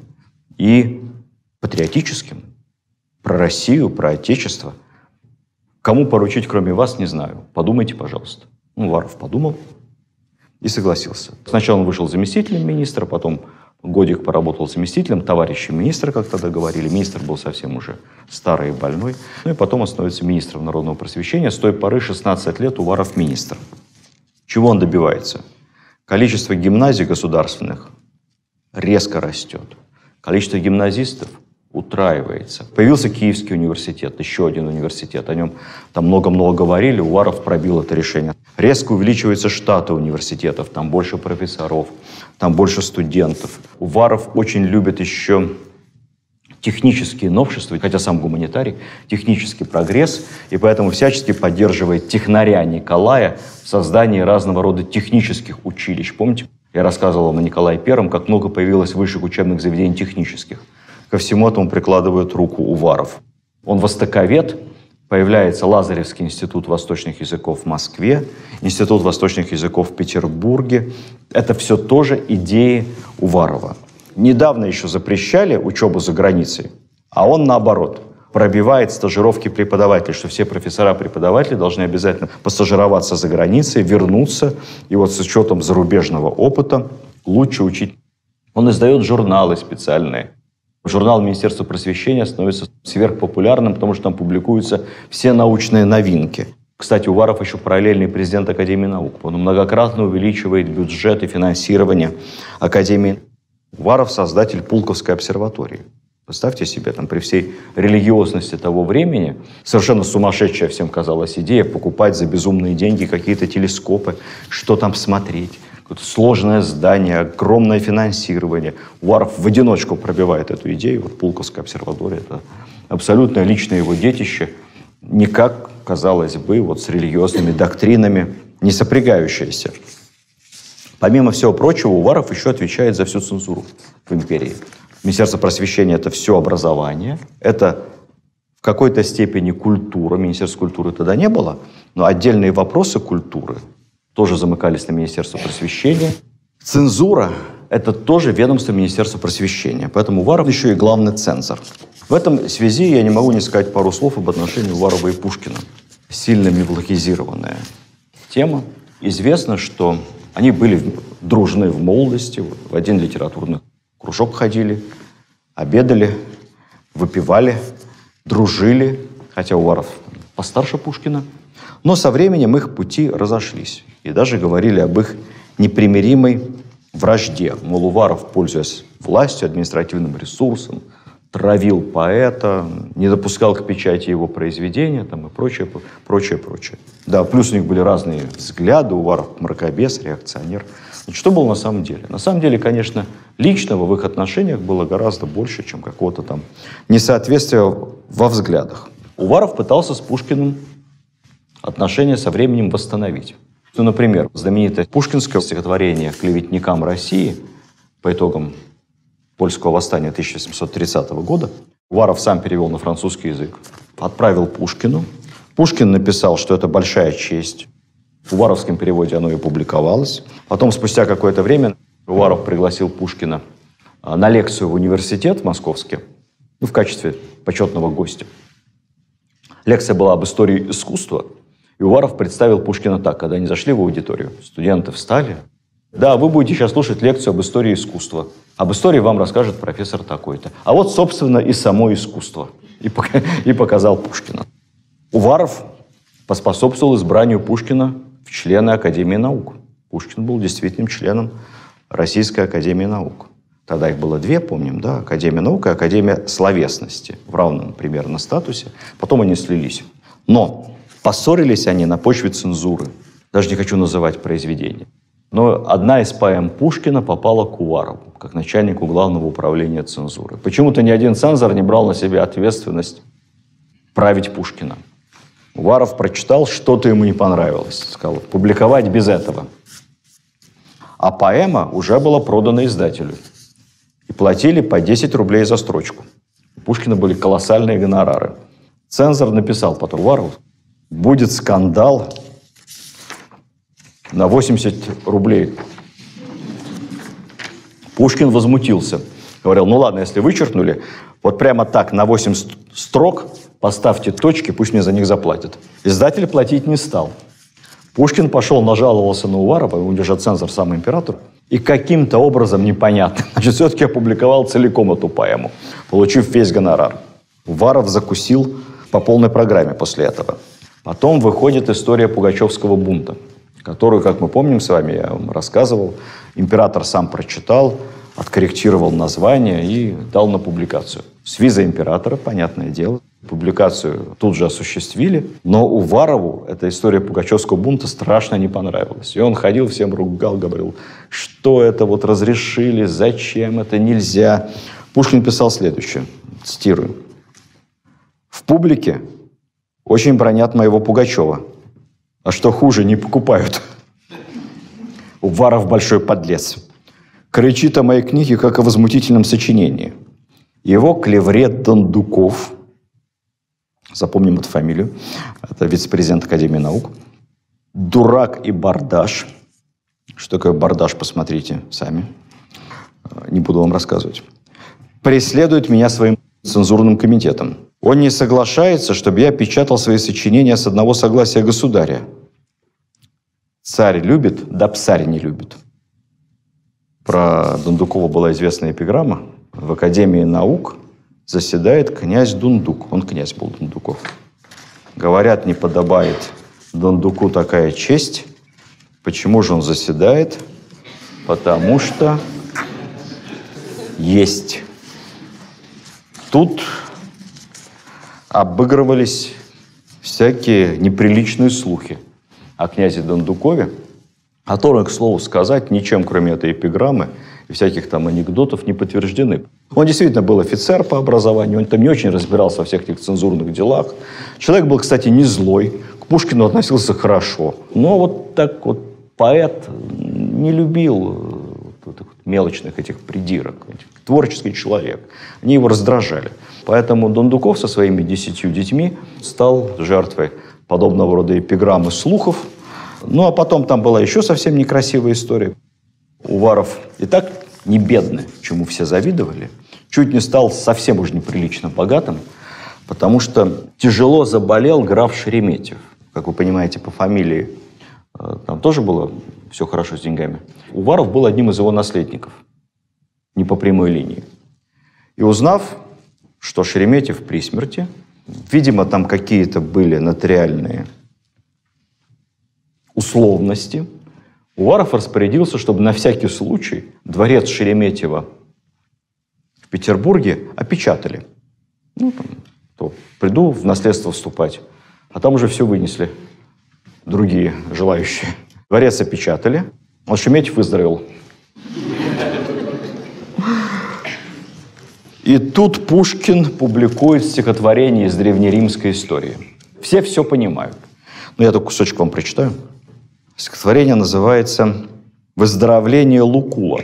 и патриотическим. Про Россию, про Отечество. Кому поручить, кроме вас, не знаю. Подумайте, пожалуйста. Ну, Варов подумал и согласился. Сначала он вышел заместителем министра, потом годик поработал заместителем, товарищем министра, как тогда говорили. Министр был совсем уже старый и больной. Ну и потом он становится министром народного просвещения. С той поры 16 лет Уваров министр. Чего он добивается? Количество гимназий государственных резко растет. Количество гимназистов утраивается. Появился Киевский университет, еще один университет. О нем там много-много говорили, Уваров пробил это решение. Резко увеличиваются штаты университетов, там больше профессоров, там больше студентов. Уваров очень любит еще технические новшества, хотя сам гуманитарий, технический прогресс, и поэтому всячески поддерживает технаря Николая в создании разного рода технических училищ. Помните, я рассказывал вам о Николае Первом, как много появилось высших учебных заведений технических. Ко всему этому прикладывает руку Уваров. Он востоковед, появляется Лазаревский институт восточных языков в Москве, институт восточных языков в Петербурге. Это все тоже идеи Уварова. Недавно еще запрещали учебу за границей, а он наоборот пробивает стажировки преподавателей, что все профессора-преподаватели должны обязательно постажироваться за границей, вернуться, и вот с учетом зарубежного опыта лучше учить. Он издает журналы специальные, Журнал Министерства просвещения становится сверхпопулярным, потому что там публикуются все научные новинки. Кстати, Уваров еще параллельный президент Академии наук. Он многократно увеличивает бюджет и финансирование Академии. Уваров – создатель Пулковской обсерватории. Представьте себе, там, при всей религиозности того времени, совершенно сумасшедшая всем казалась идея покупать за безумные деньги какие-то телескопы, что там смотреть, сложное здание, огромное финансирование. Уваров в одиночку пробивает эту идею. Вот Пулковская обсерватория – это абсолютно личное его детище, никак, казалось бы, вот с религиозными доктринами не сопрягающееся. Помимо всего прочего, Уваров еще отвечает за всю цензуру в империи. Министерство просвещения – это все образование, это в какой-то степени культура, Министерство культуры тогда не было, но отдельные вопросы культуры тоже замыкались на Министерство просвещения. Цензура – это тоже ведомство Министерства просвещения. Поэтому Уваров еще и главный цензор. В этом связи я не могу не сказать пару слов об отношении Уварова и Пушкина. Сильно мифологизированная тема. Известно, что они были дружны в молодости, в один литературный кружок ходили, обедали, выпивали, дружили, хотя Уваров постарше Пушкина – но со временем их пути разошлись и даже говорили об их непримиримой вражде. Мол, Уваров, пользуясь властью, административным ресурсом, травил поэта, не допускал к печати его произведения там, и прочее, прочее, прочее. Да, плюс у них были разные взгляды, Уваров мракобес, реакционер. Значит, что было на самом деле? На самом деле, конечно, личного в их отношениях было гораздо больше, чем какого-то там несоответствия во взглядах. Уваров пытался с Пушкиным отношения со временем восстановить. Ну, например, знаменитое пушкинское стихотворение «Клеветникам России» по итогам польского восстания 1830 года Уваров сам перевел на французский язык, отправил Пушкину. Пушкин написал, что это большая честь. В Уваровском переводе оно и публиковалось. Потом, спустя какое-то время, Уваров пригласил Пушкина а, на лекцию в университет московский ну, в качестве почетного гостя. Лекция была об истории искусства – и Уваров представил Пушкина так, когда они зашли в аудиторию. Студенты встали. Да, вы будете сейчас слушать лекцию об истории искусства. Об истории вам расскажет профессор такой-то. А вот, собственно, и само искусство. И, и показал Пушкина. Уваров поспособствовал избранию Пушкина в члены Академии наук. Пушкин был действительным членом Российской Академии наук. Тогда их было две, помним, да, Академия наук и Академия словесности в равном примерно статусе. Потом они слились. Но Поссорились они на почве цензуры. Даже не хочу называть произведение. Но одна из поэм Пушкина попала к Уварову, как начальнику главного управления цензуры. Почему-то ни один цензор не брал на себя ответственность править Пушкина. Уваров прочитал, что-то ему не понравилось. Сказал, публиковать без этого. А поэма уже была продана издателю. И платили по 10 рублей за строчку. У Пушкина были колоссальные гонорары. Цензор написал потом Уварову, будет скандал на 80 рублей. Пушкин возмутился. Говорил, ну ладно, если вычеркнули, вот прямо так на 8 строк поставьте точки, пусть мне за них заплатят. Издатель платить не стал. Пушкин пошел, нажаловался на Уварова, у него же цензор сам император, и каким-то образом непонятно, значит, все-таки опубликовал целиком эту поэму, получив весь гонорар. Уваров закусил по полной программе после этого. Потом выходит история Пугачевского бунта, которую, как мы помним с вами, я вам рассказывал, император сам прочитал, откорректировал название и дал на публикацию. С виза императора, понятное дело, публикацию тут же осуществили, но Уварову эта история Пугачевского бунта страшно не понравилась. И он ходил, всем ругал, говорил, что это вот разрешили, зачем это нельзя. Пушкин писал следующее, цитирую. «В публике очень бронят моего Пугачева. А что хуже, не покупают. Уваров большой подлец. Кричит о моей книге, как о возмутительном сочинении. Его клеврет Дондуков, запомним эту фамилию, это вице-президент Академии наук, дурак и бардаш. Что такое бардаш, посмотрите сами. Э, не буду вам рассказывать. Преследует меня своим цензурным комитетом. Он не соглашается, чтобы я печатал свои сочинения с одного согласия государя. Царь любит, да псарь не любит. Про Дундукова была известная эпиграмма. В Академии наук заседает князь Дундук. Он князь был Дундуков. Говорят, не подобает Дундуку такая честь. Почему же он заседает? Потому что есть. Тут обыгрывались всякие неприличные слухи о князе Дондукове, которые, к слову сказать, ничем, кроме этой эпиграммы и всяких там анекдотов, не подтверждены. Он действительно был офицер по образованию, он там не очень разбирался во всех этих цензурных делах. Человек был, кстати, не злой, к Пушкину относился хорошо. Но вот так вот поэт не любил э, вот этих мелочных этих придирок, этих творческий человек. Они его раздражали. Поэтому Дондуков со своими десятью детьми стал жертвой подобного рода эпиграммы слухов. Ну, а потом там была еще совсем некрасивая история. Уваров и так не бедный, чему все завидовали, чуть не стал совсем уж неприлично богатым, потому что тяжело заболел граф Шереметьев. Как вы понимаете, по фамилии э, там тоже было все хорошо с деньгами. Уваров был одним из его наследников – не по прямой линии. И узнав, что Шереметьев при смерти, видимо, там какие-то были нотариальные условности, Уваров распорядился, чтобы на всякий случай дворец Шереметьева в Петербурге опечатали. Ну, там, то приду в наследство вступать, а там уже все вынесли другие желающие. Дворец опечатали, а Шереметьев выздоровел. И тут Пушкин публикует стихотворение из древнеримской истории. Все все понимают. Но я только кусочек вам прочитаю. Стихотворение называется «Выздоровление Лукула».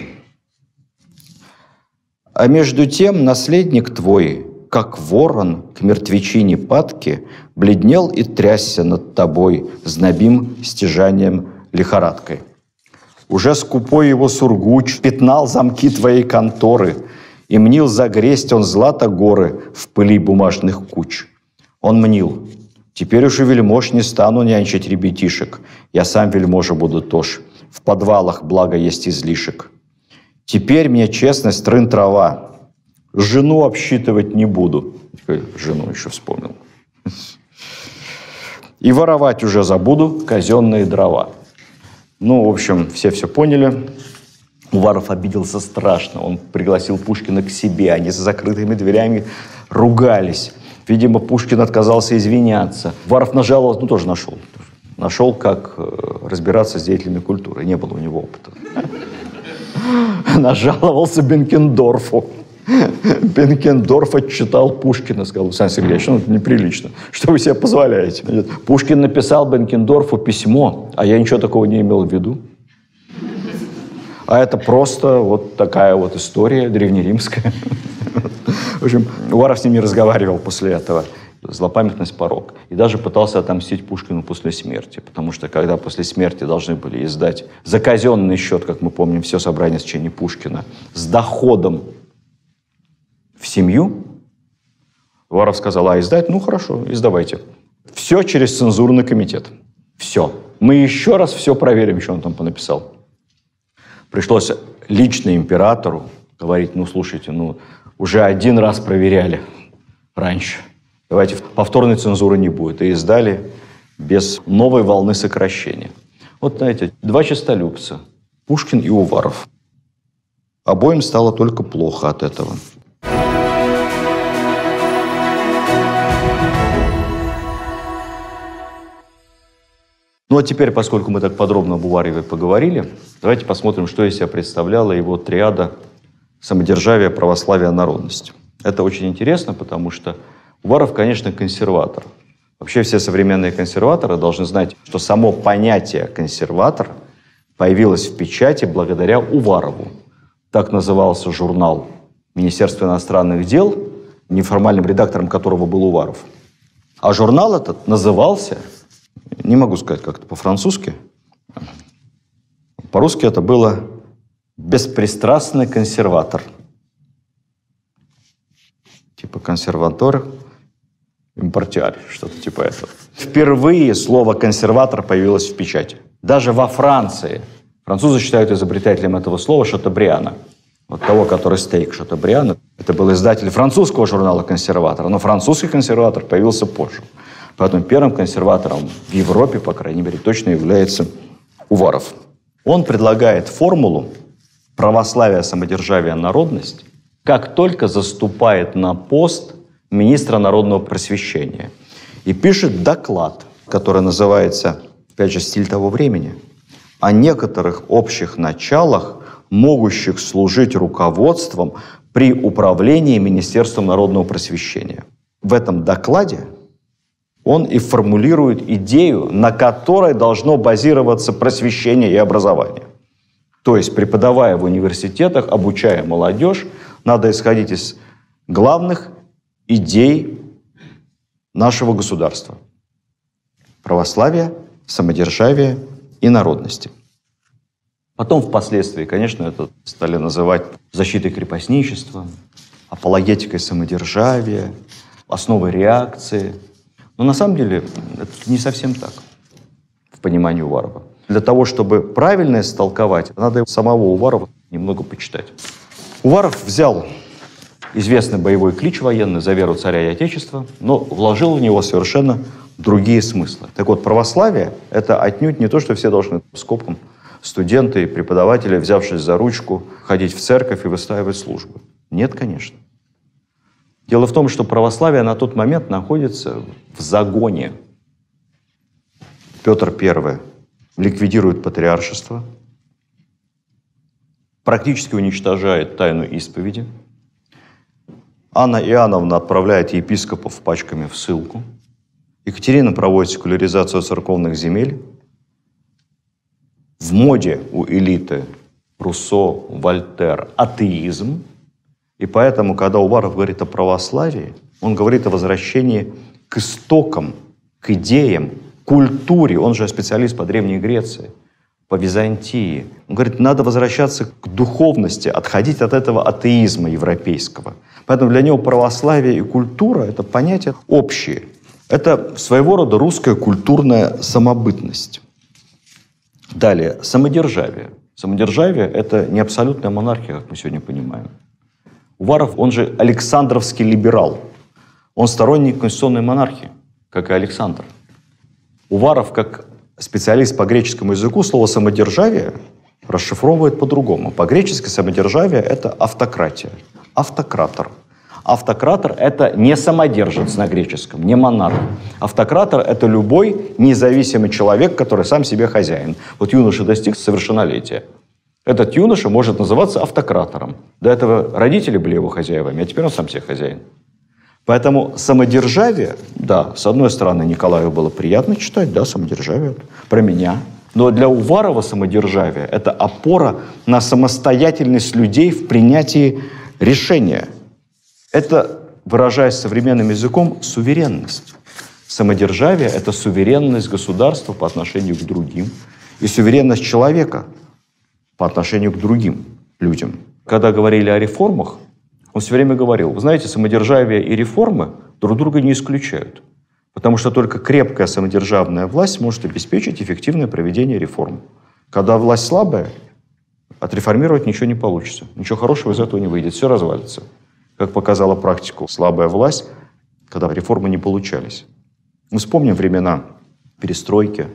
А между тем наследник твой, как ворон к мертвечине падки, бледнел и трясся над тобой, знобим стяжанием лихорадкой. Уже скупой его сургуч пятнал замки твоей конторы – и мнил за он злато горы в пыли бумажных куч. Он мнил, теперь уж и вельмож не стану нянчить ребятишек, я сам вельможа буду тоже, в подвалах благо есть излишек. Теперь мне честность рын трава, жену обсчитывать не буду. Жену еще вспомнил. И воровать уже забуду казенные дрова. Ну, в общем, все все поняли. Уваров обиделся страшно. Он пригласил Пушкина к себе. Они за закрытыми дверями ругались. Видимо, Пушкин отказался извиняться. Уваров нажаловался, ну, тоже нашел. Нашел, как э, разбираться с деятелями культуры. Не было у него опыта. Нажаловался Бенкендорфу. Бенкендорф отчитал Пушкина, сказал Александр Сергеевич, ну, это неприлично. Что вы себе позволяете? Пушкин написал Бенкендорфу письмо, а я ничего такого не имел в виду. А это просто вот такая вот история древнеримская. В общем, Уваров с ними разговаривал после этого. Злопамятность – порог. И даже пытался отомстить Пушкину после смерти. Потому что когда после смерти должны были издать заказенный счет, как мы помним, все собрание сочинений Пушкина, с доходом в семью, Уваров сказал, а издать? Ну, хорошо, издавайте. Все через цензурный комитет. Все. Мы еще раз все проверим, что он там понаписал. Пришлось лично императору говорить, ну, слушайте, ну, уже один раз проверяли раньше. Давайте повторной цензуры не будет. И издали без новой волны сокращения. Вот, знаете, два честолюбца – Пушкин и Уваров. Обоим стало только плохо от этого. Ну а теперь, поскольку мы так подробно об Уварьеве поговорили, давайте посмотрим, что из себя представляла его триада самодержавия, православия, народность. Это очень интересно, потому что Уваров, конечно, консерватор. Вообще все современные консерваторы должны знать, что само понятие «консерватор» появилось в печати благодаря Уварову. Так назывался журнал Министерства иностранных дел, неформальным редактором которого был Уваров. А журнал этот назывался не могу сказать как-то по-французски. По-русски это было «беспристрастный консерватор». Типа консерватор, импортиар, что-то типа этого. Впервые слово «консерватор» появилось в печати. Даже во Франции. Французы считают изобретателем этого слова Шатобриана. Вот того, который стейк Шатобриана. Это был издатель французского журнала «Консерватор», но французский «Консерватор» появился позже. Поэтому первым консерватором в Европе, по крайней мере, точно является Уваров. Он предлагает формулу православие, самодержавие, народность, как только заступает на пост министра народного просвещения и пишет доклад, который называется, опять же, стиль того времени, о некоторых общих началах, могущих служить руководством при управлении Министерством народного просвещения. В этом докладе он и формулирует идею, на которой должно базироваться просвещение и образование. То есть, преподавая в университетах, обучая молодежь, надо исходить из главных идей нашего государства. Православия, самодержавия и народности. Потом впоследствии, конечно, это стали называть защитой крепостничества, апологетикой самодержавия, основой реакции – но на самом деле это не совсем так в понимании Уварова. Для того, чтобы правильно истолковать, надо самого Уварова немного почитать. Уваров взял известный боевой клич военный «За веру царя и Отечества», но вложил в него совершенно другие смыслы. Так вот, православие — это отнюдь не то, что все должны скопом студенты и преподаватели, взявшись за ручку, ходить в церковь и выстаивать службу. Нет, конечно. Дело в том, что православие на тот момент находится в загоне. Петр I ликвидирует патриаршество, практически уничтожает тайну исповеди. Анна Иоанновна отправляет епископов пачками в ссылку. Екатерина проводит секуляризацию церковных земель. В моде у элиты Руссо, Вольтер, атеизм. И поэтому, когда Уваров говорит о православии, он говорит о возвращении к истокам, к идеям, культуре. Он же специалист по Древней Греции, по Византии. Он говорит, надо возвращаться к духовности, отходить от этого атеизма европейского. Поэтому для него православие и культура — это понятия общие. Это своего рода русская культурная самобытность. Далее, самодержавие. Самодержавие – это не абсолютная монархия, как мы сегодня понимаем. Уваров, он же Александровский либерал. Он сторонник конституционной монархии, как и Александр. Уваров, как специалист по греческому языку, слово «самодержавие» расшифровывает по-другому. По-гречески «самодержавие» — это автократия, автократор. Автократор — это не самодержец на греческом, не монарх. Автократор — это любой независимый человек, который сам себе хозяин. Вот юноша достиг совершеннолетия. Этот юноша может называться автократором. До этого родители были его хозяевами, а теперь он сам себе хозяин. Поэтому самодержавие, да, с одной стороны, Николаю было приятно читать, да, самодержавие, про меня. Но для Уварова самодержавие – это опора на самостоятельность людей в принятии решения. Это, выражаясь современным языком, суверенность. Самодержавие – это суверенность государства по отношению к другим и суверенность человека – по отношению к другим людям. Когда говорили о реформах, он все время говорил, вы знаете, самодержавие и реформы друг друга не исключают, потому что только крепкая самодержавная власть может обеспечить эффективное проведение реформ. Когда власть слабая, отреформировать ничего не получится, ничего хорошего из этого не выйдет, все развалится. Как показала практику, слабая власть, когда реформы не получались. Мы вспомним времена перестройки,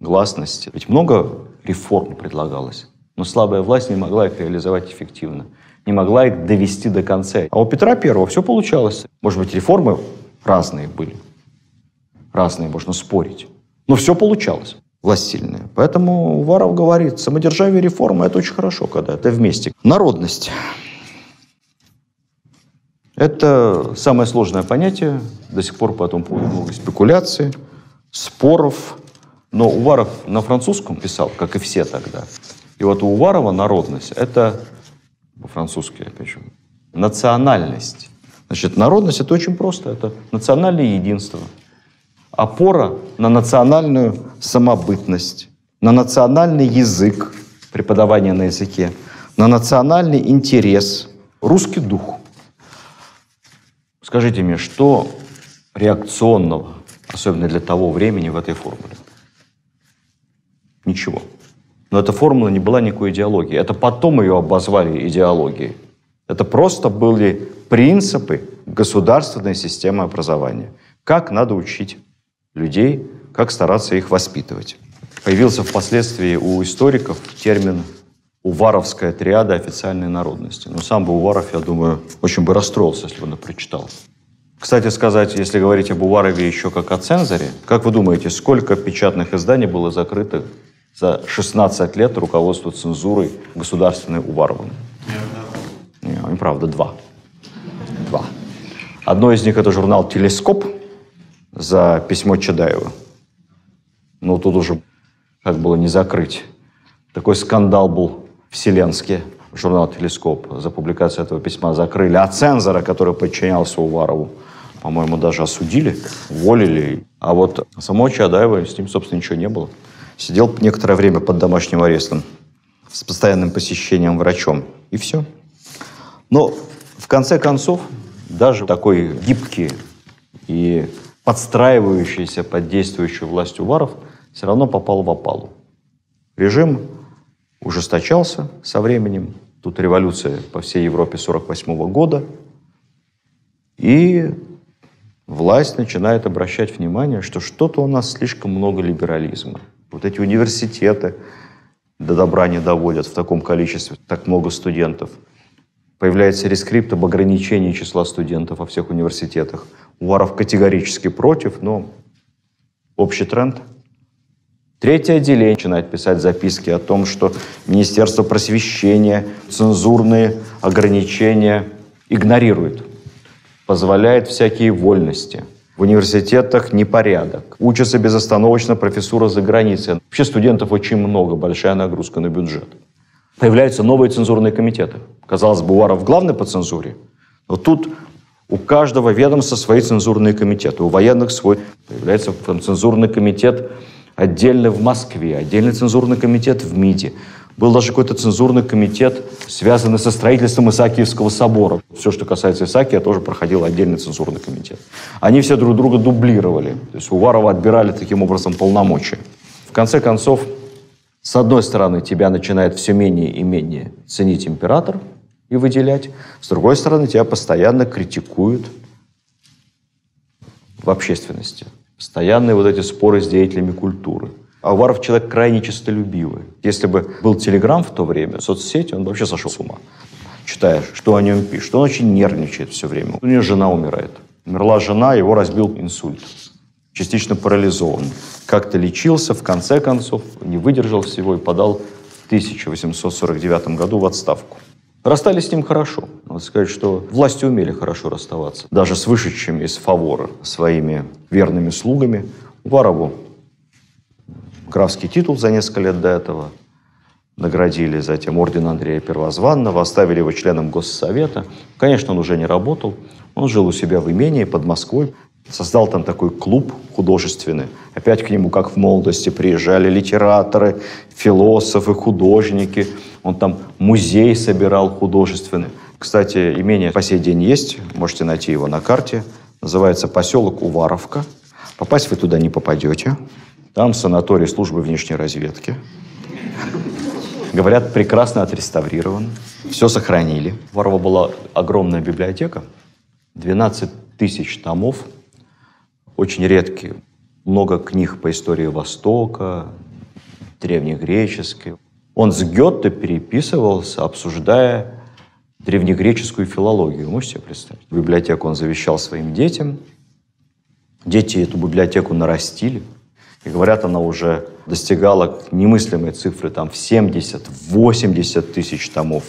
гласности. Ведь много реформ предлагалось. Но слабая власть не могла их реализовать эффективно, не могла их довести до конца. А у Петра Первого все получалось. Может быть, реформы разные были. Разные, можно спорить. Но все получалось. Власть сильная. Поэтому Уваров говорит, самодержавие реформы – это очень хорошо, когда это вместе. Народность. Это самое сложное понятие. До сих пор по этому поводу много спекуляций, споров – но Уваров на французском писал, как и все тогда. И вот у Уварова народность — это, по-французски опять же, национальность. Значит, народность — это очень просто, это национальное единство. Опора на национальную самобытность, на национальный язык, преподавание на языке, на национальный интерес, русский дух. Скажите мне, что реакционного, особенно для того времени, в этой формуле? Ничего. Но эта формула не была никакой идеологией. Это потом ее обозвали идеологией. Это просто были принципы государственной системы образования. Как надо учить людей, как стараться их воспитывать. Появился впоследствии у историков термин «уваровская триада официальной народности». Но ну, сам бы Уваров, я думаю, очень бы расстроился, если бы он это прочитал. Кстати сказать, если говорить об Уварове еще как о цензоре, как вы думаете, сколько печатных изданий было закрыто за 16 лет руководство цензурой государственной у Уваровым? Не, правда, два. Два. Одно из них это журнал «Телескоп» за письмо Чадаева. Но тут уже как было не закрыть. Такой скандал был вселенский. Журнал «Телескоп» за публикацию этого письма закрыли. А цензора, который подчинялся Уварову, по-моему, даже осудили, уволили. А вот самого Чадаева с ним, собственно, ничего не было. Сидел некоторое время под домашним арестом с постоянным посещением врачом. И все. Но в конце концов, даже такой гибкий и подстраивающийся под действующую власть Уваров все равно попал в опалу. Режим ужесточался со временем. Тут революция по всей Европе 1948 года. И власть начинает обращать внимание, что что-то у нас слишком много либерализма. Вот эти университеты до добра не доводят в таком количестве, так много студентов. Появляется рескрипт об ограничении числа студентов во всех университетах. Уваров категорически против, но общий тренд. Третье отделение начинает писать записки о том, что Министерство просвещения цензурные ограничения игнорирует, позволяет всякие вольности – в университетах непорядок. Учатся безостановочно профессура за границей. Вообще студентов очень много, большая нагрузка на бюджет. Появляются новые цензурные комитеты. Казалось бы, Уваров главный по цензуре, но тут у каждого ведомства свои цензурные комитеты. У военных свой. Появляется цензурный комитет отдельно в Москве, отдельный цензурный комитет в МИДе. Был даже какой-то цензурный комитет, связанный со строительством Исаакиевского собора. Все, что касается Исаакия, тоже проходил отдельный цензурный комитет. Они все друг друга дублировали. То есть Уварова отбирали таким образом полномочия. В конце концов, с одной стороны, тебя начинает все менее и менее ценить император и выделять. С другой стороны, тебя постоянно критикуют в общественности. Постоянные вот эти споры с деятелями культуры – Аваров человек крайне честолюбивый. Если бы был Телеграм в то время, соцсети, он бы вообще сошел с ума. Читаешь, что о нем пишут. Он очень нервничает все время. У него жена умирает. Умерла жена, его разбил инсульт. Частично парализован. Как-то лечился, в конце концов, не выдержал всего и подал в 1849 году в отставку. Расстались с ним хорошо. Надо сказать, что власти умели хорошо расставаться. Даже с вышедшими из фавора своими верными слугами. Уварову графский титул за несколько лет до этого, наградили затем орден Андрея Первозванного, оставили его членом Госсовета. Конечно, он уже не работал, он жил у себя в имении под Москвой, создал там такой клуб художественный. Опять к нему, как в молодости, приезжали литераторы, философы, художники. Он там музей собирал художественный. Кстати, имение по сей день есть, можете найти его на карте. Называется поселок Уваровка. Попасть вы туда не попадете. Там санаторий службы внешней разведки. Говорят, прекрасно отреставрирован. Все сохранили. В Варова была огромная библиотека. 12 тысяч томов. Очень редкие. Много книг по истории Востока, древнегреческой. Он с Гетте переписывался, обсуждая древнегреческую филологию. Можете себе представить? Библиотеку он завещал своим детям. Дети эту библиотеку нарастили – и говорят, она уже достигала немыслимой цифры там, в 70-80 тысяч томов.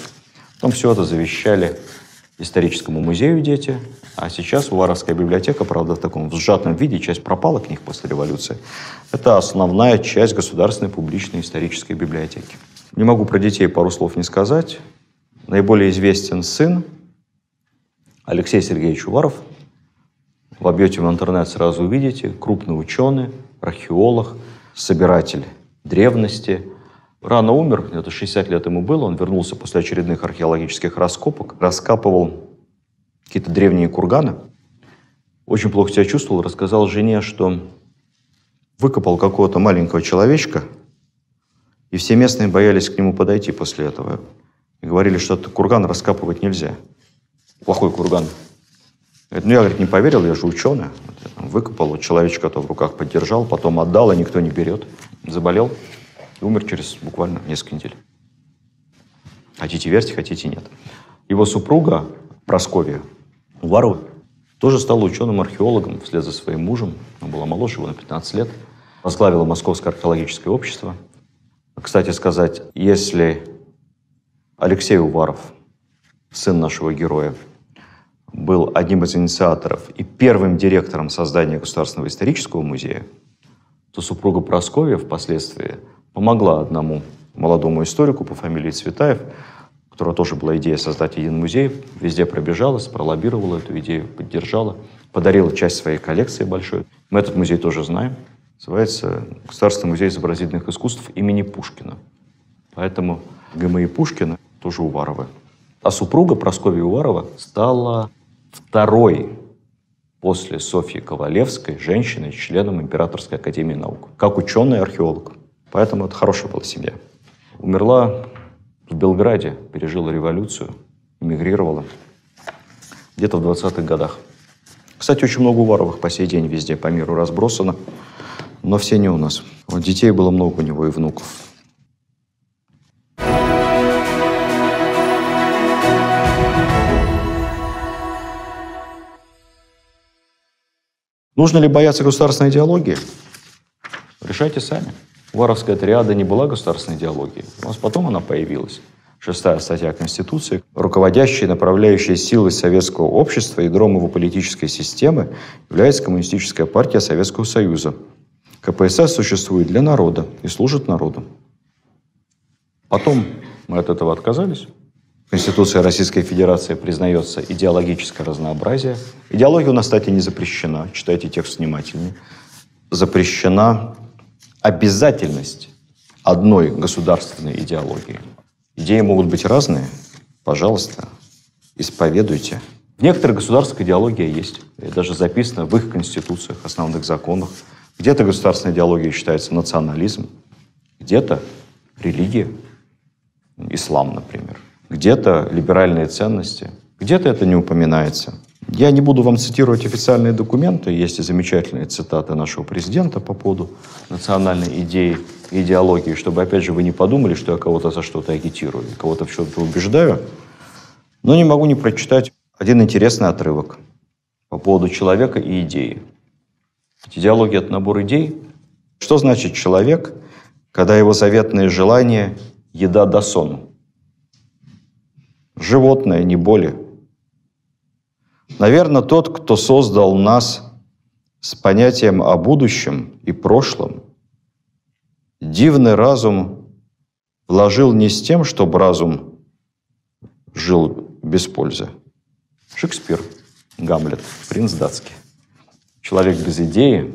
Потом все это завещали историческому музею дети. А сейчас Уваровская библиотека, правда, в таком сжатом виде, часть пропала книг после революции. Это основная часть государственной публичной исторической библиотеки. Не могу про детей пару слов не сказать. Наиболее известен сын Алексей Сергеевич Уваров. В объеме в интернет сразу увидите. Крупный ученый, археолог, собиратель древности. Рано умер, это то 60 лет ему было, он вернулся после очередных археологических раскопок, раскапывал какие-то древние курганы, очень плохо себя чувствовал, рассказал жене, что выкопал какого-то маленького человечка, и все местные боялись к нему подойти после этого. И говорили, что этот курган раскапывать нельзя. Плохой курган. Говорит, ну я, говорит, не поверил, я же ученый. Выкопал, вот человечек это в руках поддержал, потом отдал, и никто не берет. Заболел и умер через буквально несколько недель. Хотите верьте, хотите нет. Его супруга Прасковья Уварова тоже стала ученым-археологом вслед за своим мужем. Она была моложе его на 15 лет. Возглавила Московское археологическое общество. Кстати сказать, если Алексей Уваров, сын нашего героя, был одним из инициаторов и первым директором создания Государственного исторического музея, то супруга Прасковья впоследствии помогла одному молодому историку по фамилии Цветаев, у которого тоже была идея создать один музей, везде пробежалась, пролоббировала эту идею, поддержала, подарила часть своей коллекции большой. Мы этот музей тоже знаем. Называется Государственный музей изобразительных искусств имени Пушкина. Поэтому ГМИ Пушкина тоже Уварова. А супруга Прасковья Уварова стала второй после Софьи Ковалевской женщиной, членом Императорской Академии Наук, как ученый археолог. Поэтому это хорошая была семья. Умерла в Белграде, пережила революцию, эмигрировала где-то в 20-х годах. Кстати, очень много Уваровых по сей день везде по миру разбросано, но все не у нас. Вот детей было много у него и внуков. Нужно ли бояться государственной идеологии? Решайте сами. Варовская триада не была государственной идеологией. У нас потом она появилась. Шестая статья Конституции. Руководящие и направляющие силы советского общества, ядром его политической системы, является Коммунистическая партия Советского Союза. КПСС существует для народа и служит народу. Потом мы от этого отказались. Конституция Российской Федерации признается идеологическое разнообразие. Идеология у нас, кстати, не запрещена. Читайте текст внимательнее. Запрещена обязательность одной государственной идеологии. Идеи могут быть разные. Пожалуйста, исповедуйте. Некоторая государственная идеология есть. И даже записано в их конституциях, основных законах. Где-то государственная идеология считается национализм, где-то религия, ислам, например где-то либеральные ценности, где-то это не упоминается. Я не буду вам цитировать официальные документы, есть и замечательные цитаты нашего президента по поводу национальной идеи и идеологии, чтобы, опять же, вы не подумали, что я кого-то за что-то агитирую, кого-то в чем-то убеждаю. Но не могу не прочитать один интересный отрывок по поводу человека и идеи. Ведь идеология – это набор идей. Что значит человек, когда его заветные желания – еда до сону? животное, не более. Наверное, тот, кто создал нас с понятием о будущем и прошлом, дивный разум вложил не с тем, чтобы разум жил без пользы. Шекспир, Гамлет, принц датский. Человек без идеи,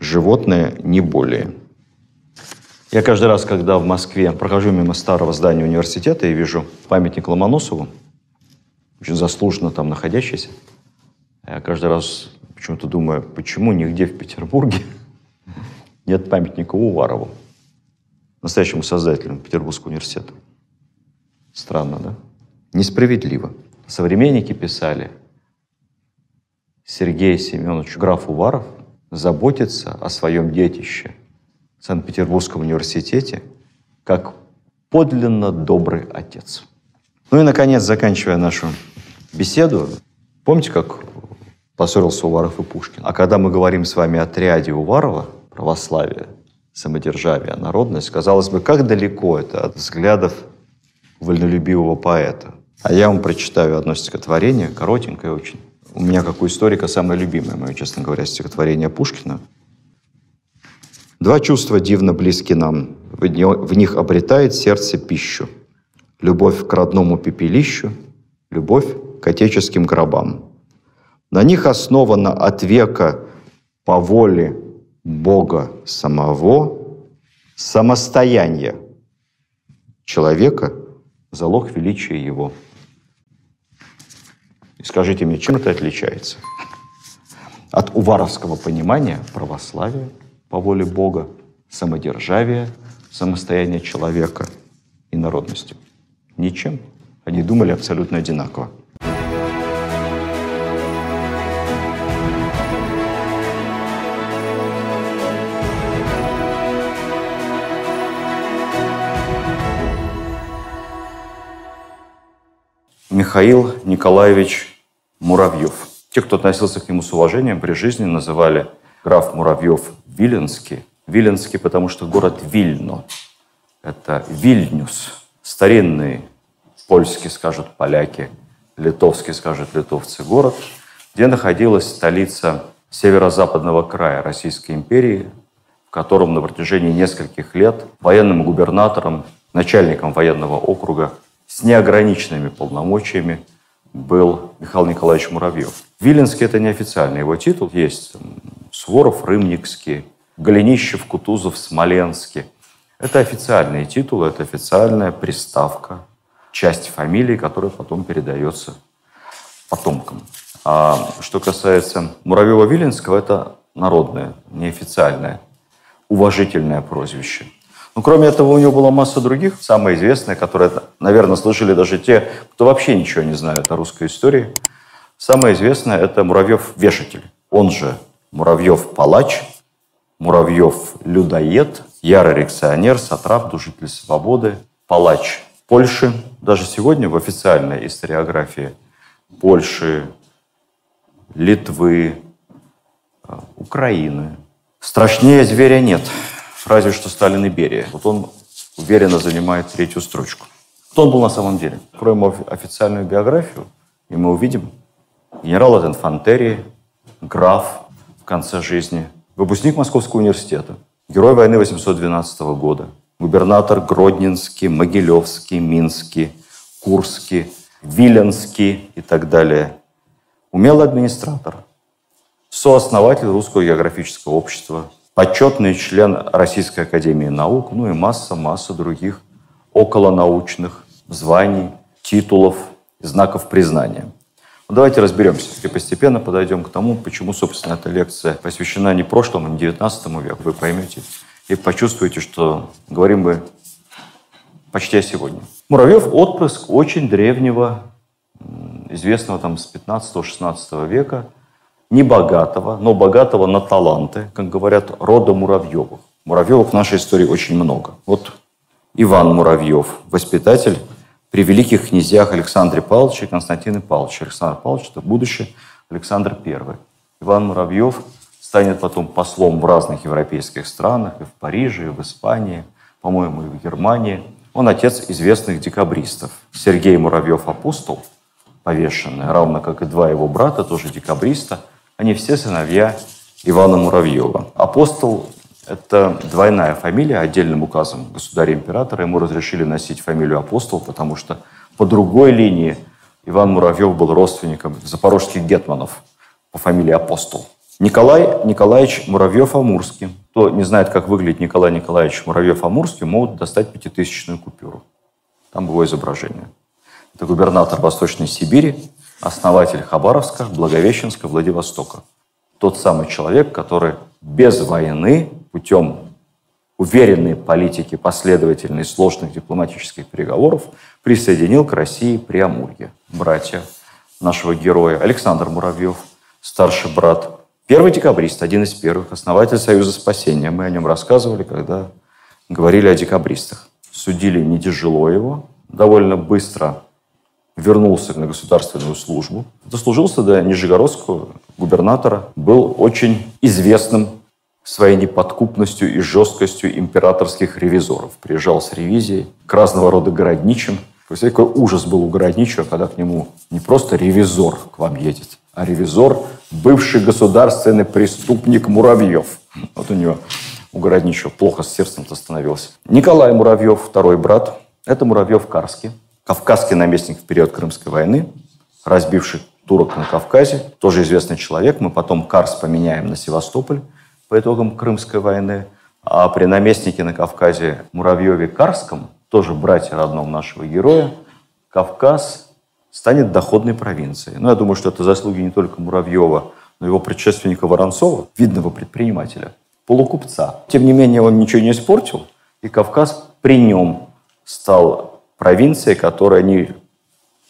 животное не более – я каждый раз, когда в Москве прохожу мимо старого здания университета и вижу памятник Ломоносову, очень заслуженно там находящийся, я каждый раз почему-то думаю, почему нигде в Петербурге нет памятника Уварову, настоящему создателю Петербургского университета. Странно, да? Несправедливо. Современники писали, Сергей Семенович граф Уваров заботится о своем детище – Санкт-Петербургском университете как подлинно добрый отец. Ну и, наконец, заканчивая нашу беседу, помните, как поссорился Уваров и Пушкин? А когда мы говорим с вами о триаде Уварова, православие, самодержавие, народность, казалось бы, как далеко это от взглядов вольнолюбивого поэта. А я вам прочитаю одно стихотворение, коротенькое очень. У меня, как у историка, самое любимое мое, честно говоря, стихотворение Пушкина – Два чувства дивно близки нам. В них обретает сердце пищу. Любовь к родному пепелищу, любовь к отеческим гробам. На них основана от века по воле Бога самого самостояние человека – залог величия его. И скажите мне, чем это отличается от уваровского понимания православия – по воле Бога самодержавие, самостояния человека и народности. Ничем. Они думали абсолютно одинаково. Михаил Николаевич Муравьев. Те, кто относился к нему с уважением при жизни, называли граф Муравьев Виленский. Виленский, потому что город Вильно. Это Вильнюс, старинный польский, скажут поляки, литовский, скажут литовцы, город, где находилась столица северо-западного края Российской империи, в котором на протяжении нескольких лет военным губернатором, начальником военного округа с неограниченными полномочиями был Михаил Николаевич Муравьев. Виленский – это неофициальный его титул, есть Суворов Рымникский, Голенищев Кутузов Смоленский. Это официальные титулы, это официальная приставка, часть фамилии, которая потом передается потомкам. А что касается Муравьева-Виленского, это народное, неофициальное, уважительное прозвище. Ну кроме этого у него была масса других, самое известное, которое, наверное, слышали даже те, кто вообще ничего не знает о русской истории. Самое известное – это Муравьев-Вешатель, он же Муравьев-палач, Муравьев-людоед, ярый реакционер, сатрап, душитель свободы, палач Польши. Даже сегодня в официальной историографии Польши, Литвы, э, Украины. Страшнее зверя нет, разве что Сталин и Берия. Вот он уверенно занимает третью строчку. Кто он был на самом деле? Откроем официальную биографию, и мы увидим генерал от инфантерии, граф, конце жизни. Выпускник Московского университета, герой войны 812 года, губернатор Гродненский, Могилевский, Минский, Курский, Виленский и так далее. Умелый администратор, сооснователь Русского географического общества, почетный член Российской академии наук, ну и масса-масса других околонаучных званий, титулов, знаков признания – ну, давайте разберемся и постепенно подойдем к тому, почему, собственно, эта лекция посвящена не прошлому, не 19 веку, вы поймете и почувствуете, что говорим мы почти о сегодня. Муравьев – отпрыск очень древнего, известного там с 15-16 века, небогатого, но богатого на таланты, как говорят, рода Муравьевых. Муравьевых в нашей истории очень много. Вот Иван Муравьев, воспитатель при великих князьях Александре Павловиче и Константине Павловиче. Александр Павлович – это будущее Александр I. Иван Муравьев станет потом послом в разных европейских странах, и в Париже, и в Испании, по-моему, и в Германии. Он отец известных декабристов. Сергей Муравьев – апостол, повешенный, равно как и два его брата, тоже декабриста. Они все сыновья Ивана Муравьева. Апостол это двойная фамилия, отдельным указом государя-императора. Ему разрешили носить фамилию апостол, потому что по другой линии Иван Муравьев был родственником запорожских гетманов по фамилии апостол. Николай Николаевич Муравьев-Амурский. Кто не знает, как выглядит Николай Николаевич Муравьев-Амурский, могут достать пятитысячную купюру. Там его изображение. Это губернатор Восточной Сибири, основатель Хабаровска, Благовещенска, Владивостока. Тот самый человек, который без войны путем уверенной политики последовательной сложных дипломатических переговоров присоединил к России Преамурье, братья нашего героя Александр Муравьев, старший брат, первый декабрист, один из первых, основатель Союза спасения. Мы о нем рассказывали, когда говорили о декабристах. Судили не тяжело его, довольно быстро вернулся на государственную службу. Дослужился до Нижегородского губернатора, был очень известным своей неподкупностью и жесткостью императорских ревизоров. Приезжал с ревизией к разного рода городничим. Представляете, какой ужас был у городничего, когда к нему не просто ревизор к вам едет, а ревизор – бывший государственный преступник Муравьев. Вот у него, у городничего, плохо с сердцем-то становилось. Николай Муравьев, второй брат, это Муравьев Карский, кавказский наместник в период Крымской войны, разбивший турок на Кавказе, тоже известный человек. Мы потом Карс поменяем на Севастополь по итогам Крымской войны, а при наместнике на Кавказе Муравьеве Карском, тоже братья родном нашего героя, Кавказ станет доходной провинцией. Но ну, я думаю, что это заслуги не только Муравьева, но и его предшественника Воронцова, видного предпринимателя, полукупца. Тем не менее, он ничего не испортил, и Кавказ при нем стал провинцией, которая не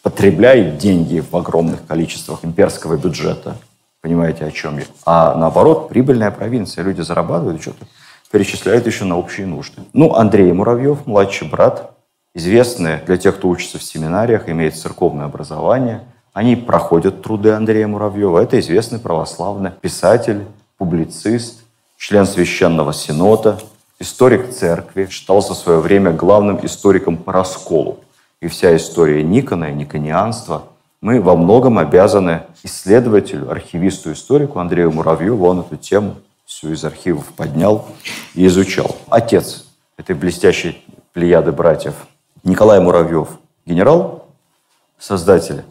потребляет деньги в огромных количествах имперского бюджета – Понимаете, о чем я? А наоборот, прибыльная провинция. Люди зарабатывают что-то, перечисляют еще на общие нужды. Ну, Андрей Муравьев, младший брат, известный для тех, кто учится в семинариях, имеет церковное образование. Они проходят труды Андрея Муравьева. Это известный православный писатель, публицист, член Священного Синода, историк церкви, считался в свое время главным историком по расколу. И вся история Никона и никонианства мы во многом обязаны исследователю, архивисту, историку Андрею Муравьеву. Он эту тему всю из архивов поднял и изучал. Отец этой блестящей плеяды братьев Николай Муравьев, генерал, создатель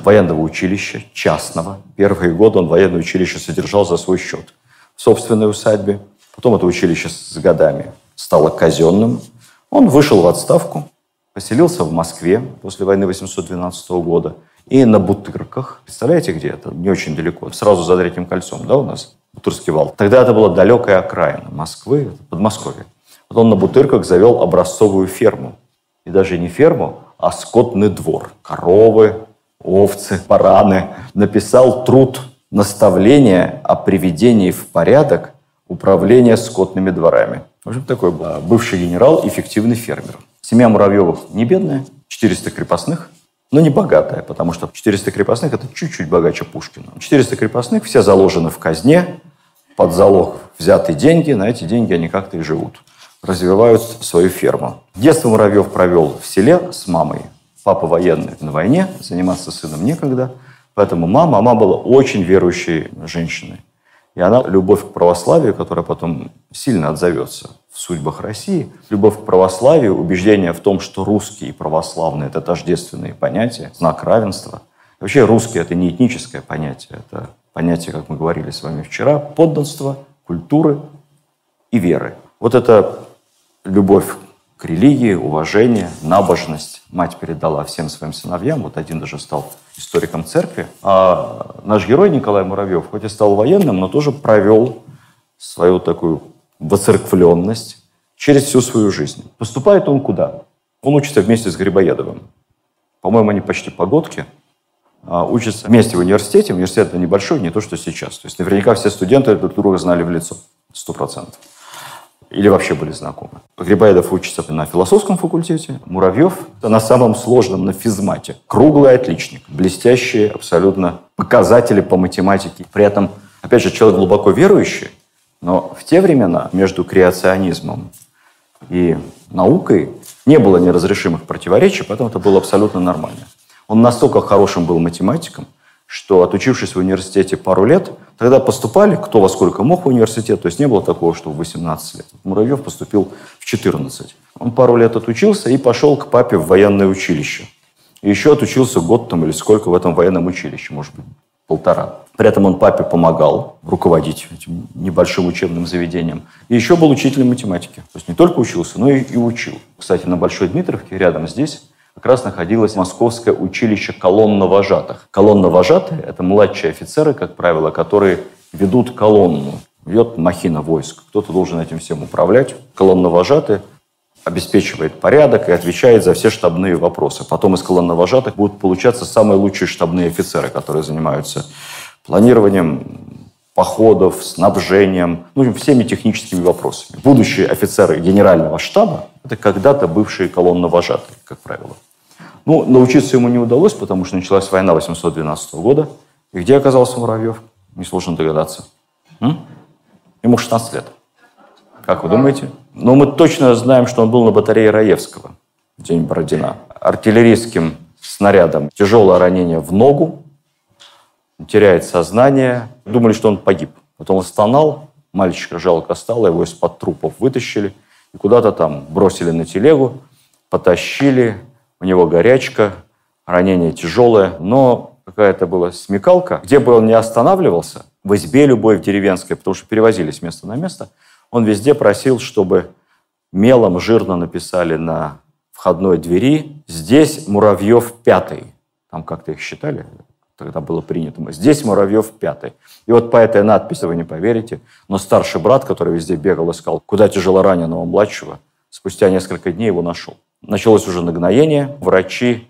военного училища, частного. Первые годы он военное училище содержал за свой счет в собственной усадьбе. Потом это училище с годами стало казенным. Он вышел в отставку, поселился в Москве после войны 812 года – и на Бутырках, представляете, где это? Не очень далеко, сразу за Третьим кольцом, да, у нас Бутырский вал. Тогда это была далекая окраина Москвы, Подмосковье. Вот он на Бутырках завел образцовую ферму. И даже не ферму, а скотный двор. Коровы, овцы, бараны. Написал труд наставления о приведении в порядок управления скотными дворами. В общем, такой был бывший генерал, эффективный фермер. Семья Муравьевых не бедная, 400 крепостных – но не богатая, потому что 400 крепостных – это чуть-чуть богаче Пушкина. 400 крепостных все заложены в казне, под залог взяты деньги, на эти деньги они как-то и живут. Развивают свою ферму. Детство Муравьев провел в селе с мамой. Папа военный на войне, заниматься сыном некогда. Поэтому мама, а мама была очень верующей женщиной. И она, любовь к православию, которая потом сильно отзовется в судьбах России, любовь к православию, убеждение в том, что русские и православные – это тождественные понятия, знак равенства. Вообще русский – это не этническое понятие, это понятие, как мы говорили с вами вчера, подданства, культуры и веры. Вот эта любовь к религии, уважение, набожность. Мать передала всем своим сыновьям, вот один даже стал историком церкви. А наш герой Николай Муравьев, хоть и стал военным, но тоже провел свою такую воцерквленность через всю свою жизнь. Поступает он куда? Он учится вместе с Грибоедовым. По-моему, они почти погодки. А, учится вместе в университете. Университет небольшой, не то, что сейчас. То есть наверняка все студенты друг друга знали в лицо. Сто процентов или вообще были знакомы. Грибайдов учится на философском факультете, Муравьев на самом сложном, на физмате. Круглый отличник, блестящие абсолютно показатели по математике. При этом, опять же, человек глубоко верующий, но в те времена между креационизмом и наукой не было неразрешимых противоречий, поэтому это было абсолютно нормально. Он настолько хорошим был математиком, что отучившись в университете пару лет, тогда поступали, кто во сколько мог в университет, то есть не было такого, что в 18 лет. Муравьев поступил в 14. Он пару лет отучился и пошел к папе в военное училище. И еще отучился год там или сколько в этом военном училище, может быть, полтора. При этом он папе помогал руководить этим небольшим учебным заведением. И еще был учителем математики. То есть не только учился, но и, и учил. Кстати, на Большой Дмитровке, рядом здесь, как раз находилось Московское училище колонновожатых. Колонновожатые – это младшие офицеры, как правило, которые ведут колонну. Ведет махина войск. Кто-то должен этим всем управлять. Колонновожатый обеспечивает порядок и отвечает за все штабные вопросы. Потом из колонновожатых будут получаться самые лучшие штабные офицеры, которые занимаются планированием походов, снабжением, ну, всеми техническими вопросами. Будущие офицеры генерального штаба – это когда-то бывшие колонновожатые, как правило. Ну, научиться ему не удалось, потому что началась война 812 года. И где оказался Муравьев? Несложно догадаться. М? Ему 16 лет. Как вы думаете? Но мы точно знаем, что он был на батарее Раевского в день Бородина. Артиллерийским снарядом тяжелое ранение в ногу, теряет сознание. Думали, что он погиб. Потом он стонал, мальчика жалко стало, его из-под трупов вытащили и куда-то там бросили на телегу, потащили, у него горячка, ранение тяжелое, но какая-то была смекалка. Где бы он ни останавливался, в избе любой, в деревенской, потому что перевозились с места на место, он везде просил, чтобы мелом жирно написали на входной двери «Здесь Муравьев пятый». Там как-то их считали, тогда было принято. Здесь Муравьев пятый. И вот по этой надписи, вы не поверите, но старший брат, который везде бегал, искал, куда тяжело раненого младшего, спустя несколько дней его нашел. Началось уже нагноение, врачи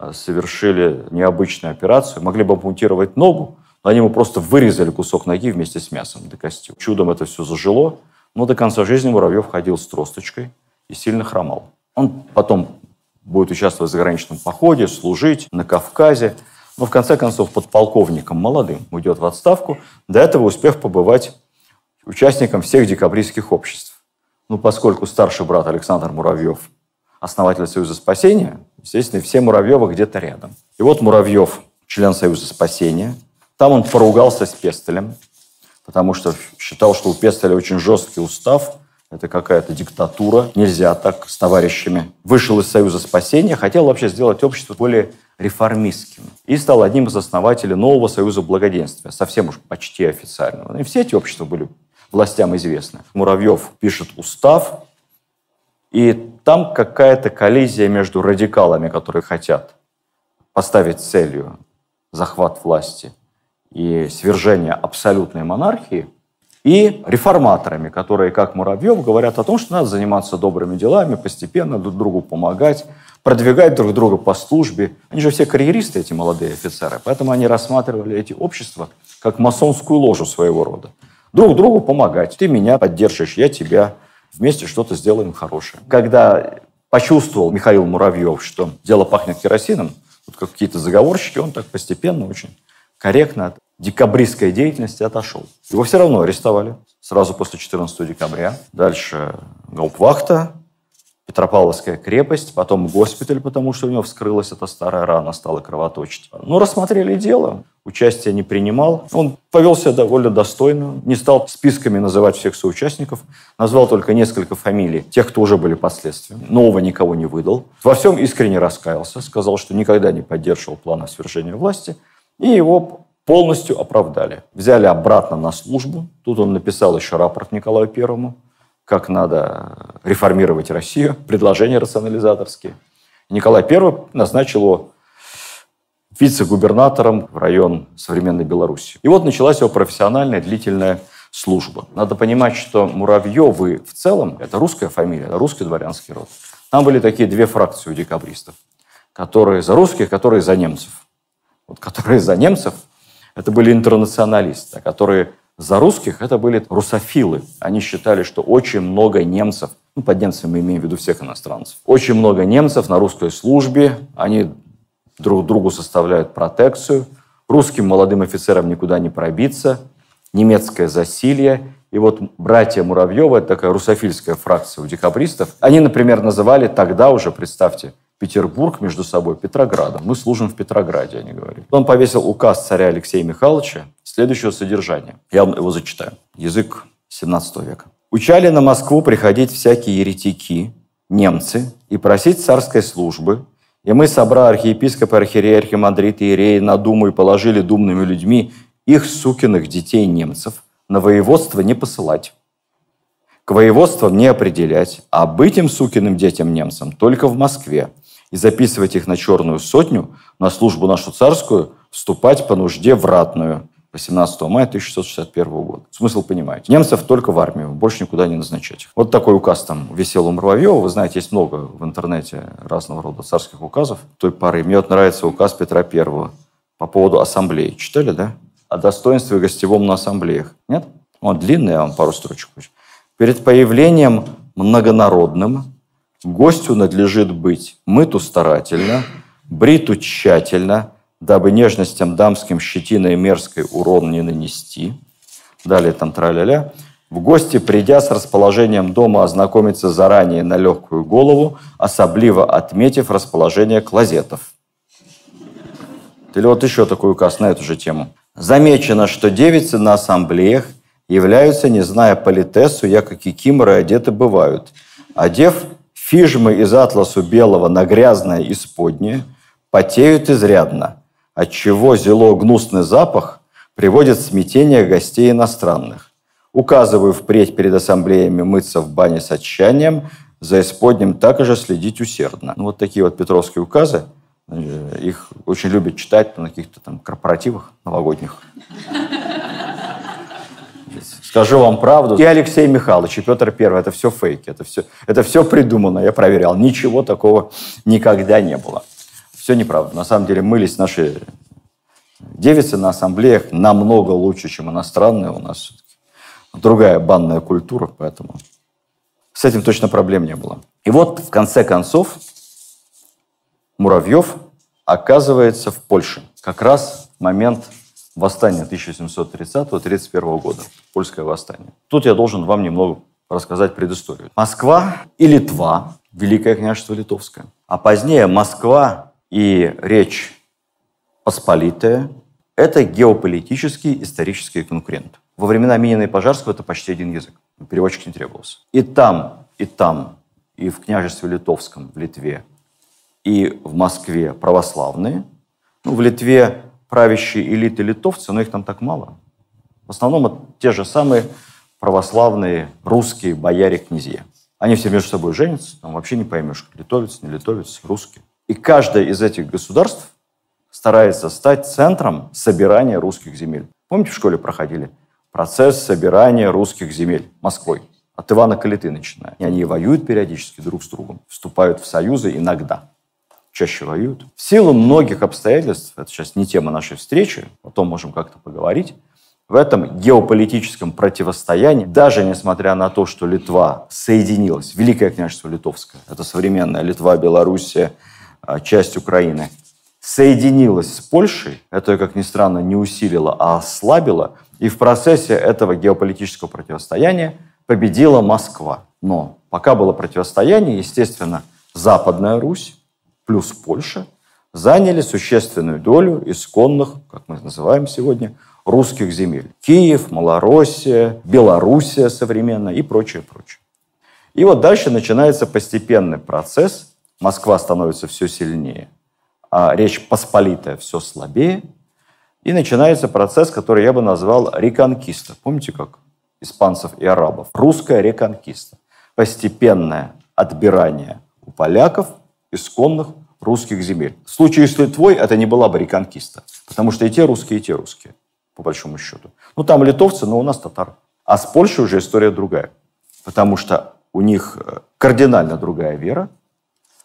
э, совершили необычную операцию, могли бы ампутировать ногу, но они ему просто вырезали кусок ноги вместе с мясом до кости. Чудом это все зажило, но до конца жизни Муравьев ходил с тросточкой и сильно хромал. Он потом будет участвовать в заграничном походе, служить на Кавказе, но в конце концов подполковником молодым уйдет в отставку, до этого успев побывать участником всех декабристских обществ. Ну, поскольку старший брат Александр Муравьев Основатель Союза спасения, естественно, все Муравьевы где-то рядом. И вот Муравьев, член Союза спасения, там он поругался с Пестелем, потому что считал, что у Пестеля очень жесткий устав, это какая-то диктатура, нельзя так с товарищами. Вышел из Союза спасения, хотел вообще сделать общество более реформистским. И стал одним из основателей нового Союза благоденствия, совсем уж почти официального. И все эти общества были властям известны. Муравьев пишет устав, и там какая-то коллизия между радикалами, которые хотят поставить целью захват власти и свержение абсолютной монархии, и реформаторами, которые, как Муравьев, говорят о том, что надо заниматься добрыми делами, постепенно друг другу помогать, продвигать друг друга по службе. Они же все карьеристы, эти молодые офицеры, поэтому они рассматривали эти общества как масонскую ложу своего рода. Друг другу помогать. Ты меня поддержишь, я тебя вместе что-то сделаем хорошее. Когда почувствовал Михаил Муравьев, что дело пахнет керосином, вот как какие-то заговорщики, он так постепенно, очень корректно от декабристской деятельности отошел. Его все равно арестовали сразу после 14 декабря. Дальше Гаупвахта, Петропавловская крепость, потом госпиталь, потому что у него вскрылась эта старая рана, стала кровоточить. Ну, рассмотрели дело, участия не принимал. Он повел себя довольно достойно, не стал списками называть всех соучастников, назвал только несколько фамилий тех, кто уже были под следствием. Нового никого не выдал. Во всем искренне раскаялся, сказал, что никогда не поддерживал плана свержения власти, и его полностью оправдали. Взяли обратно на службу. Тут он написал еще рапорт Николаю Первому как надо реформировать Россию, предложения рационализаторские. Николай I назначил его вице-губернатором в район современной Беларуси. И вот началась его профессиональная длительная служба. Надо понимать, что Муравьевы в целом – это русская фамилия, это русский дворянский род. Там были такие две фракции у декабристов, которые за русских, которые за немцев. Вот которые за немцев – это были интернационалисты, а которые за русских это были русофилы. Они считали, что очень много немцев, ну, под немцами мы имеем в виду всех иностранцев, очень много немцев на русской службе, они друг другу составляют протекцию, русским молодым офицерам никуда не пробиться, немецкое засилье. И вот братья Муравьевы это такая русофильская фракция у декабристов, они, например, называли тогда уже, представьте, Петербург между собой Петроградом. Мы служим в Петрограде, они говорят. Он повесил указ царя Алексея Михайловича следующего содержания. Я вам его зачитаю. Язык 17 века. «Учали на Москву приходить всякие еретики, немцы, и просить царской службы, и мы, собра архиепископа, архиерея, архимандрита, иереи на думу и положили думными людьми их сукиных детей немцев, на воеводство не посылать, к воеводствам не определять, а быть им сукиным детям немцам только в Москве, и записывать их на черную сотню, на службу нашу царскую, вступать по нужде в ратную. 18 мая 1661 года. Смысл понимаете. Немцев только в армию, больше никуда не назначать их. Вот такой указ там висел у Муравьева. Вы знаете, есть много в интернете разного рода царских указов той поры. Мне вот нравится указ Петра Первого по поводу ассамблей Читали, да? О достоинстве гостевом на ассамблеях. Нет? Он длинный, я вам пару строчек. Перед появлением многонародным Гостю надлежит быть мыту старательно, бриту тщательно, дабы нежностям дамским щетиной мерзкой урон не нанести. Далее там траля-ля. В гости, придя с расположением дома, ознакомиться заранее на легкую голову, особливо отметив расположение клозетов. Или вот еще такой указ на эту же тему. Замечено, что девицы на ассамблеях являются, не зная политессу, яко кикиморы одеты бывают. Одев Фижмы из атласу белого на грязное исподнее потеют изрядно, отчего зело гнусный запах приводит в смятение гостей иностранных. Указываю впредь перед ассамблеями мыться в бане с отчаянием, за исподним также следить усердно. Ну, вот такие вот петровские указы. Э, их очень любят читать на каких-то там корпоративах новогодних скажу вам правду. И Алексей Михайлович, и Петр Первый, это все фейки, это все, это все придумано, я проверял. Ничего такого никогда не было. Все неправда. На самом деле мылись наши девицы на ассамблеях намного лучше, чем иностранные у нас. Другая банная культура, поэтому с этим точно проблем не было. И вот, в конце концов, Муравьев оказывается в Польше. Как раз момент восстание 1730-31 года, польское восстание. Тут я должен вам немного рассказать предысторию. Москва и Литва, Великое княжество Литовское, а позднее Москва и Речь Посполитая – это геополитический исторический конкурент. Во времена Минина и Пожарского это почти один язык. Переводчик не требовался. И там, и там, и в княжестве Литовском, в Литве, и в Москве православные. Ну, в Литве Правящие элиты литовцы, но их там так мало. В основном это те же самые православные русские бояре-князья. Они все между собой женятся, там вообще не поймешь, литовец, не литовец, русский. И каждое из этих государств старается стать центром собирания русских земель. Помните, в школе проходили процесс собирания русских земель Москвой? От Ивана Калиты начиная. И они воюют периодически друг с другом, вступают в союзы иногда чаще воюют. В силу многих обстоятельств, это сейчас не тема нашей встречи, о том можем как-то поговорить, в этом геополитическом противостоянии, даже несмотря на то, что Литва соединилась, Великое княжество Литовское, это современная Литва, Белоруссия, а, часть Украины, соединилась с Польшей, это, как ни странно, не усилило, а ослабило, и в процессе этого геополитического противостояния победила Москва. Но пока было противостояние, естественно, Западная Русь, плюс Польша заняли существенную долю исконных, как мы называем сегодня, русских земель. Киев, Малороссия, Белоруссия современная и прочее, прочее. И вот дальше начинается постепенный процесс. Москва становится все сильнее, а Речь Посполитая все слабее. И начинается процесс, который я бы назвал реконкиста. Помните, как испанцев и арабов? Русская реконкиста. Постепенное отбирание у поляков – исконных русских земель. В случае с Литвой это не была бы реконкиста, потому что и те русские, и те русские, по большому счету. Ну, там литовцы, но у нас татары. А с Польшей уже история другая, потому что у них э, кардинально другая вера.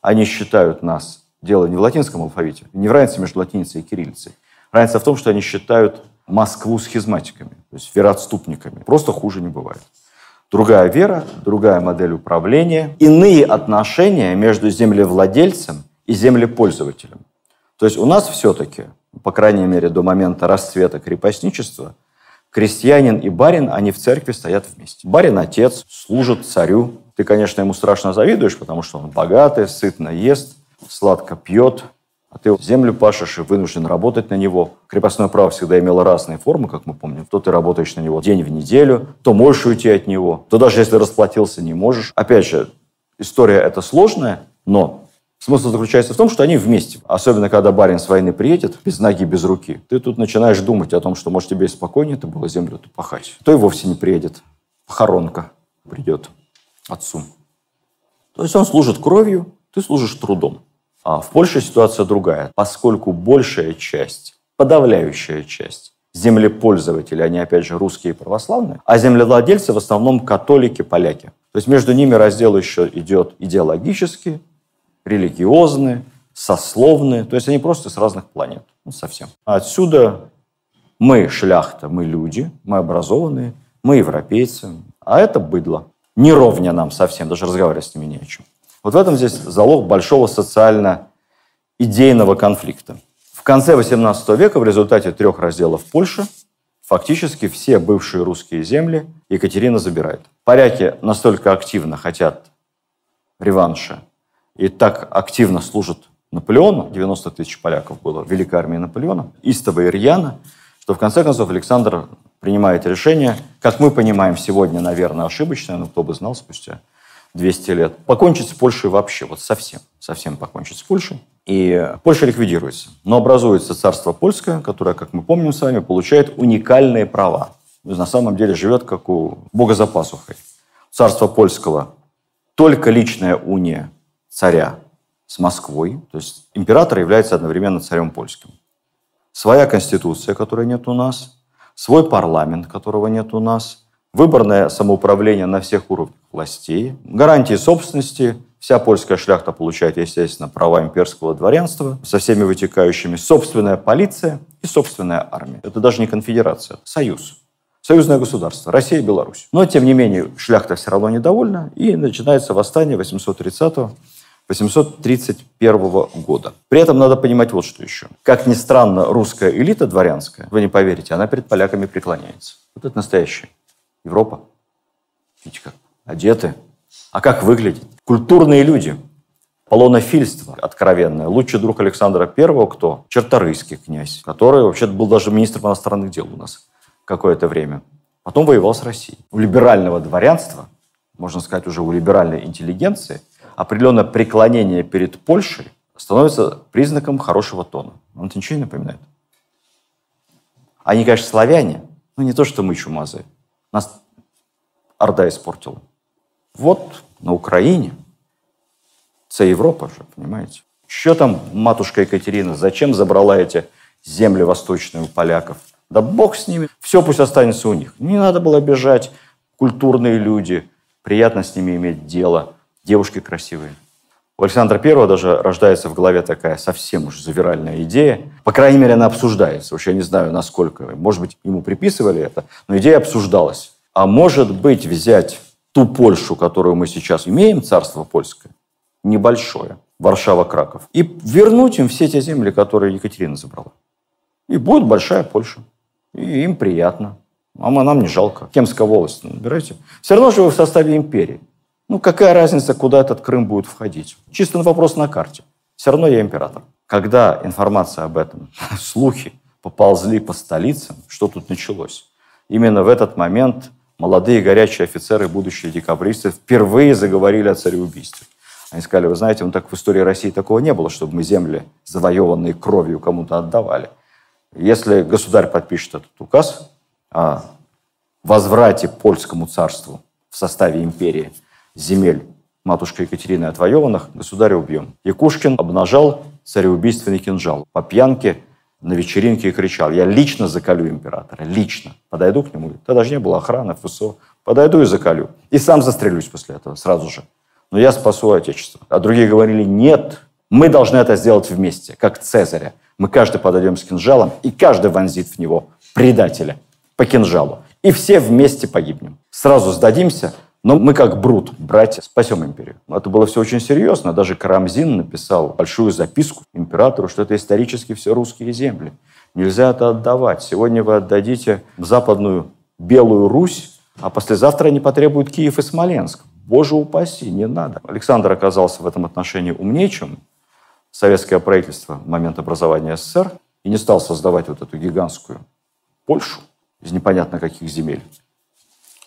Они считают нас, дело не в латинском алфавите, не в разнице между латиницей и кириллицей. Разница в том, что они считают Москву схизматиками, то есть вероотступниками. Просто хуже не бывает другая вера, другая модель управления, иные отношения между землевладельцем и землепользователем. То есть у нас все-таки, по крайней мере до момента расцвета крепостничества, крестьянин и барин, они в церкви стоят вместе. Барин отец, служит царю. Ты, конечно, ему страшно завидуешь, потому что он богатый, сытно ест, сладко пьет, а ты землю пашешь и вынужден работать на него. Крепостное право всегда имело разные формы, как мы помним. То ты работаешь на него день в неделю, то можешь уйти от него, то даже если расплатился, не можешь. Опять же, история это сложная, но смысл заключается в том, что они вместе. Особенно, когда барин с войны приедет, без ноги, без руки, ты тут начинаешь думать о том, что, может, тебе и спокойнее это было землю -то пахать. То и вовсе не приедет. Похоронка придет отцу. То есть он служит кровью, ты служишь трудом. А в Польше ситуация другая, поскольку большая часть, подавляющая часть землепользователей, они, опять же, русские и православные, а землевладельцы в основном католики, поляки. То есть между ними раздел еще идет идеологический, религиозный, сословный. То есть они просто с разных планет. Ну, совсем. Отсюда мы шляхта, мы люди, мы образованные, мы европейцы. А это быдло. Не ровня нам совсем, даже разговаривать с ними не о чем. Вот в этом здесь залог большого социально-идейного конфликта. В конце XVIII века в результате трех разделов Польши фактически все бывшие русские земли Екатерина забирает. Поляки настолько активно хотят реванша и так активно служат Наполеону, 90 тысяч поляков было в Великой армии Наполеона, истово и рьяно, что в конце концов Александр принимает решение, как мы понимаем сегодня, наверное, ошибочное, но кто бы знал спустя 200 лет. Покончить с Польшей вообще, вот совсем, совсем покончить с Польшей. И Польша ликвидируется. Но образуется царство польское, которое, как мы помним с вами, получает уникальные права. На самом деле живет как у бога за пасухой. Царство польского только личная уния царя с Москвой, то есть император является одновременно царем польским. Своя конституция, которой нет у нас, свой парламент, которого нет у нас – выборное самоуправление на всех уровнях властей, гарантии собственности, Вся польская шляхта получает, естественно, права имперского дворянства со всеми вытекающими. Собственная полиция и собственная армия. Это даже не конфедерация, союз. Союзное государство, Россия и Беларусь. Но, тем не менее, шляхта все равно недовольна, и начинается восстание 830-831 года. При этом надо понимать вот что еще. Как ни странно, русская элита дворянская, вы не поверите, она перед поляками преклоняется. Вот это настоящее Европа. Видите, как одеты. А как выглядит? Культурные люди. Полонофильство откровенное. Лучший друг Александра Первого, кто? Черторийский князь, который вообще был даже министром иностранных дел у нас какое-то время. Потом воевал с Россией. У либерального дворянства, можно сказать, уже у либеральной интеллигенции, определенное преклонение перед Польшей становится признаком хорошего тона. Он это ничего не напоминает. Они, конечно, славяне, но не то, что мы чумазые. Нас Орда испортила. Вот на Украине. это Европа же, понимаете? Что там матушка Екатерина? Зачем забрала эти земли восточные у поляков? Да бог с ними. Все пусть останется у них. Не надо было бежать. Культурные люди. Приятно с ними иметь дело. Девушки красивые. У Александра Первого даже рождается в голове такая совсем уж завиральная идея. По крайней мере, она обсуждается. Вообще, я не знаю, насколько. Может быть, ему приписывали это, но идея обсуждалась. А может быть, взять ту Польшу, которую мы сейчас имеем, царство польское, небольшое, Варшава-Краков, и вернуть им все те земли, которые Екатерина забрала. И будет большая Польша. И им приятно. А нам не жалко. Кемская волость, ну, набирайте. Все равно же вы в составе империи. Ну, какая разница, куда этот Крым будет входить? Чисто на вопрос на карте. Все равно я император. Когда информация об этом, слухи поползли по столицам, что тут началось? Именно в этот момент молодые горячие офицеры, будущие декабристы, впервые заговорили о цареубийстве. Они сказали, вы знаете, ну так в истории России такого не было, чтобы мы земли, завоеванные кровью, кому-то отдавали. Если государь подпишет этот указ о возврате польскому царству в составе империи – земель матушка Екатерины отвоеванных, государя убьем. Якушкин обнажал цареубийственный кинжал. По пьянке на вечеринке и кричал, я лично закалю императора, лично. Подойду к нему, тогда же не было охраны, ФСО. Подойду и закалю, И сам застрелюсь после этого, сразу же. Но я спасу Отечество. А другие говорили, нет, мы должны это сделать вместе, как Цезаря. Мы каждый подойдем с кинжалом, и каждый вонзит в него предателя по кинжалу. И все вместе погибнем. Сразу сдадимся, но мы как Брут, братья, спасем империю. Это было все очень серьезно. Даже Карамзин написал большую записку императору, что это исторически все русские земли. Нельзя это отдавать. Сегодня вы отдадите в западную Белую Русь, а послезавтра они потребуют Киев и Смоленск. Боже упаси, не надо. Александр оказался в этом отношении умнее, чем советское правительство в момент образования СССР и не стал создавать вот эту гигантскую Польшу из непонятно каких земель.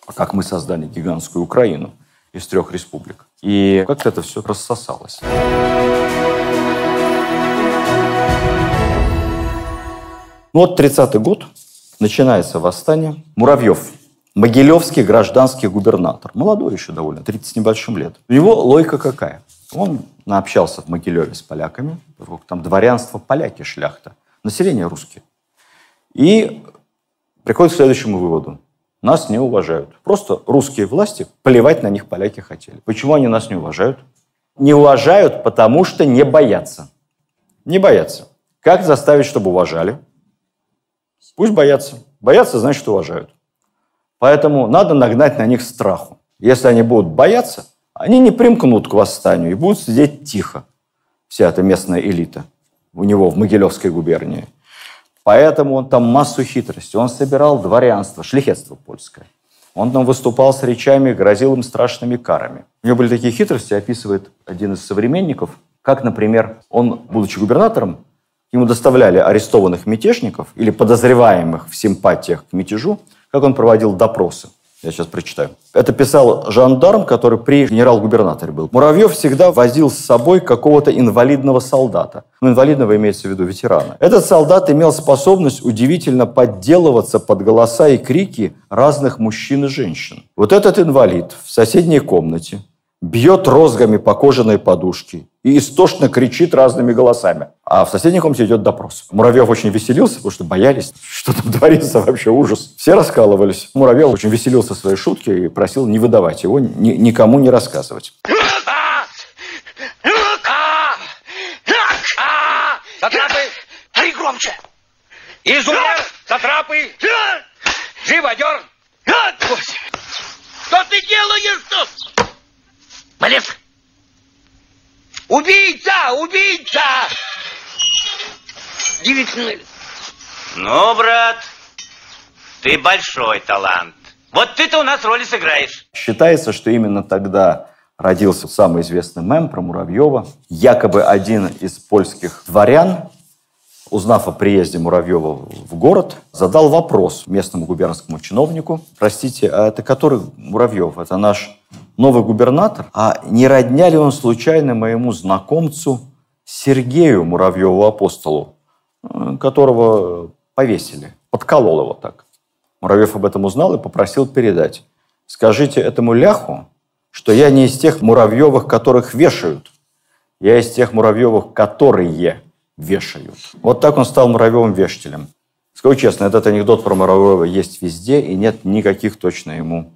А как мы создали гигантскую Украину из трех республик. И как это все рассосалось. Ну вот 30-й год, начинается восстание. Муравьев, Могилевский гражданский губернатор, молодой еще довольно, 30 с небольшим лет. У него логика какая? Он наобщался в Могилеве с поляками, там дворянство поляки, шляхта, население русские. И приходит к следующему выводу. Нас не уважают. Просто русские власти плевать на них поляки хотели. Почему они нас не уважают? Не уважают, потому что не боятся. Не боятся. Как заставить, чтобы уважали? Пусть боятся. Боятся, значит, уважают. Поэтому надо нагнать на них страху. Если они будут бояться, они не примкнут к восстанию и будут сидеть тихо. Вся эта местная элита у него в Могилевской губернии. Поэтому он там массу хитростей. Он собирал дворянство, шлихетство польское. Он там выступал с речами, грозил им страшными карами. У него были такие хитрости, описывает один из современников, как, например, он, будучи губернатором, ему доставляли арестованных мятежников или подозреваемых в симпатиях к мятежу, как он проводил допросы. Я сейчас прочитаю. Это писал жандарм, который при генерал-губернаторе был. Муравьев всегда возил с собой какого-то инвалидного солдата. Ну, инвалидного имеется в виду ветерана. Этот солдат имел способность удивительно подделываться под голоса и крики разных мужчин и женщин. Вот этот инвалид в соседней комнате бьет розгами по кожаной подушке и истошно кричит разными голосами. А в соседней комнате идет допрос. Муравьев очень веселился, потому что боялись, что там творится вообще ужас. Все раскалывались. Муравьев очень веселился своей шутки и просил не выдавать его, ни, никому не рассказывать. Затрапы, три громче! Изумер, затрапы! Живо, Что ты делаешь тут? Полез! Убийца! Убийца! Девять Элис. Ну, брат, ты большой талант. Вот ты-то у нас роли сыграешь. Считается, что именно тогда родился самый известный мем про Муравьева. Якобы один из польских дворян, узнав о приезде Муравьева в город, задал вопрос местному губернскому чиновнику. Простите, а это который Муравьев? Это наш новый губернатор, а не родня ли он случайно моему знакомцу Сергею Муравьеву апостолу, э, которого повесили, подколол его так. Муравьев об этом узнал и попросил передать. Скажите этому ляху, что я не из тех Муравьевых, которых вешают. Я из тех Муравьевых, которые вешают. Вот так он стал Муравьевым вешателем. Скажу честно, этот анекдот про Муравьева есть везде, и нет никаких точно ему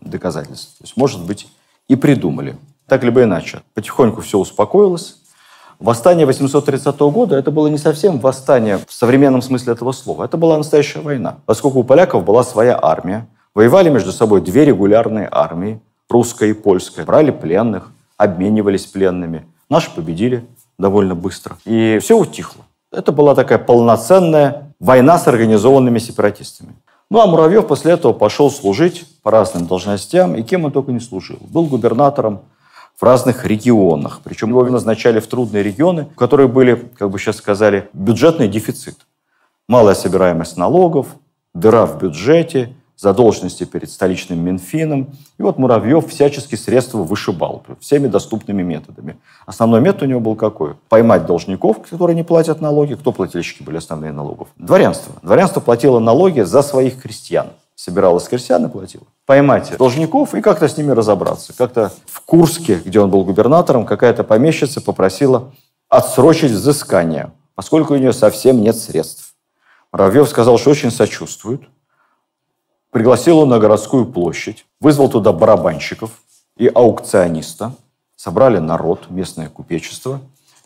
доказательств. То есть, может быть, и придумали. Так либо иначе. Потихоньку все успокоилось. Восстание 830 года это было не совсем восстание в современном смысле этого слова. Это была настоящая война. Поскольку у поляков была своя армия, воевали между собой две регулярные армии, русская и польская, брали пленных, обменивались пленными. Наши победили довольно быстро. И все утихло. Это была такая полноценная война с организованными сепаратистами. Ну, а Муравьев после этого пошел служить по разным должностям, и кем он только не служил. Был губернатором в разных регионах. Причем его назначали в трудные регионы, в которые были, как бы сейчас сказали, бюджетный дефицит. Малая собираемость налогов, дыра в бюджете, задолженности перед столичным Минфином. И вот Муравьев всячески средства вышибал всеми доступными методами. Основной метод у него был какой? Поймать должников, которые не платят налоги. Кто плательщики были основные налогов? Дворянство. Дворянство платило налоги за своих крестьян. Собиралось крестьян и платило. Поймать должников и как-то с ними разобраться. Как-то в Курске, где он был губернатором, какая-то помещица попросила отсрочить взыскание, поскольку у нее совсем нет средств. Муравьев сказал, что очень сочувствует – Пригласил его на городскую площадь, вызвал туда барабанщиков и аукциониста, собрали народ, местное купечество,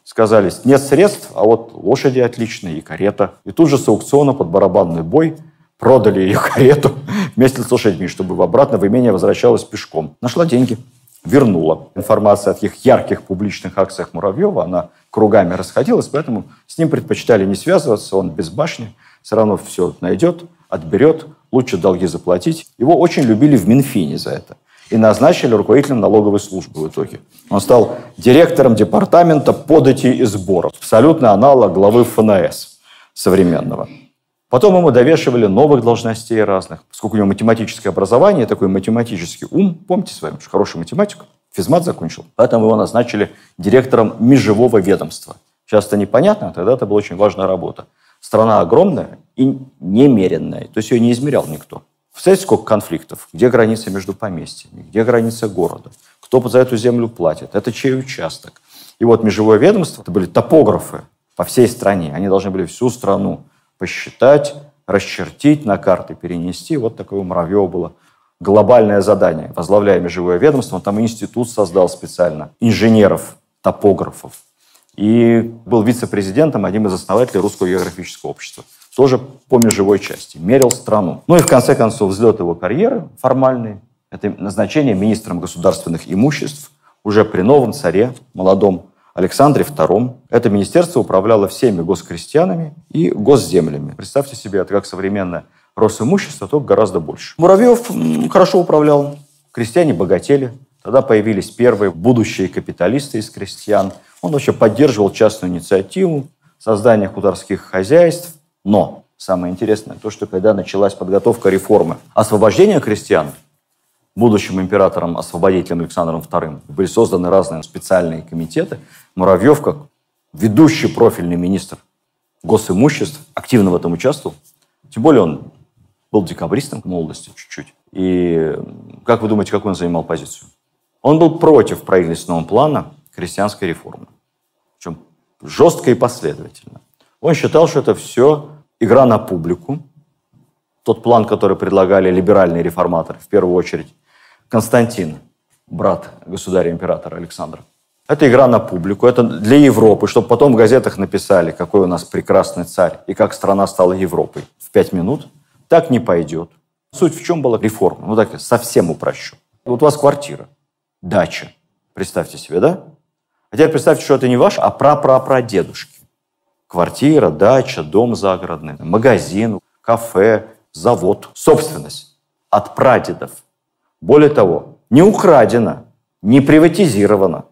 сказали, нет средств, а вот лошади отличные и карета. И тут же с аукциона под барабанный бой продали ее карету вместе с лошадьми, чтобы обратно в имение возвращалась пешком. Нашла деньги, вернула. Информация о таких ярких публичных акциях Муравьева, она кругами расходилась, поэтому с ним предпочитали не связываться, он без башни, все равно все найдет, отберет, лучше долги заплатить. Его очень любили в Минфине за это. И назначили руководителем налоговой службы в итоге. Он стал директором департамента податей и сборов. абсолютный аналог главы ФНС современного. Потом ему довешивали новых должностей разных. Поскольку у него математическое образование, такой математический ум, помните с вами, что хороший математик, физмат закончил, поэтому его назначили директором межевого ведомства. Сейчас это непонятно, тогда это была очень важная работа. Страна огромная, и немеренная. То есть ее не измерял никто. Представляете, сколько конфликтов? Где граница между поместьями? Где граница города? Кто за эту землю платит? Это чей участок? И вот межевое ведомство, это были топографы по всей стране. Они должны были всю страну посчитать, расчертить на карты, перенести. Вот такое у Муравьева было глобальное задание. Возглавляя межевое ведомство, он там институт создал специально инженеров, топографов. И был вице-президентом, одним из основателей Русского географического общества тоже по межевой части, мерил страну. Ну и в конце концов взлет его карьеры формальный, это назначение министром государственных имуществ уже при новом царе, молодом Александре II. Это министерство управляло всеми госкрестьянами и госземлями. Представьте себе, это как современное Росимущество, только гораздо больше. Муравьев хорошо управлял, крестьяне богатели. Тогда появились первые будущие капиталисты из крестьян. Он вообще поддерживал частную инициативу, создание хуторских хозяйств, но самое интересное то, что когда началась подготовка реформы освобождения крестьян, будущим императором-освободителем Александром II были созданы разные специальные комитеты. Муравьев, как ведущий профильный министр госимуществ, активно в этом участвовал. Тем более он был декабристом в молодости чуть-чуть. И как вы думаете, как он занимал позицию? Он был против правительственного плана крестьянской реформы. Причем жестко и последовательно. Он считал, что это все игра на публику. Тот план, который предлагали либеральные реформаторы, в первую очередь Константин, брат государя-императора Александра. Это игра на публику, это для Европы, чтобы потом в газетах написали, какой у нас прекрасный царь и как страна стала Европой в пять минут. Так не пойдет. Суть в чем была реформа? Ну так я совсем упрощу. Вот у вас квартира, дача. Представьте себе, да? А теперь представьте, что это не ваш, а прапрапрадедушки. Квартира, дача, дом загородный, магазин, кафе, завод, собственность от прадедов. Более того, не украдено, не приватизировано,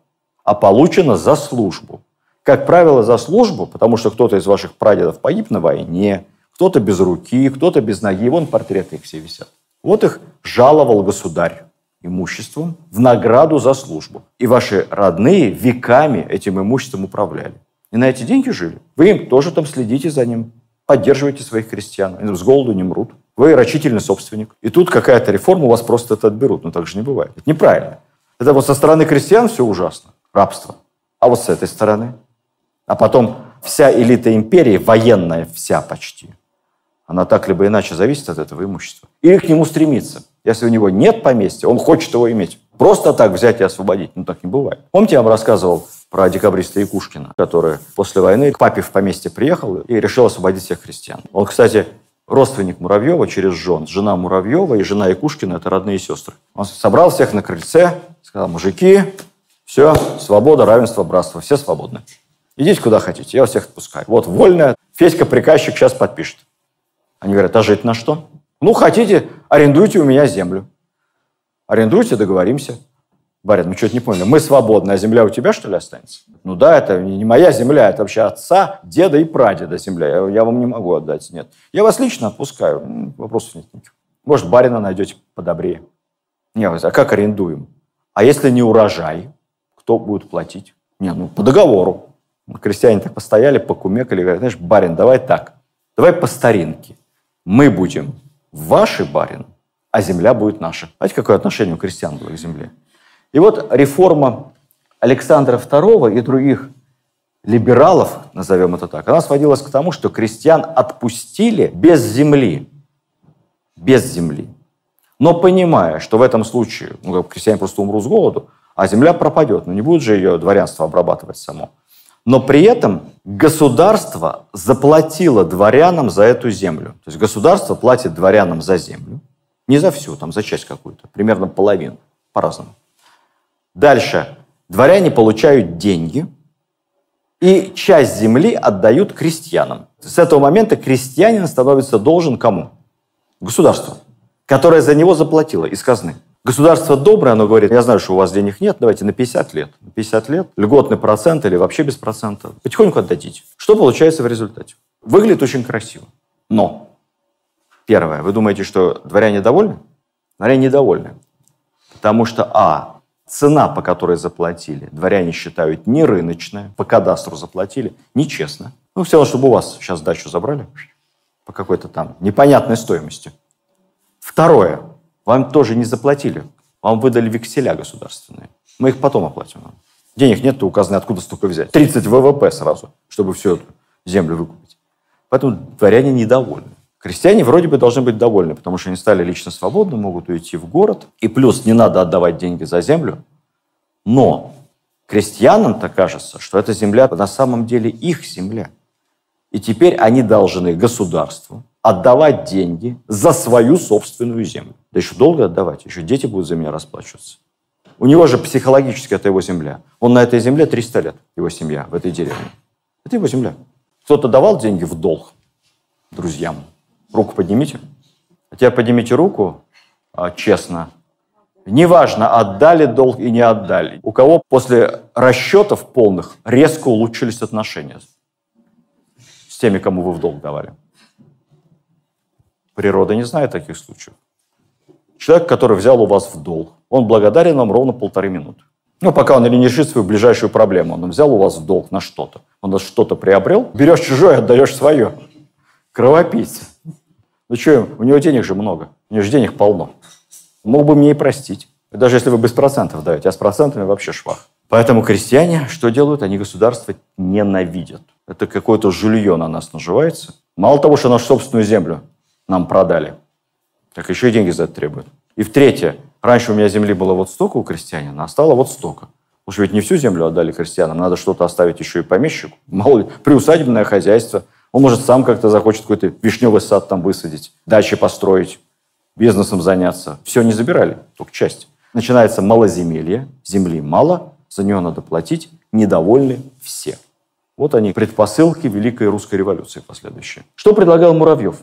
а получено за службу. Как правило, за службу, потому что кто-то из ваших прадедов погиб на войне, кто-то без руки, кто-то без ноги, вон портреты их все висят. Вот их жаловал государь имуществом в награду за службу. И ваши родные веками этим имуществом управляли. И на эти деньги жили. Вы им тоже там следите за ним, поддерживаете своих крестьян. Они с голоду не мрут. Вы рачительный собственник. И тут какая-то реформа, у вас просто это отберут. Но так же не бывает. Это неправильно. Это вот со стороны крестьян все ужасно. Рабство. А вот с этой стороны. А потом вся элита империи, военная вся почти, она так либо иначе зависит от этого имущества. Или к нему стремится. Если у него нет поместья, он хочет его иметь. Просто так взять и освободить. Ну, так не бывает. Помните, я вам рассказывал про декабриста Якушкина, который после войны к папе в поместье приехал и решил освободить всех христиан. Он, кстати, родственник Муравьева через жен. Жена Муравьева и жена Якушкина – это родные сестры. Он собрал всех на крыльце, сказал, мужики, все, свобода, равенство, братство, все свободны. Идите куда хотите, я вас всех отпускаю. Вот вольная, Федька приказчик сейчас подпишет. Они говорят, а жить на что? Ну, хотите, арендуйте у меня землю. Арендуйте, договоримся. Барин, ну, мы что-то не поняли. Мы свободны, а земля у тебя, что ли, останется? Ну да, это не моя земля, это вообще отца, деда и прадеда земля. Я, я вам не могу отдать, нет. Я вас лично отпускаю, ну, вопросов нет никаких. Может, барина найдете подобрее. Не, а как арендуем? А если не урожай, кто будет платить? Не, ну по договору. Крестьяне так постояли, покумекали, говорят, знаешь, барин, давай так, давай по старинке. Мы будем ваши барин, а земля будет наша. Знаете, какое отношение у крестьян было к земле? И вот реформа Александра II и других либералов, назовем это так, она сводилась к тому, что крестьян отпустили без земли. Без земли. Но понимая, что в этом случае ну, крестьяне просто умрут с голоду, а земля пропадет, ну не будет же ее дворянство обрабатывать само. Но при этом государство заплатило дворянам за эту землю. То есть государство платит дворянам за землю. Не за всю, там за часть какую-то, примерно половину, по-разному. Дальше. Дворяне получают деньги и часть земли отдают крестьянам. С этого момента крестьянин становится должен кому? Государству, которое за него заплатило из казны. Государство доброе, оно говорит, я знаю, что у вас денег нет, давайте на 50 лет. На 50 лет льготный процент или вообще без процента. Потихоньку отдадите. Что получается в результате? Выглядит очень красиво. Но, первое, вы думаете, что дворяне довольны? Дворяне недовольны. Потому что, а, Цена, по которой заплатили, дворяне считают не рыночная, по кадастру заплатили, нечестно. Ну, все равно, чтобы у вас сейчас дачу забрали по какой-то там непонятной стоимости. Второе. Вам тоже не заплатили. Вам выдали векселя государственные. Мы их потом оплатим. Денег нет, то указано, откуда столько взять. 30 ВВП сразу, чтобы всю эту землю выкупить. Поэтому дворяне недовольны. Крестьяне вроде бы должны быть довольны, потому что они стали лично свободны, могут уйти в город. И плюс не надо отдавать деньги за землю. Но крестьянам-то кажется, что эта земля на самом деле их земля. И теперь они должны государству отдавать деньги за свою собственную землю. Да еще долго отдавать, еще дети будут за меня расплачиваться. У него же психологически это его земля. Он на этой земле 300 лет, его семья, в этой деревне. Это его земля. Кто-то давал деньги в долг друзьям, Руку поднимите. Хотя а поднимите руку, а, честно. Неважно, отдали долг и не отдали. У кого после расчетов полных резко улучшились отношения с теми, кому вы в долг давали. Природа не знает таких случаев. Человек, который взял у вас в долг, он благодарен вам ровно полторы минуты. Ну, пока он или не решит свою ближайшую проблему. Он взял у вас в долг на что-то. Он что-то приобрел. Берешь чужое, отдаешь свое. Кровопийцы. Ну что, у него денег же много, у него же денег полно. Мог бы мне и простить. Даже если вы без процентов даете, а с процентами вообще швах. Поэтому крестьяне что делают? Они государство ненавидят. Это какое-то жилье на нас наживается. Мало того, что нашу собственную землю нам продали, так еще и деньги за это требуют. И в-третье, раньше у меня земли было вот столько у крестьянина, а стало вот столько. Потому ведь не всю землю отдали крестьянам, надо что-то оставить еще и помещику. Мало ли, приусадебное хозяйство – он, может, сам как-то захочет какой-то вишневый сад там высадить, дачи построить, бизнесом заняться. Все не забирали, только часть. Начинается малоземелье, земли мало, за нее надо платить, недовольны все. Вот они, предпосылки Великой Русской революции последующие. Что предлагал Муравьев,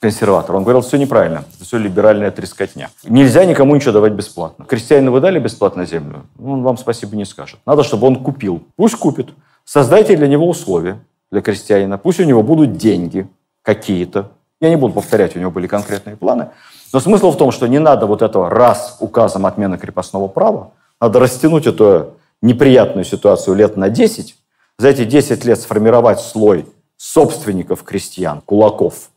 консерватор? Он говорил, все неправильно, это все либеральная трескотня. Нельзя никому ничего давать бесплатно. Крестьянину вы дали бесплатно землю? Он вам спасибо не скажет. Надо, чтобы он купил. Пусть купит. Создайте для него условия для крестьянина. Пусть у него будут деньги какие-то. Я не буду повторять, у него были конкретные планы. Но смысл в том, что не надо вот этого раз указом отмены крепостного права, надо растянуть эту неприятную ситуацию лет на 10, за эти 10 лет сформировать слой собственников крестьян, кулаков.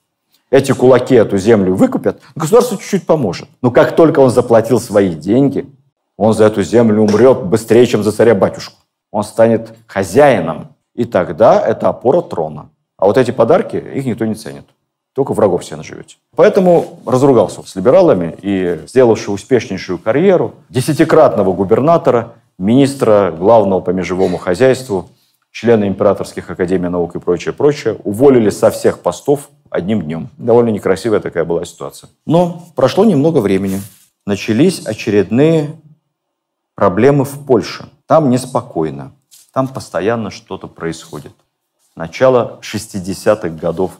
Эти кулаки эту землю выкупят, государство чуть-чуть поможет. Но как только он заплатил свои деньги, он за эту землю умрет быстрее, чем за царя-батюшку. Он станет хозяином и тогда это опора трона. А вот эти подарки, их никто не ценит. Только врагов себе наживете. Поэтому разругался с либералами и сделавший успешнейшую карьеру десятикратного губернатора, министра главного по межевому хозяйству, члены императорских академий наук и прочее, прочее, уволили со всех постов одним днем. Довольно некрасивая такая была ситуация. Но прошло немного времени. Начались очередные проблемы в Польше. Там неспокойно. Там постоянно что-то происходит. Начало 60-х годов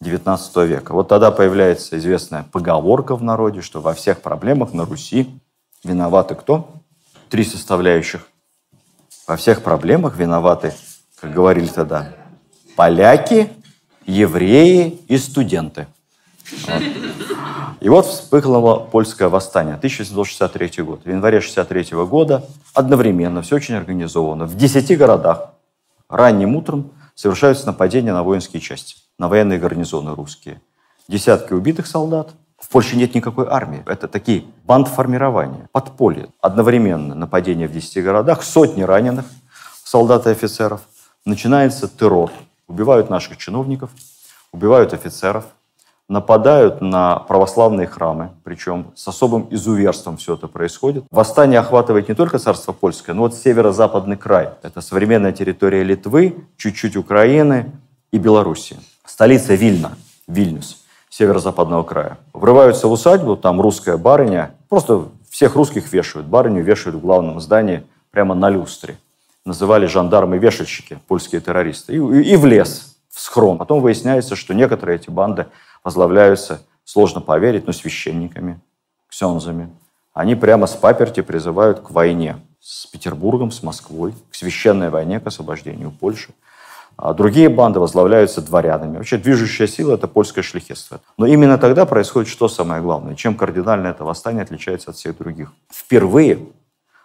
19 века. Вот тогда появляется известная поговорка в народе, что во всех проблемах на Руси виноваты кто? Три составляющих. Во всех проблемах виноваты, как говорили тогда, поляки, евреи и студенты. Вот. И вот вспыхнуло польское восстание, 1763 год. В январе 63 года одновременно, все очень организовано, в 10 городах ранним утром совершаются нападения на воинские части, на военные гарнизоны русские. Десятки убитых солдат. В Польше нет никакой армии. Это такие бандформирования, подполье. Одновременно нападение в 10 городах, сотни раненых солдат и офицеров. Начинается террор. Убивают наших чиновников, убивают офицеров, нападают на православные храмы, причем с особым изуверством все это происходит. Восстание охватывает не только царство польское, но вот северо-западный край. Это современная территория Литвы, чуть-чуть Украины и Белоруссии. Столица Вильна, Вильнюс, северо-западного края. Врываются в усадьбу, там русская барыня, просто всех русских вешают, барыню вешают в главном здании прямо на люстре. Называли жандармы-вешальщики, польские террористы. И, и, и в лес, в схрон. Потом выясняется, что некоторые эти банды возглавляются, сложно поверить, но ну, священниками, ксензами. Они прямо с паперти призывают к войне с Петербургом, с Москвой, к священной войне, к освобождению Польши. А другие банды возглавляются дворянами. Вообще движущая сила – это польское шляхетство. Но именно тогда происходит что самое главное? Чем кардинально это восстание отличается от всех других? Впервые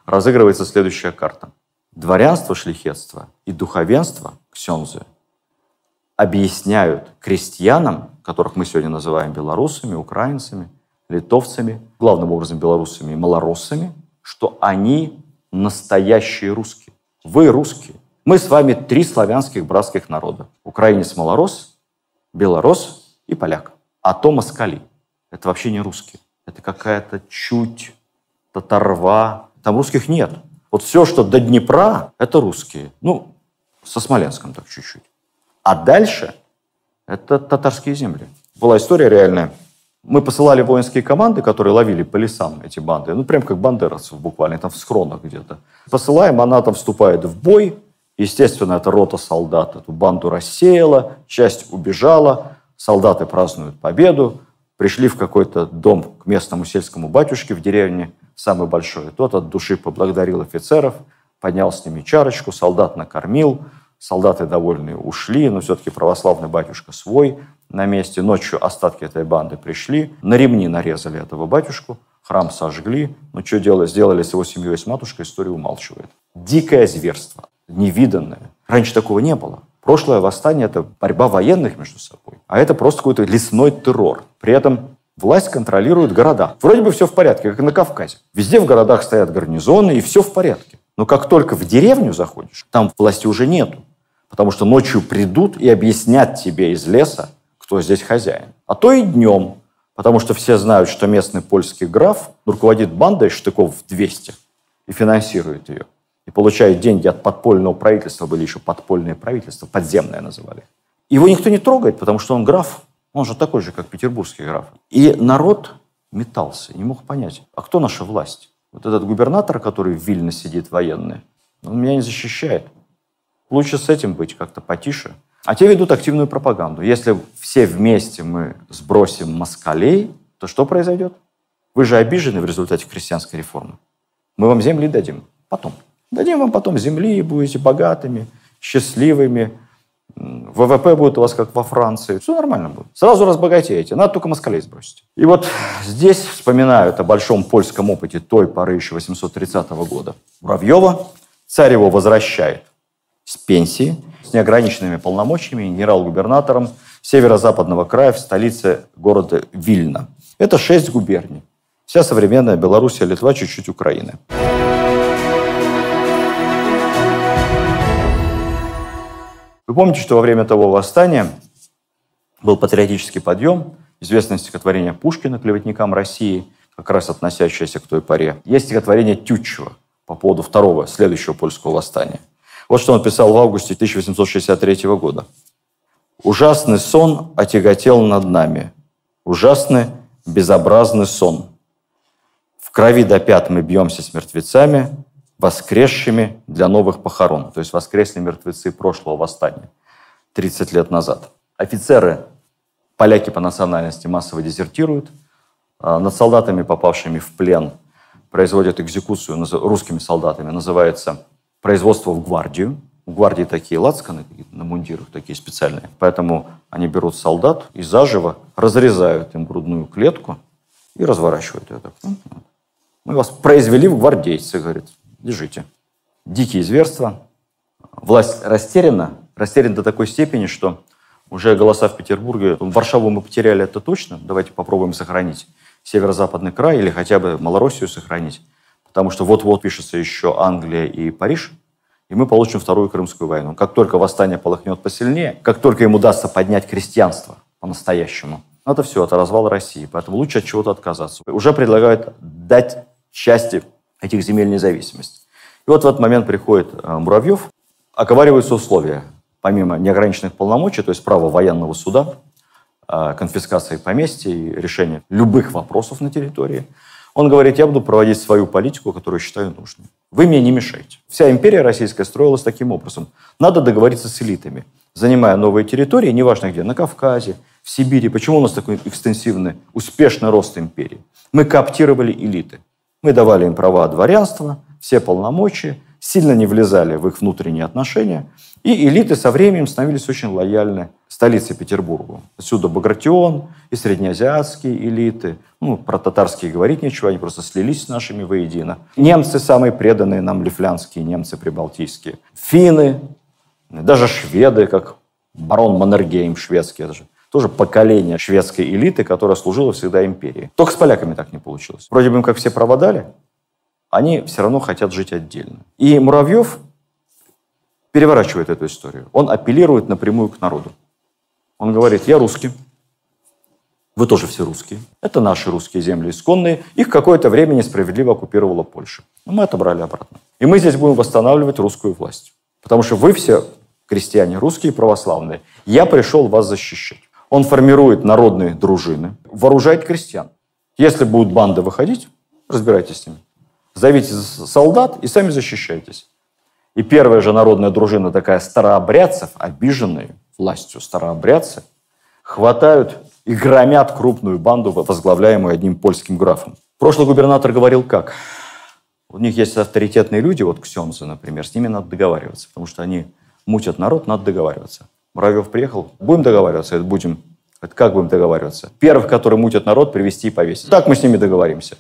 разыгрывается следующая карта. Дворянство шляхетства и духовенство ксензы объясняют крестьянам которых мы сегодня называем белорусами, украинцами, литовцами, главным образом белорусами и малороссами, что они настоящие русские. Вы русские. Мы с вами три славянских братских народа. Украинец-малорос, белорос и поляк. А то москали. Это вообще не русские. Это какая-то чуть татарва. Там русских нет. Вот все, что до Днепра, это русские. Ну, со Смоленском так чуть-чуть. А дальше это татарские земли. Была история реальная. Мы посылали воинские команды, которые ловили по лесам эти банды, ну, прям как бандеровцев буквально, там в схронах где-то. Посылаем, она там вступает в бой, Естественно, это рота солдат эту банду рассеяла, часть убежала, солдаты празднуют победу, пришли в какой-то дом к местному сельскому батюшке в деревне, самый большой. Тот от души поблагодарил офицеров, поднял с ними чарочку, солдат накормил, Солдаты довольные ушли, но все-таки православный батюшка свой на месте. Ночью остатки этой банды пришли, на ремни нарезали этого батюшку, храм сожгли. Но ну, что делали? сделали с его семьей с матушкой, история умалчивает. Дикое зверство, невиданное. Раньше такого не было. Прошлое восстание – это борьба военных между собой, а это просто какой-то лесной террор. При этом Власть контролирует города. Вроде бы все в порядке, как на Кавказе. Везде в городах стоят гарнизоны, и все в порядке. Но как только в деревню заходишь, там власти уже нету. Потому что ночью придут и объяснят тебе из леса, кто здесь хозяин. А то и днем, потому что все знают, что местный польский граф руководит бандой штыков в 200 и финансирует ее. И получает деньги от подпольного правительства, были еще подпольные правительства, подземные называли. Его никто не трогает, потому что он граф, он же такой же, как петербургский граф. И народ метался, не мог понять, а кто наша власть? Вот этот губернатор, который в Вильне сидит военный, он меня не защищает. Лучше с этим быть как-то потише. А те ведут активную пропаганду. Если все вместе мы сбросим москалей, то что произойдет? Вы же обижены в результате крестьянской реформы. Мы вам земли дадим потом. Дадим вам потом земли, и будете богатыми, счастливыми. ВВП будет у вас как во Франции. Все нормально будет. Сразу разбогатеете. Надо только москалей сбросить. И вот здесь вспоминают о большом польском опыте той поры еще 830 года. Муравьева. Царь его возвращает с пенсии, с неограниченными полномочиями генерал-губернатором северо-западного края в столице города Вильна. Это шесть губерний. Вся современная Белоруссия, Литва, чуть-чуть Украины. Вы помните, что во время того восстания был патриотический подъем, известное стихотворение Пушкина «Клеветникам России», как раз относящееся к той поре. Есть стихотворение Тютчева по поводу второго, следующего польского восстания. Вот что он писал в августе 1863 года. «Ужасный сон отяготел над нами. Ужасный, безобразный сон. В крови до пят мы бьемся с мертвецами, воскресшими для новых похорон». То есть воскресли мертвецы прошлого восстания 30 лет назад. Офицеры, поляки по национальности, массово дезертируют. А над солдатами, попавшими в плен, производят экзекуцию русскими солдатами, называется производство в гвардию. У гвардии такие лацканы на мундирах, такие специальные. Поэтому они берут солдат и заживо разрезают им грудную клетку и разворачивают ее так. Ну, мы вас произвели в гвардейцы, говорит. Лежите. Дикие зверства. Власть растеряна. Растеряна до такой степени, что уже голоса в Петербурге. Ну, Варшаву мы потеряли, это точно. Давайте попробуем сохранить северо-западный край или хотя бы Малороссию сохранить потому что вот-вот пишется еще Англия и Париж, и мы получим Вторую Крымскую войну. Как только восстание полыхнет посильнее, как только им удастся поднять крестьянство по-настоящему, это все, это развал России. Поэтому лучше от чего-то отказаться. Уже предлагают дать части этих земель независимость. И вот в этот момент приходит э, Муравьев, оговариваются условия, помимо неограниченных полномочий, то есть право военного суда, э, конфискации поместья и решения любых вопросов на территории – он говорит, я буду проводить свою политику, которую считаю нужной. Вы мне не мешайте. Вся империя российская строилась таким образом. Надо договориться с элитами, занимая новые территории, неважно где, на Кавказе, в Сибири. Почему у нас такой экстенсивный, успешный рост империи? Мы кооптировали элиты. Мы давали им права дворянства, все полномочия, сильно не влезали в их внутренние отношения – и элиты со временем становились очень лояльны столице Петербургу. Отсюда Багратион и среднеазиатские элиты. Ну, про татарские говорить нечего, они просто слились с нашими воедино. Немцы самые преданные нам, лифлянские немцы прибалтийские. Финны, даже шведы, как барон Маннергейм шведский, это же тоже поколение шведской элиты, которая служила всегда империи. Только с поляками так не получилось. Вроде бы им как все проводали, они все равно хотят жить отдельно. И Муравьев переворачивает эту историю. Он апеллирует напрямую к народу. Он говорит, я русский, вы тоже все русские. Это наши русские земли исконные. Их какое-то время несправедливо оккупировала Польша. Но мы отобрали обратно. И мы здесь будем восстанавливать русскую власть. Потому что вы все крестьяне, русские и православные. Я пришел вас защищать. Он формирует народные дружины, вооружает крестьян. Если будут банды выходить, разбирайтесь с ними. Зовите солдат и сами защищайтесь. И первая же народная дружина такая старообрядцев, обиженные властью старообрядцы, хватают и громят крупную банду, возглавляемую одним польским графом. Прошлый губернатор говорил как? У них есть авторитетные люди, вот ксензы, например, с ними надо договариваться, потому что они мутят народ, надо договариваться. Муравьев приехал, будем договариваться, это будем. Это как будем договариваться? Первых, которые мутят народ, привести и повесить. Так мы с ними договоримся.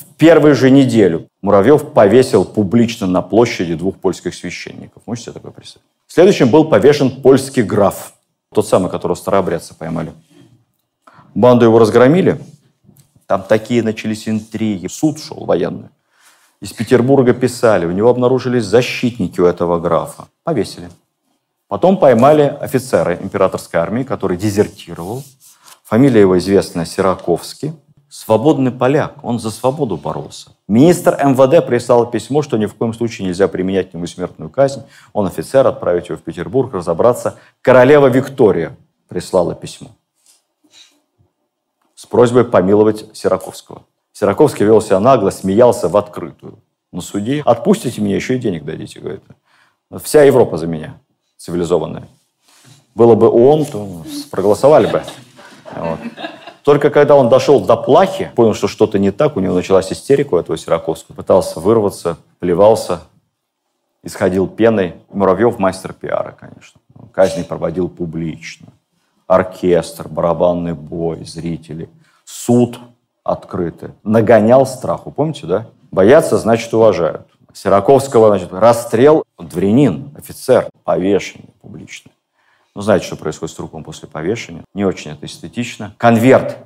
В первую же неделю Муравьев повесил публично на площади двух польских священников. Можете себе такое представить? Следующим был повешен польский граф, тот самый, которого старообрядцы поймали. Банду его разгромили, там такие начались интриги, суд шел военный. Из Петербурга писали, у него обнаружились защитники у этого графа. Повесили. Потом поймали офицера императорской армии, который дезертировал. Фамилия его известна Сираковский свободный поляк, он за свободу боролся. Министр МВД прислал письмо, что ни в коем случае нельзя применять ему смертную казнь. Он офицер, отправить его в Петербург, разобраться. Королева Виктория прислала письмо с просьбой помиловать Сираковского. Сираковский вел себя нагло, смеялся в открытую. На суде отпустите меня, еще и денег дадите, говорит. Вся Европа за меня цивилизованная. Было бы ООН, то проголосовали бы. Вот. Только когда он дошел до плахи, понял, что что-то не так, у него началась истерика у этого Сираковского. Пытался вырваться, плевался, исходил пеной. Муравьев мастер пиара, конечно. Казни проводил публично. Оркестр, барабанный бой, зрители. Суд открытый. Нагонял страху, помните, да? Боятся, значит, уважают. Сираковского, значит, расстрел, дворянин, офицер, повешенный публично. Ну, знаете, что происходит с трупом после повешения? Не очень это эстетично. Конверт,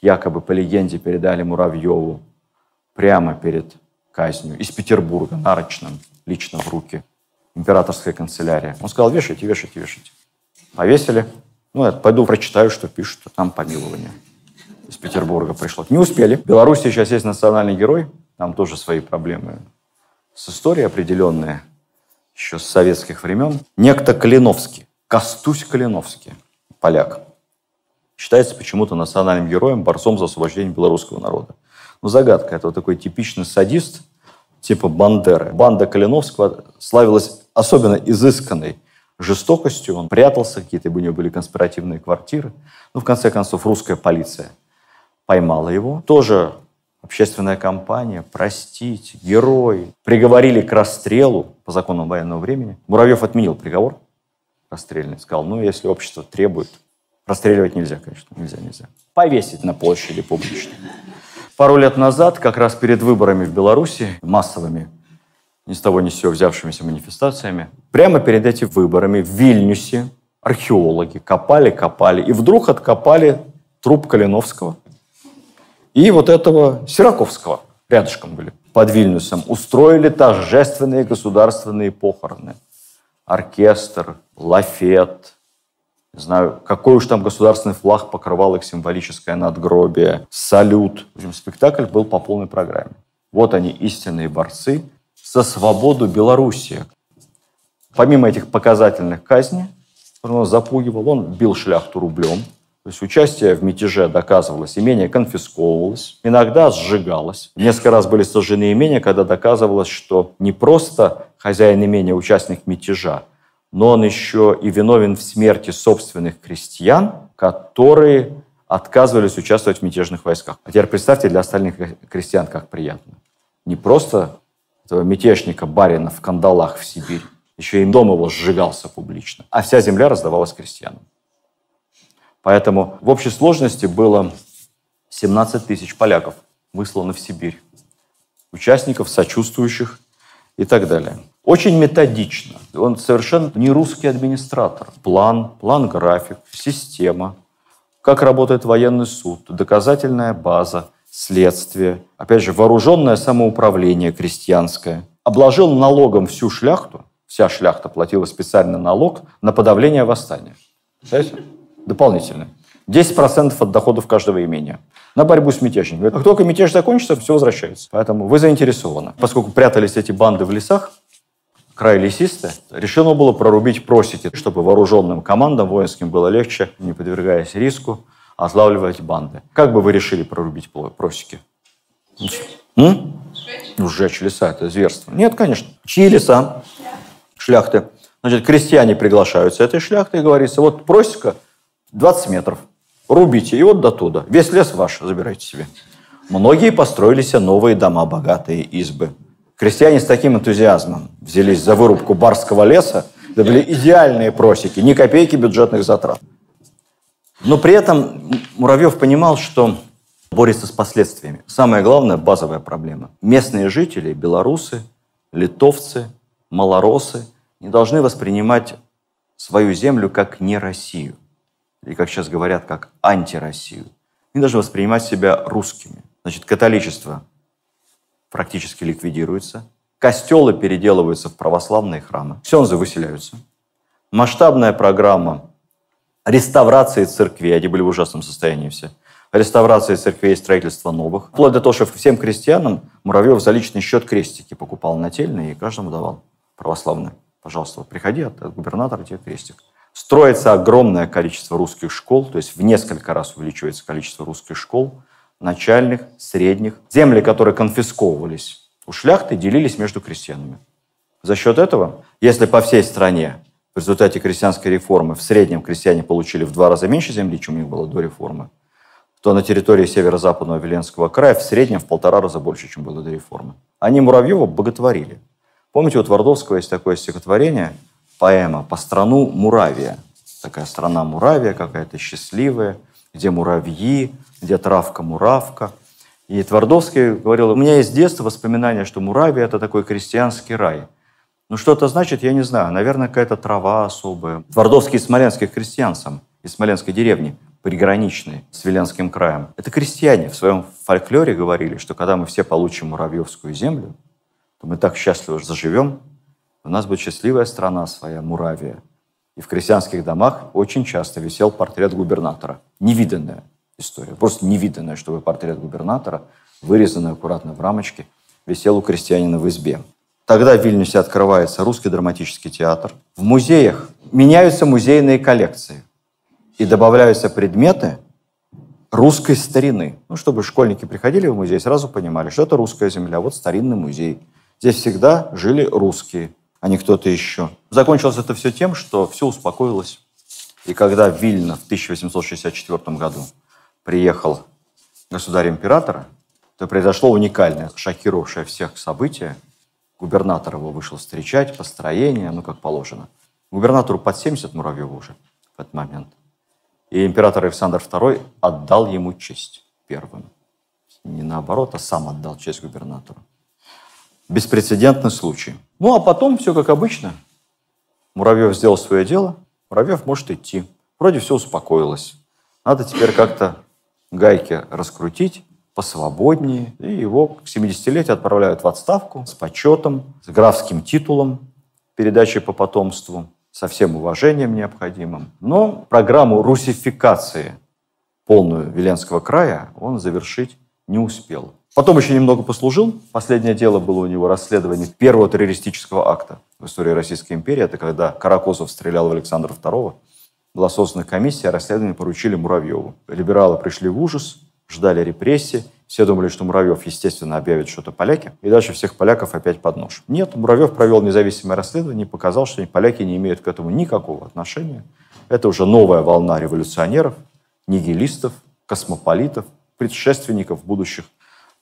якобы по легенде, передали Муравьеву прямо перед казнью из Петербурга, нарочным, лично в руки. Императорская канцелярия. Он сказал, вешайте, вешайте, вешайте. Повесили. Ну, я пойду прочитаю, что пишут, что там помилование из Петербурга пришло. Не успели. В Беларуси сейчас есть национальный герой. Там тоже свои проблемы с историей определенные, еще с советских времен. Некто Калиновский Костусь Калиновский, поляк, считается почему-то национальным героем, борцом за освобождение белорусского народа. Но ну, загадка. Это вот такой типичный садист, типа Бандеры. Банда Калиновского славилась особенно изысканной жестокостью. Он прятался, какие-то у него были конспиративные квартиры. Ну, в конце концов, русская полиция поймала его. Тоже общественная кампания, простить, герой. Приговорили к расстрелу по законам военного времени. Муравьев отменил приговор расстрельный, сказал, ну, если общество требует, расстреливать нельзя, конечно, нельзя, нельзя. Повесить на площади публично. Пару лет назад, как раз перед выборами в Беларуси, массовыми, ни с того ни с сего взявшимися манифестациями, прямо перед этими выборами в Вильнюсе археологи копали, копали, и вдруг откопали труп Калиновского и вот этого Сираковского рядышком были под Вильнюсом, устроили торжественные государственные похороны оркестр, лафет, не знаю, какой уж там государственный флаг покрывал их символическое надгробие, салют. В общем, спектакль был по полной программе. Вот они, истинные борцы за свободу Белоруссии. Помимо этих показательных казней, он запугивал, он бил шляхту рублем, то есть участие в мятеже доказывалось, имение конфисковывалось, иногда сжигалось. Несколько раз были сожжены имения, когда доказывалось, что не просто хозяин имения участник мятежа, но он еще и виновен в смерти собственных крестьян, которые отказывались участвовать в мятежных войсках. А теперь представьте для остальных крестьян, как приятно. Не просто этого мятежника барина в кандалах в Сибирь, еще и дом его сжигался публично, а вся земля раздавалась крестьянам. Поэтому в общей сложности было 17 тысяч поляков выслано в Сибирь, участников, сочувствующих и так далее. Очень методично. Он совершенно не русский администратор. План, план-график, система, как работает военный суд, доказательная база, следствие, опять же, вооруженное самоуправление крестьянское. Обложил налогом всю шляхту, вся шляхта платила специальный налог на подавление восстания. Представляете? дополнительно. 10% от доходов каждого имения на борьбу с мятежниками. Как только мятеж закончится, все возвращается. Поэтому вы заинтересованы. Поскольку прятались эти банды в лесах, край лесистый, решено было прорубить просеки, чтобы вооруженным командам воинским было легче, не подвергаясь риску, отлавливать банды. Как бы вы решили прорубить просеки? М? Ну, сжечь леса, это зверство. Нет, конечно. Чьи леса? Шляхты. Значит, крестьяне приглашаются этой шляхты и говорится, вот просека – 20 метров. Рубите и вот до туда. Весь лес ваш, забирайте себе. Многие построили себе новые дома, богатые избы. Крестьяне с таким энтузиазмом взялись за вырубку барского леса. Это были идеальные просеки, ни копейки бюджетных затрат. Но при этом Муравьев понимал, что борется с последствиями. Самая главная базовая проблема. Местные жители, белорусы, литовцы, малоросы не должны воспринимать свою землю как не Россию. И как сейчас говорят, как антироссию, они должны воспринимать себя русскими. Значит, католичество практически ликвидируется, костелы переделываются в православные храмы, сензы выселяются. Масштабная программа реставрации церквей, они были в ужасном состоянии все, реставрации церквей и строительства новых, вплоть до того, что всем крестьянам Муравьев за личный счет крестики покупал нательные и каждому давал православные. Пожалуйста, приходи от а губернатора тебе крестик. Строится огромное количество русских школ, то есть в несколько раз увеличивается количество русских школ, начальных, средних. Земли, которые конфисковывались у шляхты, делились между крестьянами. За счет этого, если по всей стране в результате крестьянской реформы в среднем крестьяне получили в два раза меньше земли, чем у них было до реформы, то на территории северо-западного Веленского края в среднем в полтора раза больше, чем было до реформы. Они Муравьева боготворили. Помните, у Твардовского есть такое стихотворение – поэма «По страну Муравия». Такая страна Муравия какая-то счастливая, где муравьи, где травка-муравка. И Твардовский говорил, у меня есть детства воспоминания, что Муравия – это такой крестьянский рай. Ну, что это значит, я не знаю. Наверное, какая-то трава особая. Твардовский из смоленских крестьян сам, из смоленской деревни, приграничной с Веленским краем. Это крестьяне в своем фольклоре говорили, что когда мы все получим муравьевскую землю, то мы так счастливо заживем, у нас будет счастливая страна своя, Муравия. И в крестьянских домах очень часто висел портрет губернатора. Невиданная история, просто невиданная, чтобы портрет губернатора, вырезанный аккуратно в рамочке, висел у крестьянина в избе. Тогда в Вильнюсе открывается русский драматический театр. В музеях меняются музейные коллекции и добавляются предметы русской старины. Ну, чтобы школьники приходили в музей, сразу понимали, что это русская земля, вот старинный музей. Здесь всегда жили русские а не кто-то еще. Закончилось это все тем, что все успокоилось. И когда в Вильно в 1864 году приехал государь-императора, то произошло уникальное, шокировавшее всех событие. Губернатор его вышел встречать, построение, ну как положено. Губернатору под 70 муравьев уже в этот момент. И император Александр II отдал ему честь первым. Не наоборот, а сам отдал честь губернатору. Беспрецедентный случай. Ну а потом все как обычно. Муравьев сделал свое дело, Муравьев может идти. Вроде все успокоилось. Надо теперь как-то гайки раскрутить посвободнее. И его к 70-летию отправляют в отставку с почетом, с графским титулом передачи по потомству, со всем уважением необходимым. Но программу русификации полную Веленского края он завершить не успел. Потом еще немного послужил. Последнее дело было у него расследование первого террористического акта в истории Российской империи. Это когда Каракозов стрелял в Александра II. Была создана комиссия, расследование поручили Муравьеву. Либералы пришли в ужас, ждали репрессии. Все думали, что Муравьев, естественно, объявит что-то поляки. И дальше всех поляков опять под нож. Нет, Муравьев провел независимое расследование и показал, что поляки не имеют к этому никакого отношения. Это уже новая волна революционеров, нигилистов, космополитов, предшественников будущих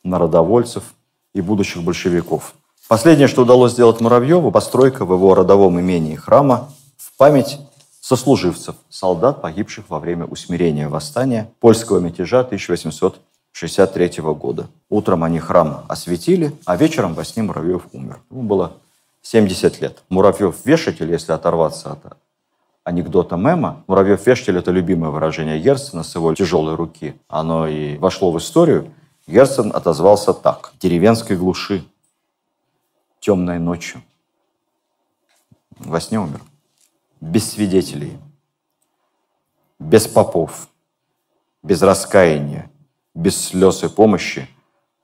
народовольцев и будущих большевиков. Последнее, что удалось сделать Муравьеву, постройка в его родовом имении храма в память сослуживцев, солдат, погибших во время усмирения восстания польского мятежа 1863 года. Утром они храм осветили, а вечером во сне Муравьев умер. Ему было 70 лет. Муравьев вешатель, если оторваться от анекдота мема, Муравьев вешатель – это любимое выражение Ерсена с его тяжелой руки. Оно и вошло в историю – Герцен отозвался так. В деревенской глуши, темной ночью. Во сне умер. Без свидетелей, без попов, без раскаяния, без слез и помощи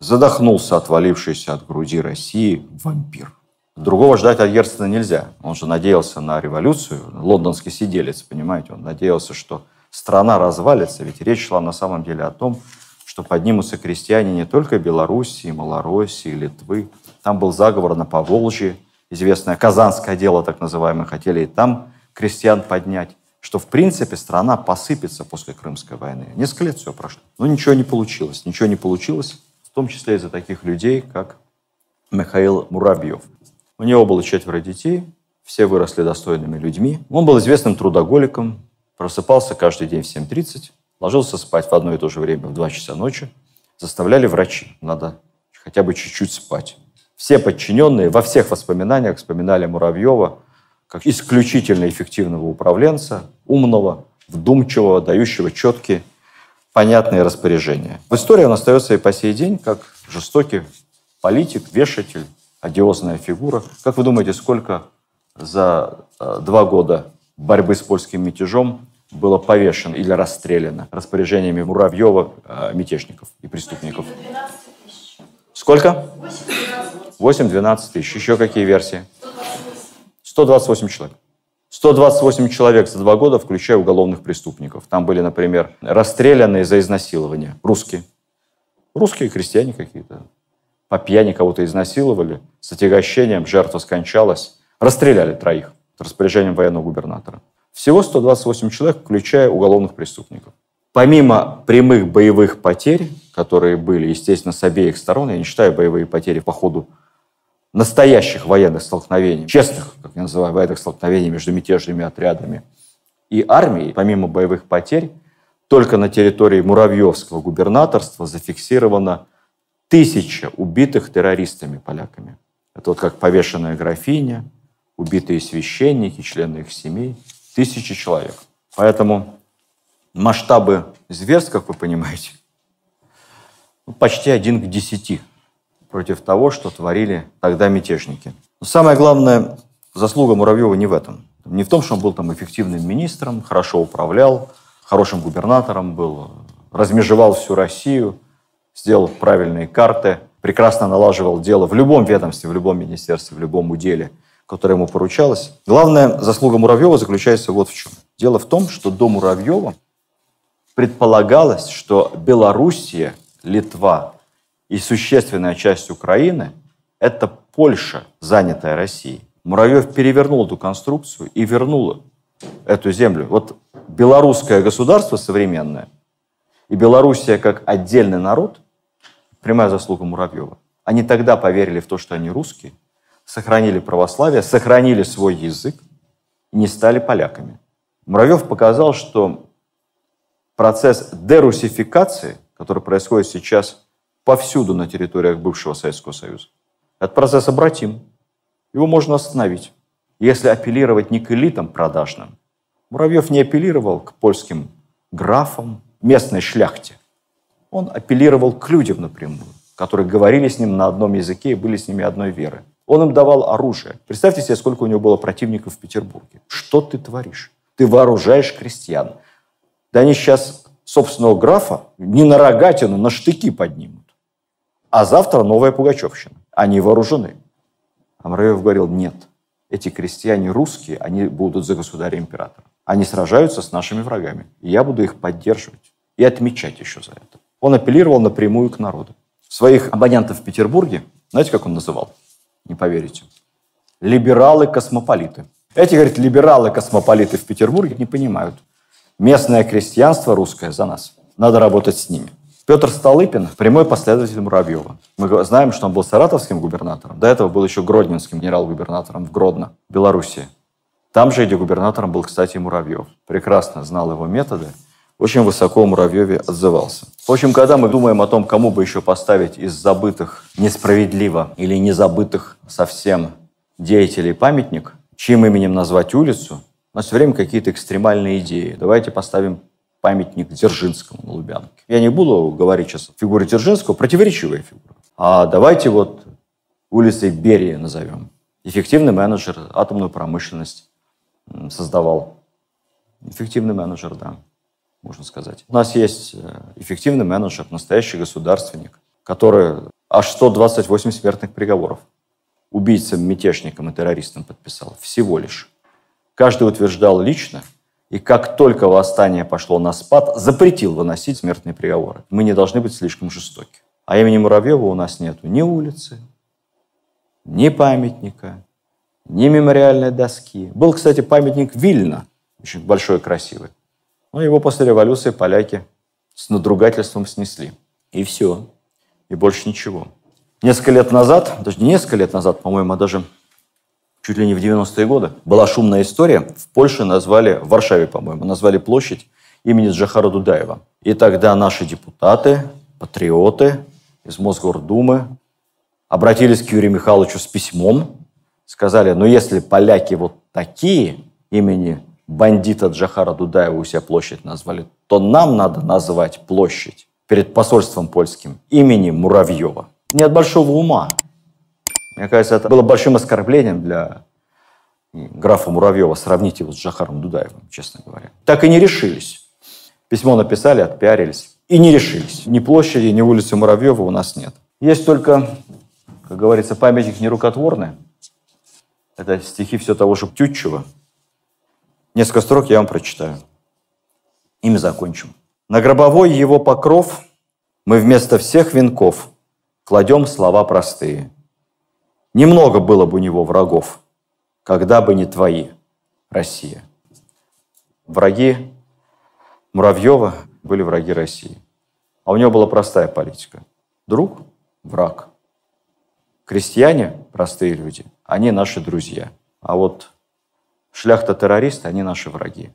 задохнулся отвалившийся от груди России вампир. Другого ждать от Герцена нельзя. Он же надеялся на революцию. Лондонский сиделец, понимаете, он надеялся, что страна развалится. Ведь речь шла на самом деле о том, что поднимутся крестьяне не только Белоруссии, Малороссии, Литвы. Там был заговор на Поволжье, известное казанское дело, так называемое, хотели и там крестьян поднять, что, в принципе, страна посыпется после Крымской войны. Несколько лет все прошло, но ничего не получилось. Ничего не получилось, в том числе из-за таких людей, как Михаил Муравьев. У него было четверо детей, все выросли достойными людьми. Он был известным трудоголиком, просыпался каждый день в 7.30, ложился спать в одно и то же время в 2 часа ночи, заставляли врачи, надо хотя бы чуть-чуть спать. Все подчиненные во всех воспоминаниях вспоминали Муравьева как исключительно эффективного управленца, умного, вдумчивого, дающего четкие, понятные распоряжения. В истории он остается и по сей день как жестокий политик, вешатель, одиозная фигура. Как вы думаете, сколько за э, два года борьбы с польским мятежом было повешено или расстреляно распоряжениями Муравьева, э, мятежников и преступников. Сколько? 8-12 тысяч. Еще какие версии? 128 человек. 128 человек за два года, включая уголовных преступников. Там были, например, расстрелянные за изнасилование русские. Русские крестьяне какие-то. По пьяни кого-то изнасиловали, с отягощением жертва скончалась. Расстреляли троих с распоряжением военного губернатора. Всего 128 человек, включая уголовных преступников. Помимо прямых боевых потерь, которые были, естественно, с обеих сторон, я не считаю боевые потери по ходу настоящих военных столкновений, честных, как я называю, военных столкновений между мятежными отрядами и армией, помимо боевых потерь, только на территории Муравьевского губернаторства зафиксировано тысяча убитых террористами-поляками. Это вот как повешенная графиня, убитые священники, члены их семей – тысячи человек. Поэтому масштабы зверств, как вы понимаете, ну, почти один к десяти против того, что творили тогда мятежники. Но самое главное, заслуга Муравьева не в этом. Не в том, что он был там эффективным министром, хорошо управлял, хорошим губернатором был, размежевал всю Россию, сделал правильные карты, прекрасно налаживал дело в любом ведомстве, в любом министерстве, в любом уделе – которое ему поручалось. Главная заслуга Муравьева заключается вот в чем. Дело в том, что до Муравьева предполагалось, что Белоруссия, Литва и существенная часть Украины – это Польша, занятая Россией. Муравьев перевернул эту конструкцию и вернул эту землю. Вот белорусское государство современное и Белоруссия как отдельный народ – прямая заслуга Муравьева. Они тогда поверили в то, что они русские – сохранили православие, сохранили свой язык, не стали поляками. Муравьев показал, что процесс дерусификации, который происходит сейчас повсюду на территориях бывшего Советского Союза, этот процесс обратим. Его можно остановить. Если апеллировать не к элитам продажным, Муравьев не апеллировал к польским графам, местной шляхте. Он апеллировал к людям напрямую, которые говорили с ним на одном языке и были с ними одной веры. Он им давал оружие. Представьте себе, сколько у него было противников в Петербурге. Что ты творишь? Ты вооружаешь крестьян. Да они сейчас собственного графа не на рогатину, на штыки поднимут. А завтра новая Пугачевщина. Они вооружены. Амраев говорил, нет, эти крестьяне русские, они будут за государя-императора. Они сражаются с нашими врагами. И я буду их поддерживать и отмечать еще за это. Он апеллировал напрямую к народу. Своих абонентов в Петербурге, знаете, как он называл? Не поверите. Либералы-космополиты. Эти, говорит, либералы-космополиты в Петербурге не понимают. Местное крестьянство русское за нас. Надо работать с ними. Петр Столыпин – прямой последователь Муравьева. Мы знаем, что он был саратовским губернатором. До этого был еще гродненским генерал-губернатором в Гродно, Белоруссии. Там же, где губернатором был, кстати, Муравьев. Прекрасно знал его методы – очень высоко о Муравьеве отзывался. В общем, когда мы думаем о том, кому бы еще поставить из забытых несправедливо или незабытых совсем деятелей памятник, чьим именем назвать улицу, у нас все время какие-то экстремальные идеи. Давайте поставим памятник Дзержинскому на Лубянке. Я не буду говорить сейчас о фигуре Дзержинского, противоречивая фигура. А давайте вот улицей Берии назовем. Эффективный менеджер атомную промышленность создавал. Эффективный менеджер, да можно сказать. У нас есть э, эффективный менеджер, настоящий государственник, который аж 128 смертных приговоров убийцам, мятежникам и террористам подписал. Всего лишь. Каждый утверждал лично, и как только восстание пошло на спад, запретил выносить смертные приговоры. Мы не должны быть слишком жестоки. А имени Муравьева у нас нет ни улицы, ни памятника, ни мемориальной доски. Был, кстати, памятник Вильна, очень большой и красивый. Но ну, его после революции поляки с надругательством снесли. И все. И больше ничего. Несколько лет назад, даже не несколько лет назад, по-моему, а даже чуть ли не в 90-е годы, была шумная история. В Польше назвали, в Варшаве, по-моему, назвали площадь имени Джахара Дудаева. И тогда наши депутаты, патриоты из Мосгордумы обратились к Юрию Михайловичу с письмом, сказали, ну если поляки вот такие, имени бандита Джахара Дудаева у себя площадь назвали, то нам надо назвать площадь перед посольством польским имени Муравьева. Не от большого ума. Мне кажется, это было большим оскорблением для графа Муравьева сравнить его с Джахаром Дудаевым, честно говоря. Так и не решились. Письмо написали, отпиарились. И не решились. Ни площади, ни улицы Муравьева у нас нет. Есть только, как говорится, памятник нерукотворный. Это стихи все того же Птютчева, Несколько строк я вам прочитаю. Ими закончим. На гробовой его покров мы вместо всех венков кладем слова простые. Немного было бы у него врагов, когда бы не твои, Россия. Враги Муравьева были враги России. А у него была простая политика. Друг – враг. Крестьяне – простые люди, они наши друзья. А вот шляхта-террористы, они наши враги.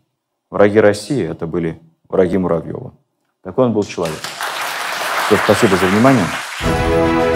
Враги России – это были враги Муравьева. Такой он был человек. Все, спасибо за внимание.